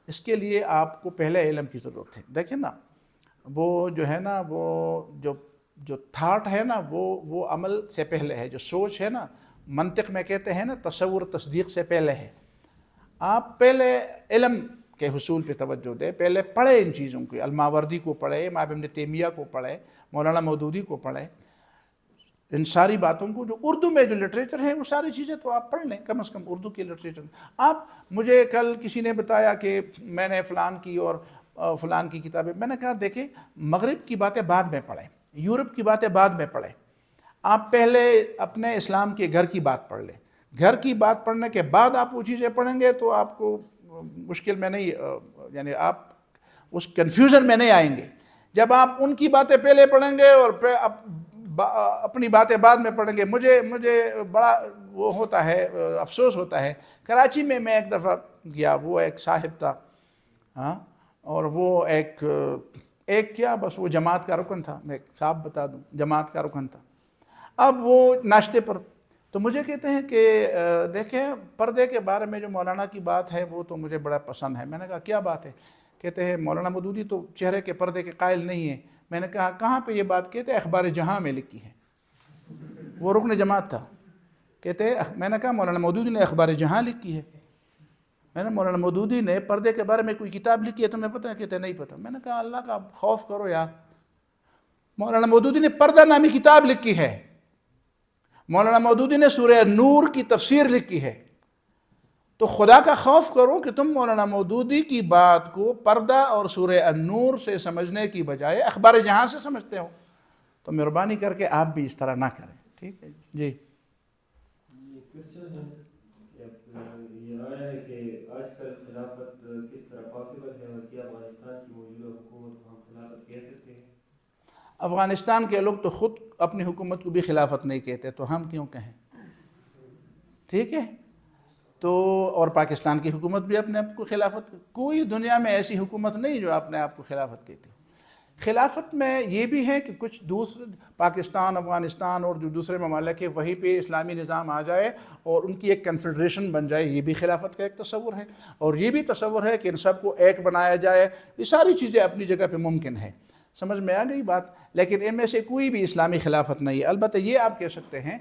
इसके लिए आपको पहले इलम की ज़रूरत है देखें ना वो जो है ना वो जो जो थाट है ना वो वो अमल से पहले है जो सोच है ना मनतक में कहते हैं ना तस्वुर तस्दीक से पहले है आप पहले इलम के हसूल पर तोज्जो दें पहले पढ़े इन चीज़ों की अलमावर्दी को पढ़े माबिन तेमिया को पढ़े मौलाना मदूदी को पढ़े इन सारी बातों को जो उर्दू में जो लिटरेचर है वो सारी चीज़ें तो आप पढ़ लें कम से कम उर्दू के लिटरेचर आप मुझे कल किसी ने बताया कि मैंने फ़लान की और फ़लान की किताबें मैंने कहा देखें मगरब की बातें बाद में पढ़ें यूरोप की बातें बाद में पढ़ें आप पहले अपने इस्लाम के घर की बात पढ़ लें घर की बात पढ़ने के बाद आप वो चीज़ें पढ़ेंगे तो आपको मुश्किल में नहीं यानी आप उस कन्फ्यूज़न में नहीं आएंगे जब आप उनकी बातें पहले पढ़ेंगे और बा, अपनी बातें बाद में पढ़ेंगे मुझे मुझे बड़ा वो होता है अफसोस होता है कराची में मैं एक दफ़ा गया वो एक साहिब था हाँ और वो एक एक क्या बस वो जमात का रुकन था मैं साहब बता दूँ जमात का रुकन था अब वो नाश्ते पर तो मुझे कहते हैं कि देखें पर्दे के बारे में जो मौलाना की बात है वो तो मुझे बड़ा पसंद है मैंने कहा क्या बात है कहते हैं मौलाना मदूदी तो चेहरे के पर्दे के कायल नहीं है मैंने कहा कहाँ पे ये बात कहते अखबार जहाँ में लिखी है वो रुकन जमात था कहते मैंने कहा मौलाना मौदूदी ने अखबार जहाँ लिखी है मैंने मौलाना मौदूदी ने पर्दे के बारे में कोई किताब लिखी है तो तुम्हें पता है कहते नहीं पता मैंने कहा अल्लाह का खौफ करो यार मौलाना मौदूदी ने पर्दा नामी किताब लिखी है मौलाना मौदूदी ने सूर्य नूर की तफसीर लिखी है तो खुदा का खौफ करो कि तुम मौलाना मौदूदी की बात को पर्दा और सूर्य अनूर से समझने की बजाय अखबार जहाँ से समझते हो तो मेहरबानी करके आप भी इस तरह ना करें ठीक है जी अफगानिस्तान के लोग तो ख़ुद अपनी हुकूमत को भी खिलाफत नहीं कहते तो हम क्यों कहें ठीक है तो और पाकिस्तान की हुकूमत भी अपने आप को खिलाफत कोई दुनिया में ऐसी हुकूमत नहीं जो अपने आप को खिलाफत कहती खिलाफत में ये भी है कि कुछ दूसरे पाकिस्तान अफ़गानिस्तान और जो दूसरे ममालिक वहीं पे इस्लामी निज़ाम आ जाए और उनकी एक कन्फेडरेशन बन जाए ये भी खिलाफत का एक तस्वुर है और ये भी तस्वुर है कि इन सब को एक बनाया जाए ये सारी चीज़ें अपनी जगह पर मुमकिन है समझ में आ गई बात लेकिन इनमें से कोई भी इस्लामी खिलाफत नहीं है अलबत्त ये आप कह सकते हैं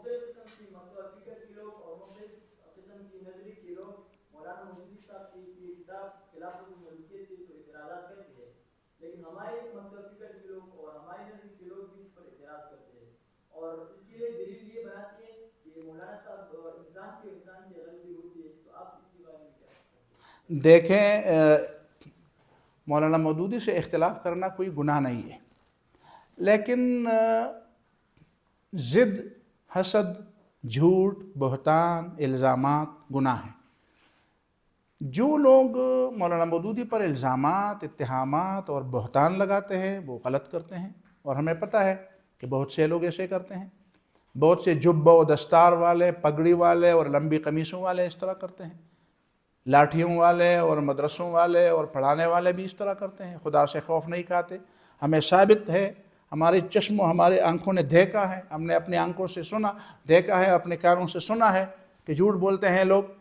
किस्म की मतलब फिक्र की लोग और किस्म की नजरी की लोग मौलाना साहब की ये किताब मलकियत के इतराज़ लेकिन हमारे मतलब फिक्र के लोग और हमारे के लोग भी इस पर इतराज़ करते हैं और इसके लिए दलील ये बनाती है कि मौलाना साहब इंसान के इंसान से गलती होती है तो आप इसके बारे में क्या देखें मौलाना मदूदी से इख्तलाफ करना कोई गुनाह नहीं है लेकिन ज़िद हसद झूठ बहतान इल्ज़ाम गुनाह हैं जो लोग मौलाना मदूदी पर इल्ज़ाम इतहाम और बहतान लगाते हैं वो गलत करते हैं और हमें पता है कि बहुत से लोग ऐसे करते हैं बहुत से जुब्ब व दस्तार वाले पगड़ी वाले और लंबी कमीसों वाले इस तरह करते हैं लाठियों वाले और मदरसों वाले और पढ़ाने वाले भी इस तरह करते हैं खुदा से खौफ नहीं खाते हमें साबित है हमारे चश्मों हमारे आंखों ने देखा है हमने अपने आंखों से सुना देखा है अपने कारों से सुना है कि झूठ बोलते हैं लोग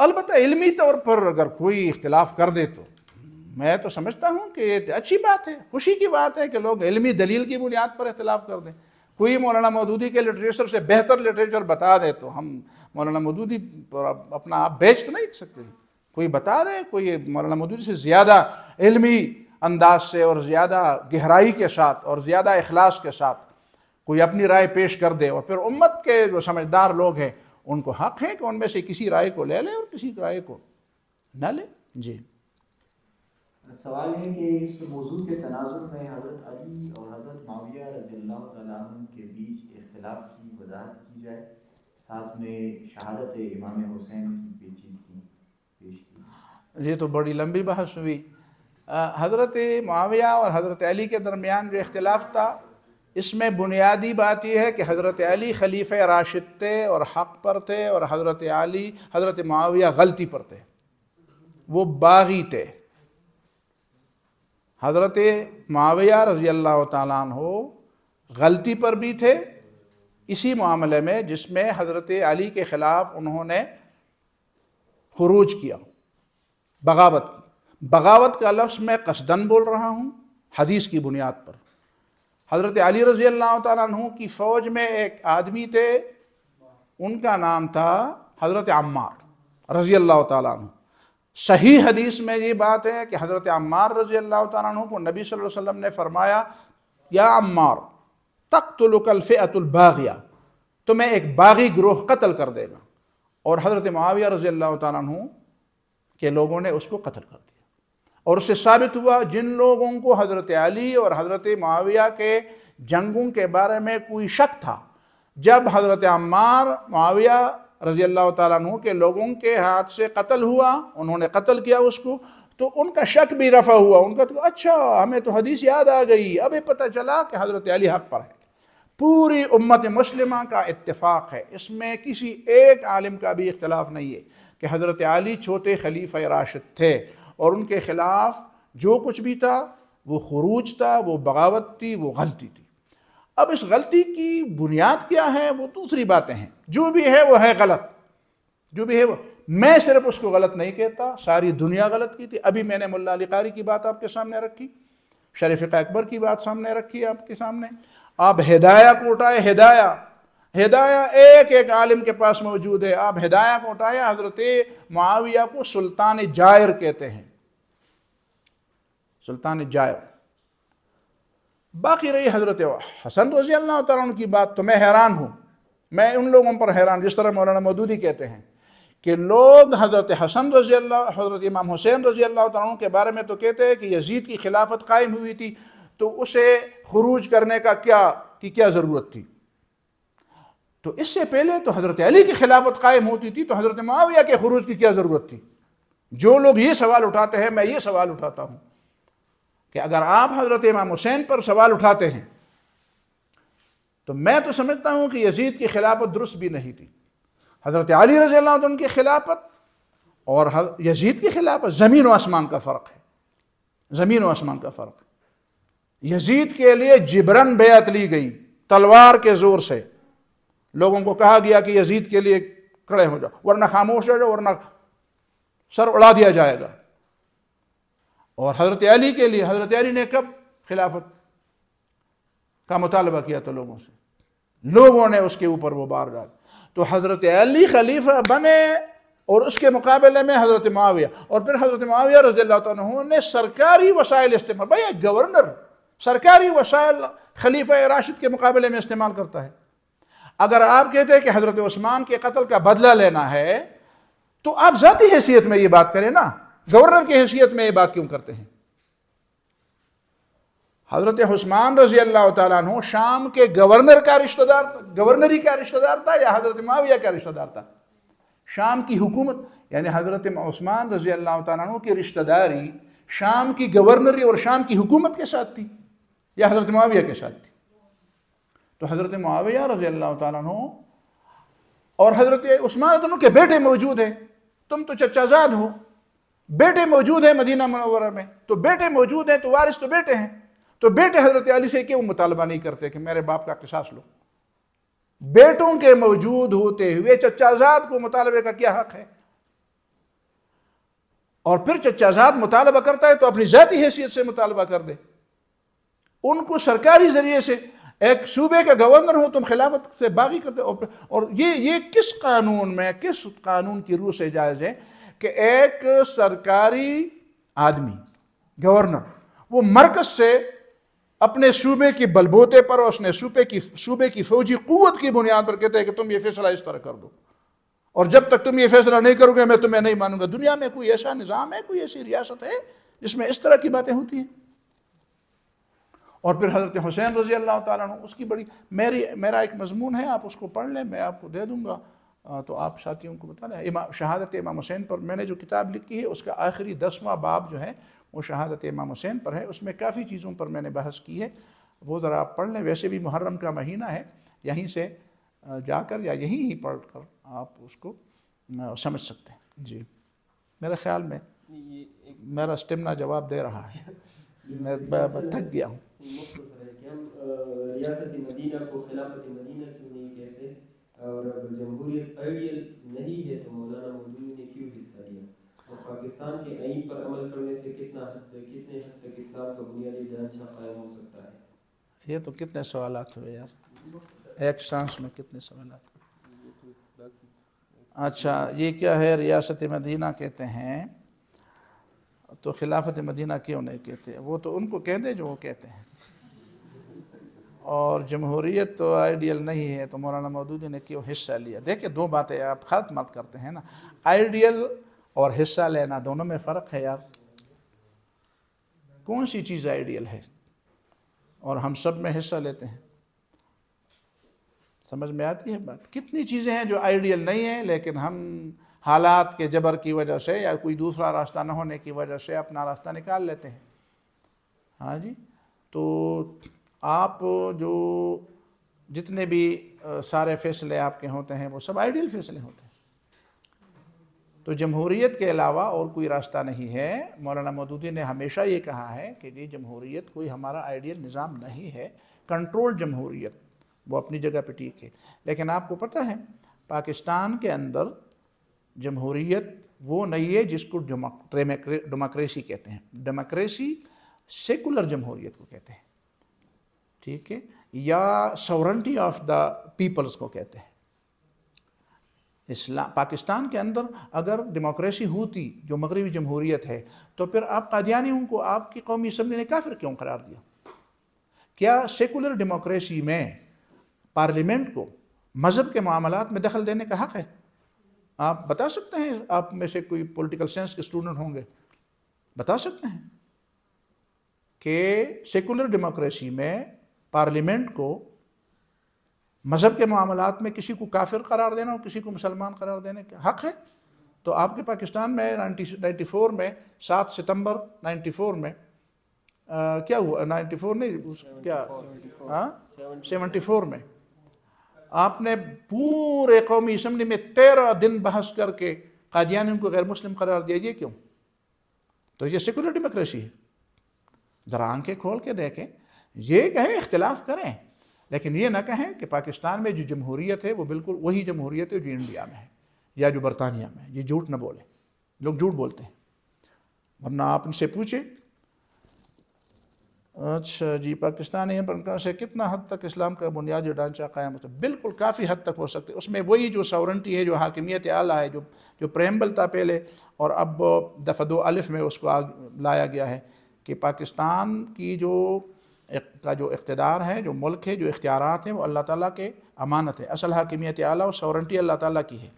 अलबत् इलमी तौर पर अगर कोई इख्तलाफ कर दे तो मैं तो समझता हूँ कि ये अच्छी बात है खुशी की बात है कि लोग इलमी दलील की बुनियाद पर इख्तलाफ कर दें कोई मौलाना मदूदी के लिटरेचर से बेहतर लिटरेचर बता दे तो हम मौलाना मदूदी पर अपना आप बेच तो नहीं सकते कोई बता दे कोई मौलाना मदूदी से ज़्यादा इलमी अंदाज से और ज़्यादा गहराई के साथ और ज़्यादा अखलास के साथ कोई अपनी राय पेश कर दे और फिर उम्मत के जो समझदार लोग हैं उनको हक़ है कि उनमें से किसी राय को ले लें और किसी राय को ना ले जी सवाल है कि इस मौजूद के तनाजुर में हज़रत अली और हज़रत माविया रजी के बीच इख्तलाफ की वजाहत की जाए साथ में शहादत इमाम हुसैन की थी पेश की ये तो बड़ी लंबी बहस हुई हज़रत माविया और हज़रत अली के दरमियान जो इख्तलाफ था इसमें बुनियादी बात यह है कि हज़रत अली खलीफ राशिद थे और हक़ पर थे और हज़रत अली हज़रत माविया गलती पर थे वो बागी थे हज़रत माविया रज़ी अल्लाह तहो गलती पर भी थे इसी मामले में जिसमें हज़रत अली के ख़िलाफ़ उन्होंने खरूज किया बगावत की बगावत का लफ्ज़ मैं कसदन बोल रहा हूँ हदीस की बुनियाद पर हज़रत अली रज़ी अल्लाह तु की फ़ौज में एक आदमी थे उनका नाम था हज़रत आम्मार रज़ी अल्लाह तु सही हदीस में ये बात है कि हज़रत अम्मार रज़ी अल्लाह तु को नबी वसल्लम ने फरमाया या अम्मार तक तो मैं एक बागी ग्रोह कत्ल कर देगा और हज़रत माविया रज़ी अल्लाह तु के लोगों ने उसको कत्ल कर दिया और उससे साबित हुआ जिन लोगों को हज़रत अली और हज़रत माविया के जंगों के बारे में कोई शक था जब हज़रत अम्मार माविया रज़ी अल्लाह तु के लोगों के हाथ से कत्ल हुआ उन्होंने कत्ल किया उसको तो उनका शक भी रफ़ा हुआ उनका तो अच्छा हमें तो हदीस याद आ गई अब पता चला कि हज़रत अली हक पर है पूरी उम्मत मुस्लिमा का इत्तेफाक है इसमें किसी एक आलिम का भी इख्तलाफ नहीं है कि हज़रत अली छोटे खलीफ राशिद थे और उनके ख़िलाफ़ जो कुछ भी था वो खरूज था वो बगावत थी वो गलती थी अब इस गलती की बुनियाद क्या है वो दूसरी बातें हैं जो भी है वो है गलत जो भी है वो मैं सिर्फ उसको गलत नहीं कहता सारी दुनिया गलत की थी अभी मैंने मुला अली कारी की बात आपके सामने रखी शरीफ़ अकबर की बात सामने रखी आपके सामने आप हिदाया को उठाए हिदाया हिदाया एक एक आलिम के पास मौजूद है आप हिदाया को उठाया हजरत माविया को सुल्तान जायर कहते हैं सुल्तान जायर बाकी रही हजरत हसन रजी अल्लाह तन की बात तो मैं हैरान हूँ मैं उन लोगों पर हैरान जिस तरह मौलाना मदूदी कहते हैं कि लोग हज़रत हसन रजी अल्लाह हज़रत इमाम हुसैन रजी अल्लाह तन के बारे में तो कहते हैं कि यजीद की खिलाफत कायम हुई थी तो उसे खरूज करने का क्या की क्या ज़रूरत थी तो इससे पहले तो हज़रत अली की खिलाफत कायम होती थी तो हज़रत माविया के खरूज की क्या ज़रूरत थी जो लोग ये सवाल उठाते हैं मैं ये सवाल उठाता हूँ कि अगर आप हज़रत इमाम हुसैन पर सवाल उठाते हैं तो मैं तो समझता हूँ कि यजीद की खिलाफत दुरुस्त भी नहीं थी हज़रत अली रज़ी तो की खिलाफत और यजीद की खिलाफत ज़मीन व आसमान का फ़र्क है ज़मीन व आसमान का फ़र्क यजीद के लिए जिबरन बेत ली गई तलवार के ज़ोर से लोगों को कहा गया कि यजीद के लिए खड़े हो जाओ वरना खामोश हो जाओ वरना सर उड़ा दिया जाएगा और हज़रत अली के लिए हज़रत अली ने कब खिलाफत का मुतालबा किया था लोगों से लोगों ने उसके ऊपर वो बार डाल तो हज़रत अली खलीफा बने और उसके मुकाबले में हज़रत माविया और फिर हज़रत माविया रजी अल्लाह ने सरकारी वसाइल इस्तेमाल भैया गवर्नर सरकारी वसाइल खलीफा राशिद के मुकाबले में इस्तेमाल करता है अगर आप कहते हैं कि हज़रत उस्मान के कत्ल का बदला लेना है तो आप ज़ाती हैसियत में यह बात करें ना गवर्नर की हैसियत में यह बात क्यों करते हैं हज़रत उस्मान रजी अल्लाह तु शाम के गवर्नर का रिश्तेदार गवर्नरी का रिश्तेदार था या हज़रत माविया का रिश्तेदार था शाम की हुकूमत यानी हज़रत उस्मान रजी अल्लाह तु की रिश्तेदारी शाम की गवर्नरी और शाम की हुकूमत के साथ थी या हज़रत माविया के साथ थी तो हज़रत माविया रज़ी अल्लाह तु और हज़रत उस्मान के बेटे मौजूद हैं तुम तो चचाजाद हो बेटे मौजूद हैं मदीना मनवर में तो बेटे मौजूद हैं तो वारिस तो बेटे हैं तो बेटे हज़रत अली से क्यों मुतालबा नहीं करते कि मेरे बाप का किसास लो बेटों के मौजूद होते हुए चचाजाद को मुतालबे का क्या हक है और फिर चचाजाद मुतालबा करता है तो अपनी ज़ाती हैसियत से मुतालबा कर दे उनको सरकारी ज़रिए से एक सूबे के गवर्नर हो तुम खिलाफत से बागी करते हो और ये ये किस कानून में किस कानून की रूह से जायज़ है कि एक सरकारी आदमी गवर्नर वो मरकज से अपने सूबे की बलबोते पर और उसने सूबे की सूबे की फौजी क़वत की बुनियाद पर कहते हैं कि तुम ये फैसला इस तरह कर दो और जब तक तुम ये फैसला नहीं करोगे मैं तुम्हें नहीं मानूंगा दुनिया में कोई ऐसा निज़ाम है कोई ऐसी रियासत है जिसमें इस तरह की बातें होती हैं और फिर हज़रत हुसैन रज़ी अल्लाह तु उसकी बड़ी मेरी मेरा एक मजमून है आप उसको पढ़ लें मैं आपको दे दूँगा तो आप साथियों को बता दें इमा शहादत इमाम हुसैन पर मैंने जो किताब लिखी है उसका आखिरी दसवा बाब जो है वो शहादत इमाम हुसैन पर है उसमें काफ़ी चीज़ों पर मैंने बहस की है वो ज़रा आप पढ़ लें वैसे भी मुहर्रम का महीना है यहीं से जाकर या यहीं ही पढ़ कर आप उसको समझ सकते हैं जी मेरे ख्याल में मेरा स्टेमना जवाब दे रहा है (laughs) मैं थक गया हूँ कि हम रियासत मदीना को खिलाफत मदीना क्यों नहीं कहते और जमहूरियत नहीं है तो मौलाना मौजूदी ने क्यों हिस्सा लिया और पाकिस्तान के आइन पर अमल करने से कितना हद तक कितने हद तक इस्लाम का बुनियादी ढांचा कायम हो सकता है ये तो कितने सवाल हुए यार एक सांस में कितने सवाल अच्छा ये क्या है रियासत मदीना कहते हैं तो खिलाफत मदीना क्यों नहीं कहते वो तो उनको कह दें जो वो कहते हैं और जमहूरीत तो आइडियल नहीं है तो मौलाना मौदूदी ने क्यों हिस्सा लिया देखिए दो बातें आप खत मत करते हैं ना आइडियल और हिस्सा लेना दोनों में फ़र्क है यार कौन सी चीज़ आइडियल है और हम सब में हिस्सा लेते हैं समझ में आती है बात कितनी चीज़ें हैं जो आइडियल नहीं हैं लेकिन हम हालात के जबर की वजह से या कोई दूसरा रास्ता न होने की वजह से अपना रास्ता निकाल लेते हैं हाँ जी तो आप जो जितने भी सारे फैसले आपके होते हैं वो सब आइडियल फैसले होते हैं तो जमहूरीत के अलावा और कोई रास्ता नहीं है मौलाना मदूदी ने हमेशा ये कहा है कि जी जमहूरीत कोई हमारा आइडियल निज़ाम नहीं है कंट्रोल जमहूरीत वो अपनी जगह पे ठीक है लेकिन आपको पता है पाकिस्तान के अंदर जमहूरीत वो नहीं है जिसको डेमोक्रेसी कहते हैं डेमोक्रेसी सेकुलर जमहूरीत को कहते हैं ठीक है या सवरंटी ऑफ द पीपल्स को कहते हैं इस्लाम पाकिस्तान के अंदर अगर डेमोक्रेसी होती जो मगरबी जमहूरीत है तो फिर आप कादियानी उनको आपकी कौमी असम्बली ने काफिर क्यों करार दिया क्या सेकुलर डेमोक्रेसी में पार्लियामेंट को मज़हब के मामला में दखल देने का हक़ है आप बता सकते हैं आप में से कोई पॉलिटिकल साइंस के स्टूडेंट होंगे बता सकते हैं कि सेकुलर डेमोक्रेसी में पार्लियामेंट को मज़हब के मामला में किसी को काफिर करार देना और किसी को मुसलमान करार देने का हक़ है तो आपके पाकिस्तान में नाइन्टी नाइन्टी फोर में सात सितंबर नाइन्टी फोर में आ, क्या हुआ नाइन्टी फोर नहीं उस, 74, क्या हाँ सेवेंटी फोर में आपने पूरे कौमी इसम्बली में तेरह दिन बहस करके कादियान को गैर मुस्लिम करार दिया ये क्यों तो ये सेकुलर डेमोक्रेसी है ज़रा आंखें खोल के देखें ये कहें इख्तलाफ करें लेकिन ये ना कहें कि पाकिस्तान में जो जमहूरीत है वो बिल्कुल वही जमहूरीत है जो इंडिया में है या जो बरतानिया में है ये झूठ ना बोले लोग झूठ बोलते हैं वरना आप इनसे पूछें अच्छा जी पाकिस्तानी प्रकरण से कितना हद तक इस्लाम का बुनियादी ढांचा कायम होता है बिल्कुल काफ़ी हद तक हो सकते उसमें वही जो सॉवरेंटी है जो हाकमियत आला है जो जो प्रेमबल था पहले और अब दफ़ा दो अलिफ में उसको आग लाया गया है कि पाकिस्तान की जो का जो इकतदार है जो मुल्क है जो इख्तियार हैं वो अल्लाह ताला के अमानत है असल हकमियत आला और सॉरेंटी अल्लाह ताला की है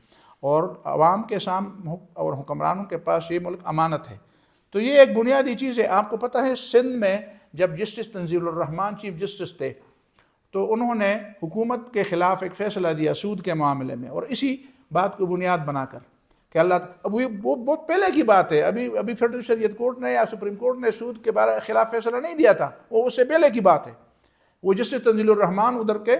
और आवाम के साम और हुक्मरानों के पास ये मुल्क अमानत है तो ये एक बुनियादी चीज़ है आपको पता है सिंध में जब जस्टिस तंजीलरहमान चीफ जस्टिस थे तो उन्होंने हुकूमत के ख़िलाफ़ एक फ़ैसला दिया सूद के मामले में और इसी बात को बुनियाद बनाकर कि अल्लाह अब वो वो बहुत पहले की बात है अभी अभी फेडरल शरीयत कोर्ट ने या सुप्रीम कोर्ट ने सूद के बारे खिलाफ फैसला नहीं दिया था वो उससे पहले की बात है वो जस्टिस तंजीलरहमान उधर के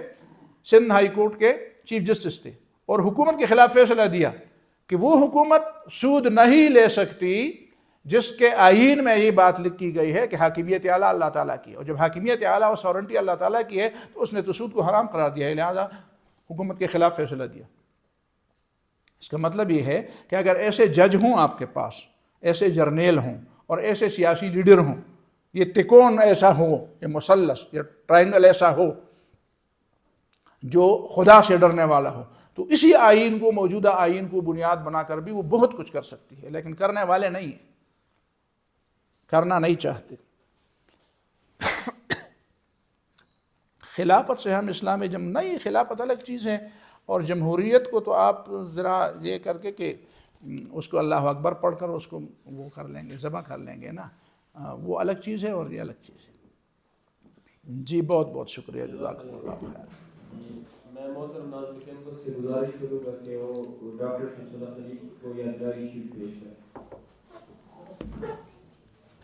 सिंध हाई कोर्ट के चीफ जस्टिस थे और हुकूमत के खिलाफ फैसला दिया कि वो हुकूमत सूद नहीं ले सकती जिसके आइन में ये बात लिखी गई है कि हाकिमियत आला अल्लाह ताला की और जब हाकिमियत आला और सॉरेंटी अल्लाह ताला की है तो उसने तो सूद को हराम करार दिया है लिहाजा हुकूमत के खिलाफ फैसला दिया इसका मतलब ये है कि अगर ऐसे जज हों आपके पास ऐसे जर्नेल हों और ऐसे सियासी लीडर हों ये तिकोन ऐसा हो ये मुसलस या ट्राइंगल ऐसा हो जो खुदा से डरने वाला हो तो इसी आइन को मौजूदा आइन को बुनियाद बनाकर भी वो बहुत कुछ कर सकती है लेकिन करने वाले नहीं हैं करना नहीं चाहते (coughs) खिलाफत से हम इस्लाम जम नहीं खिलाफत अलग चीज़ है और जमहूरीत को तो आप ज़रा ये करके कि उसको अल्लाह अकबर पढ़ कर उसको वो कर लेंगे जमा कर लेंगे ना वो अलग चीज़ है और ये अलग चीज़ है जी बहुत बहुत शुक्रिया जजाकल्ला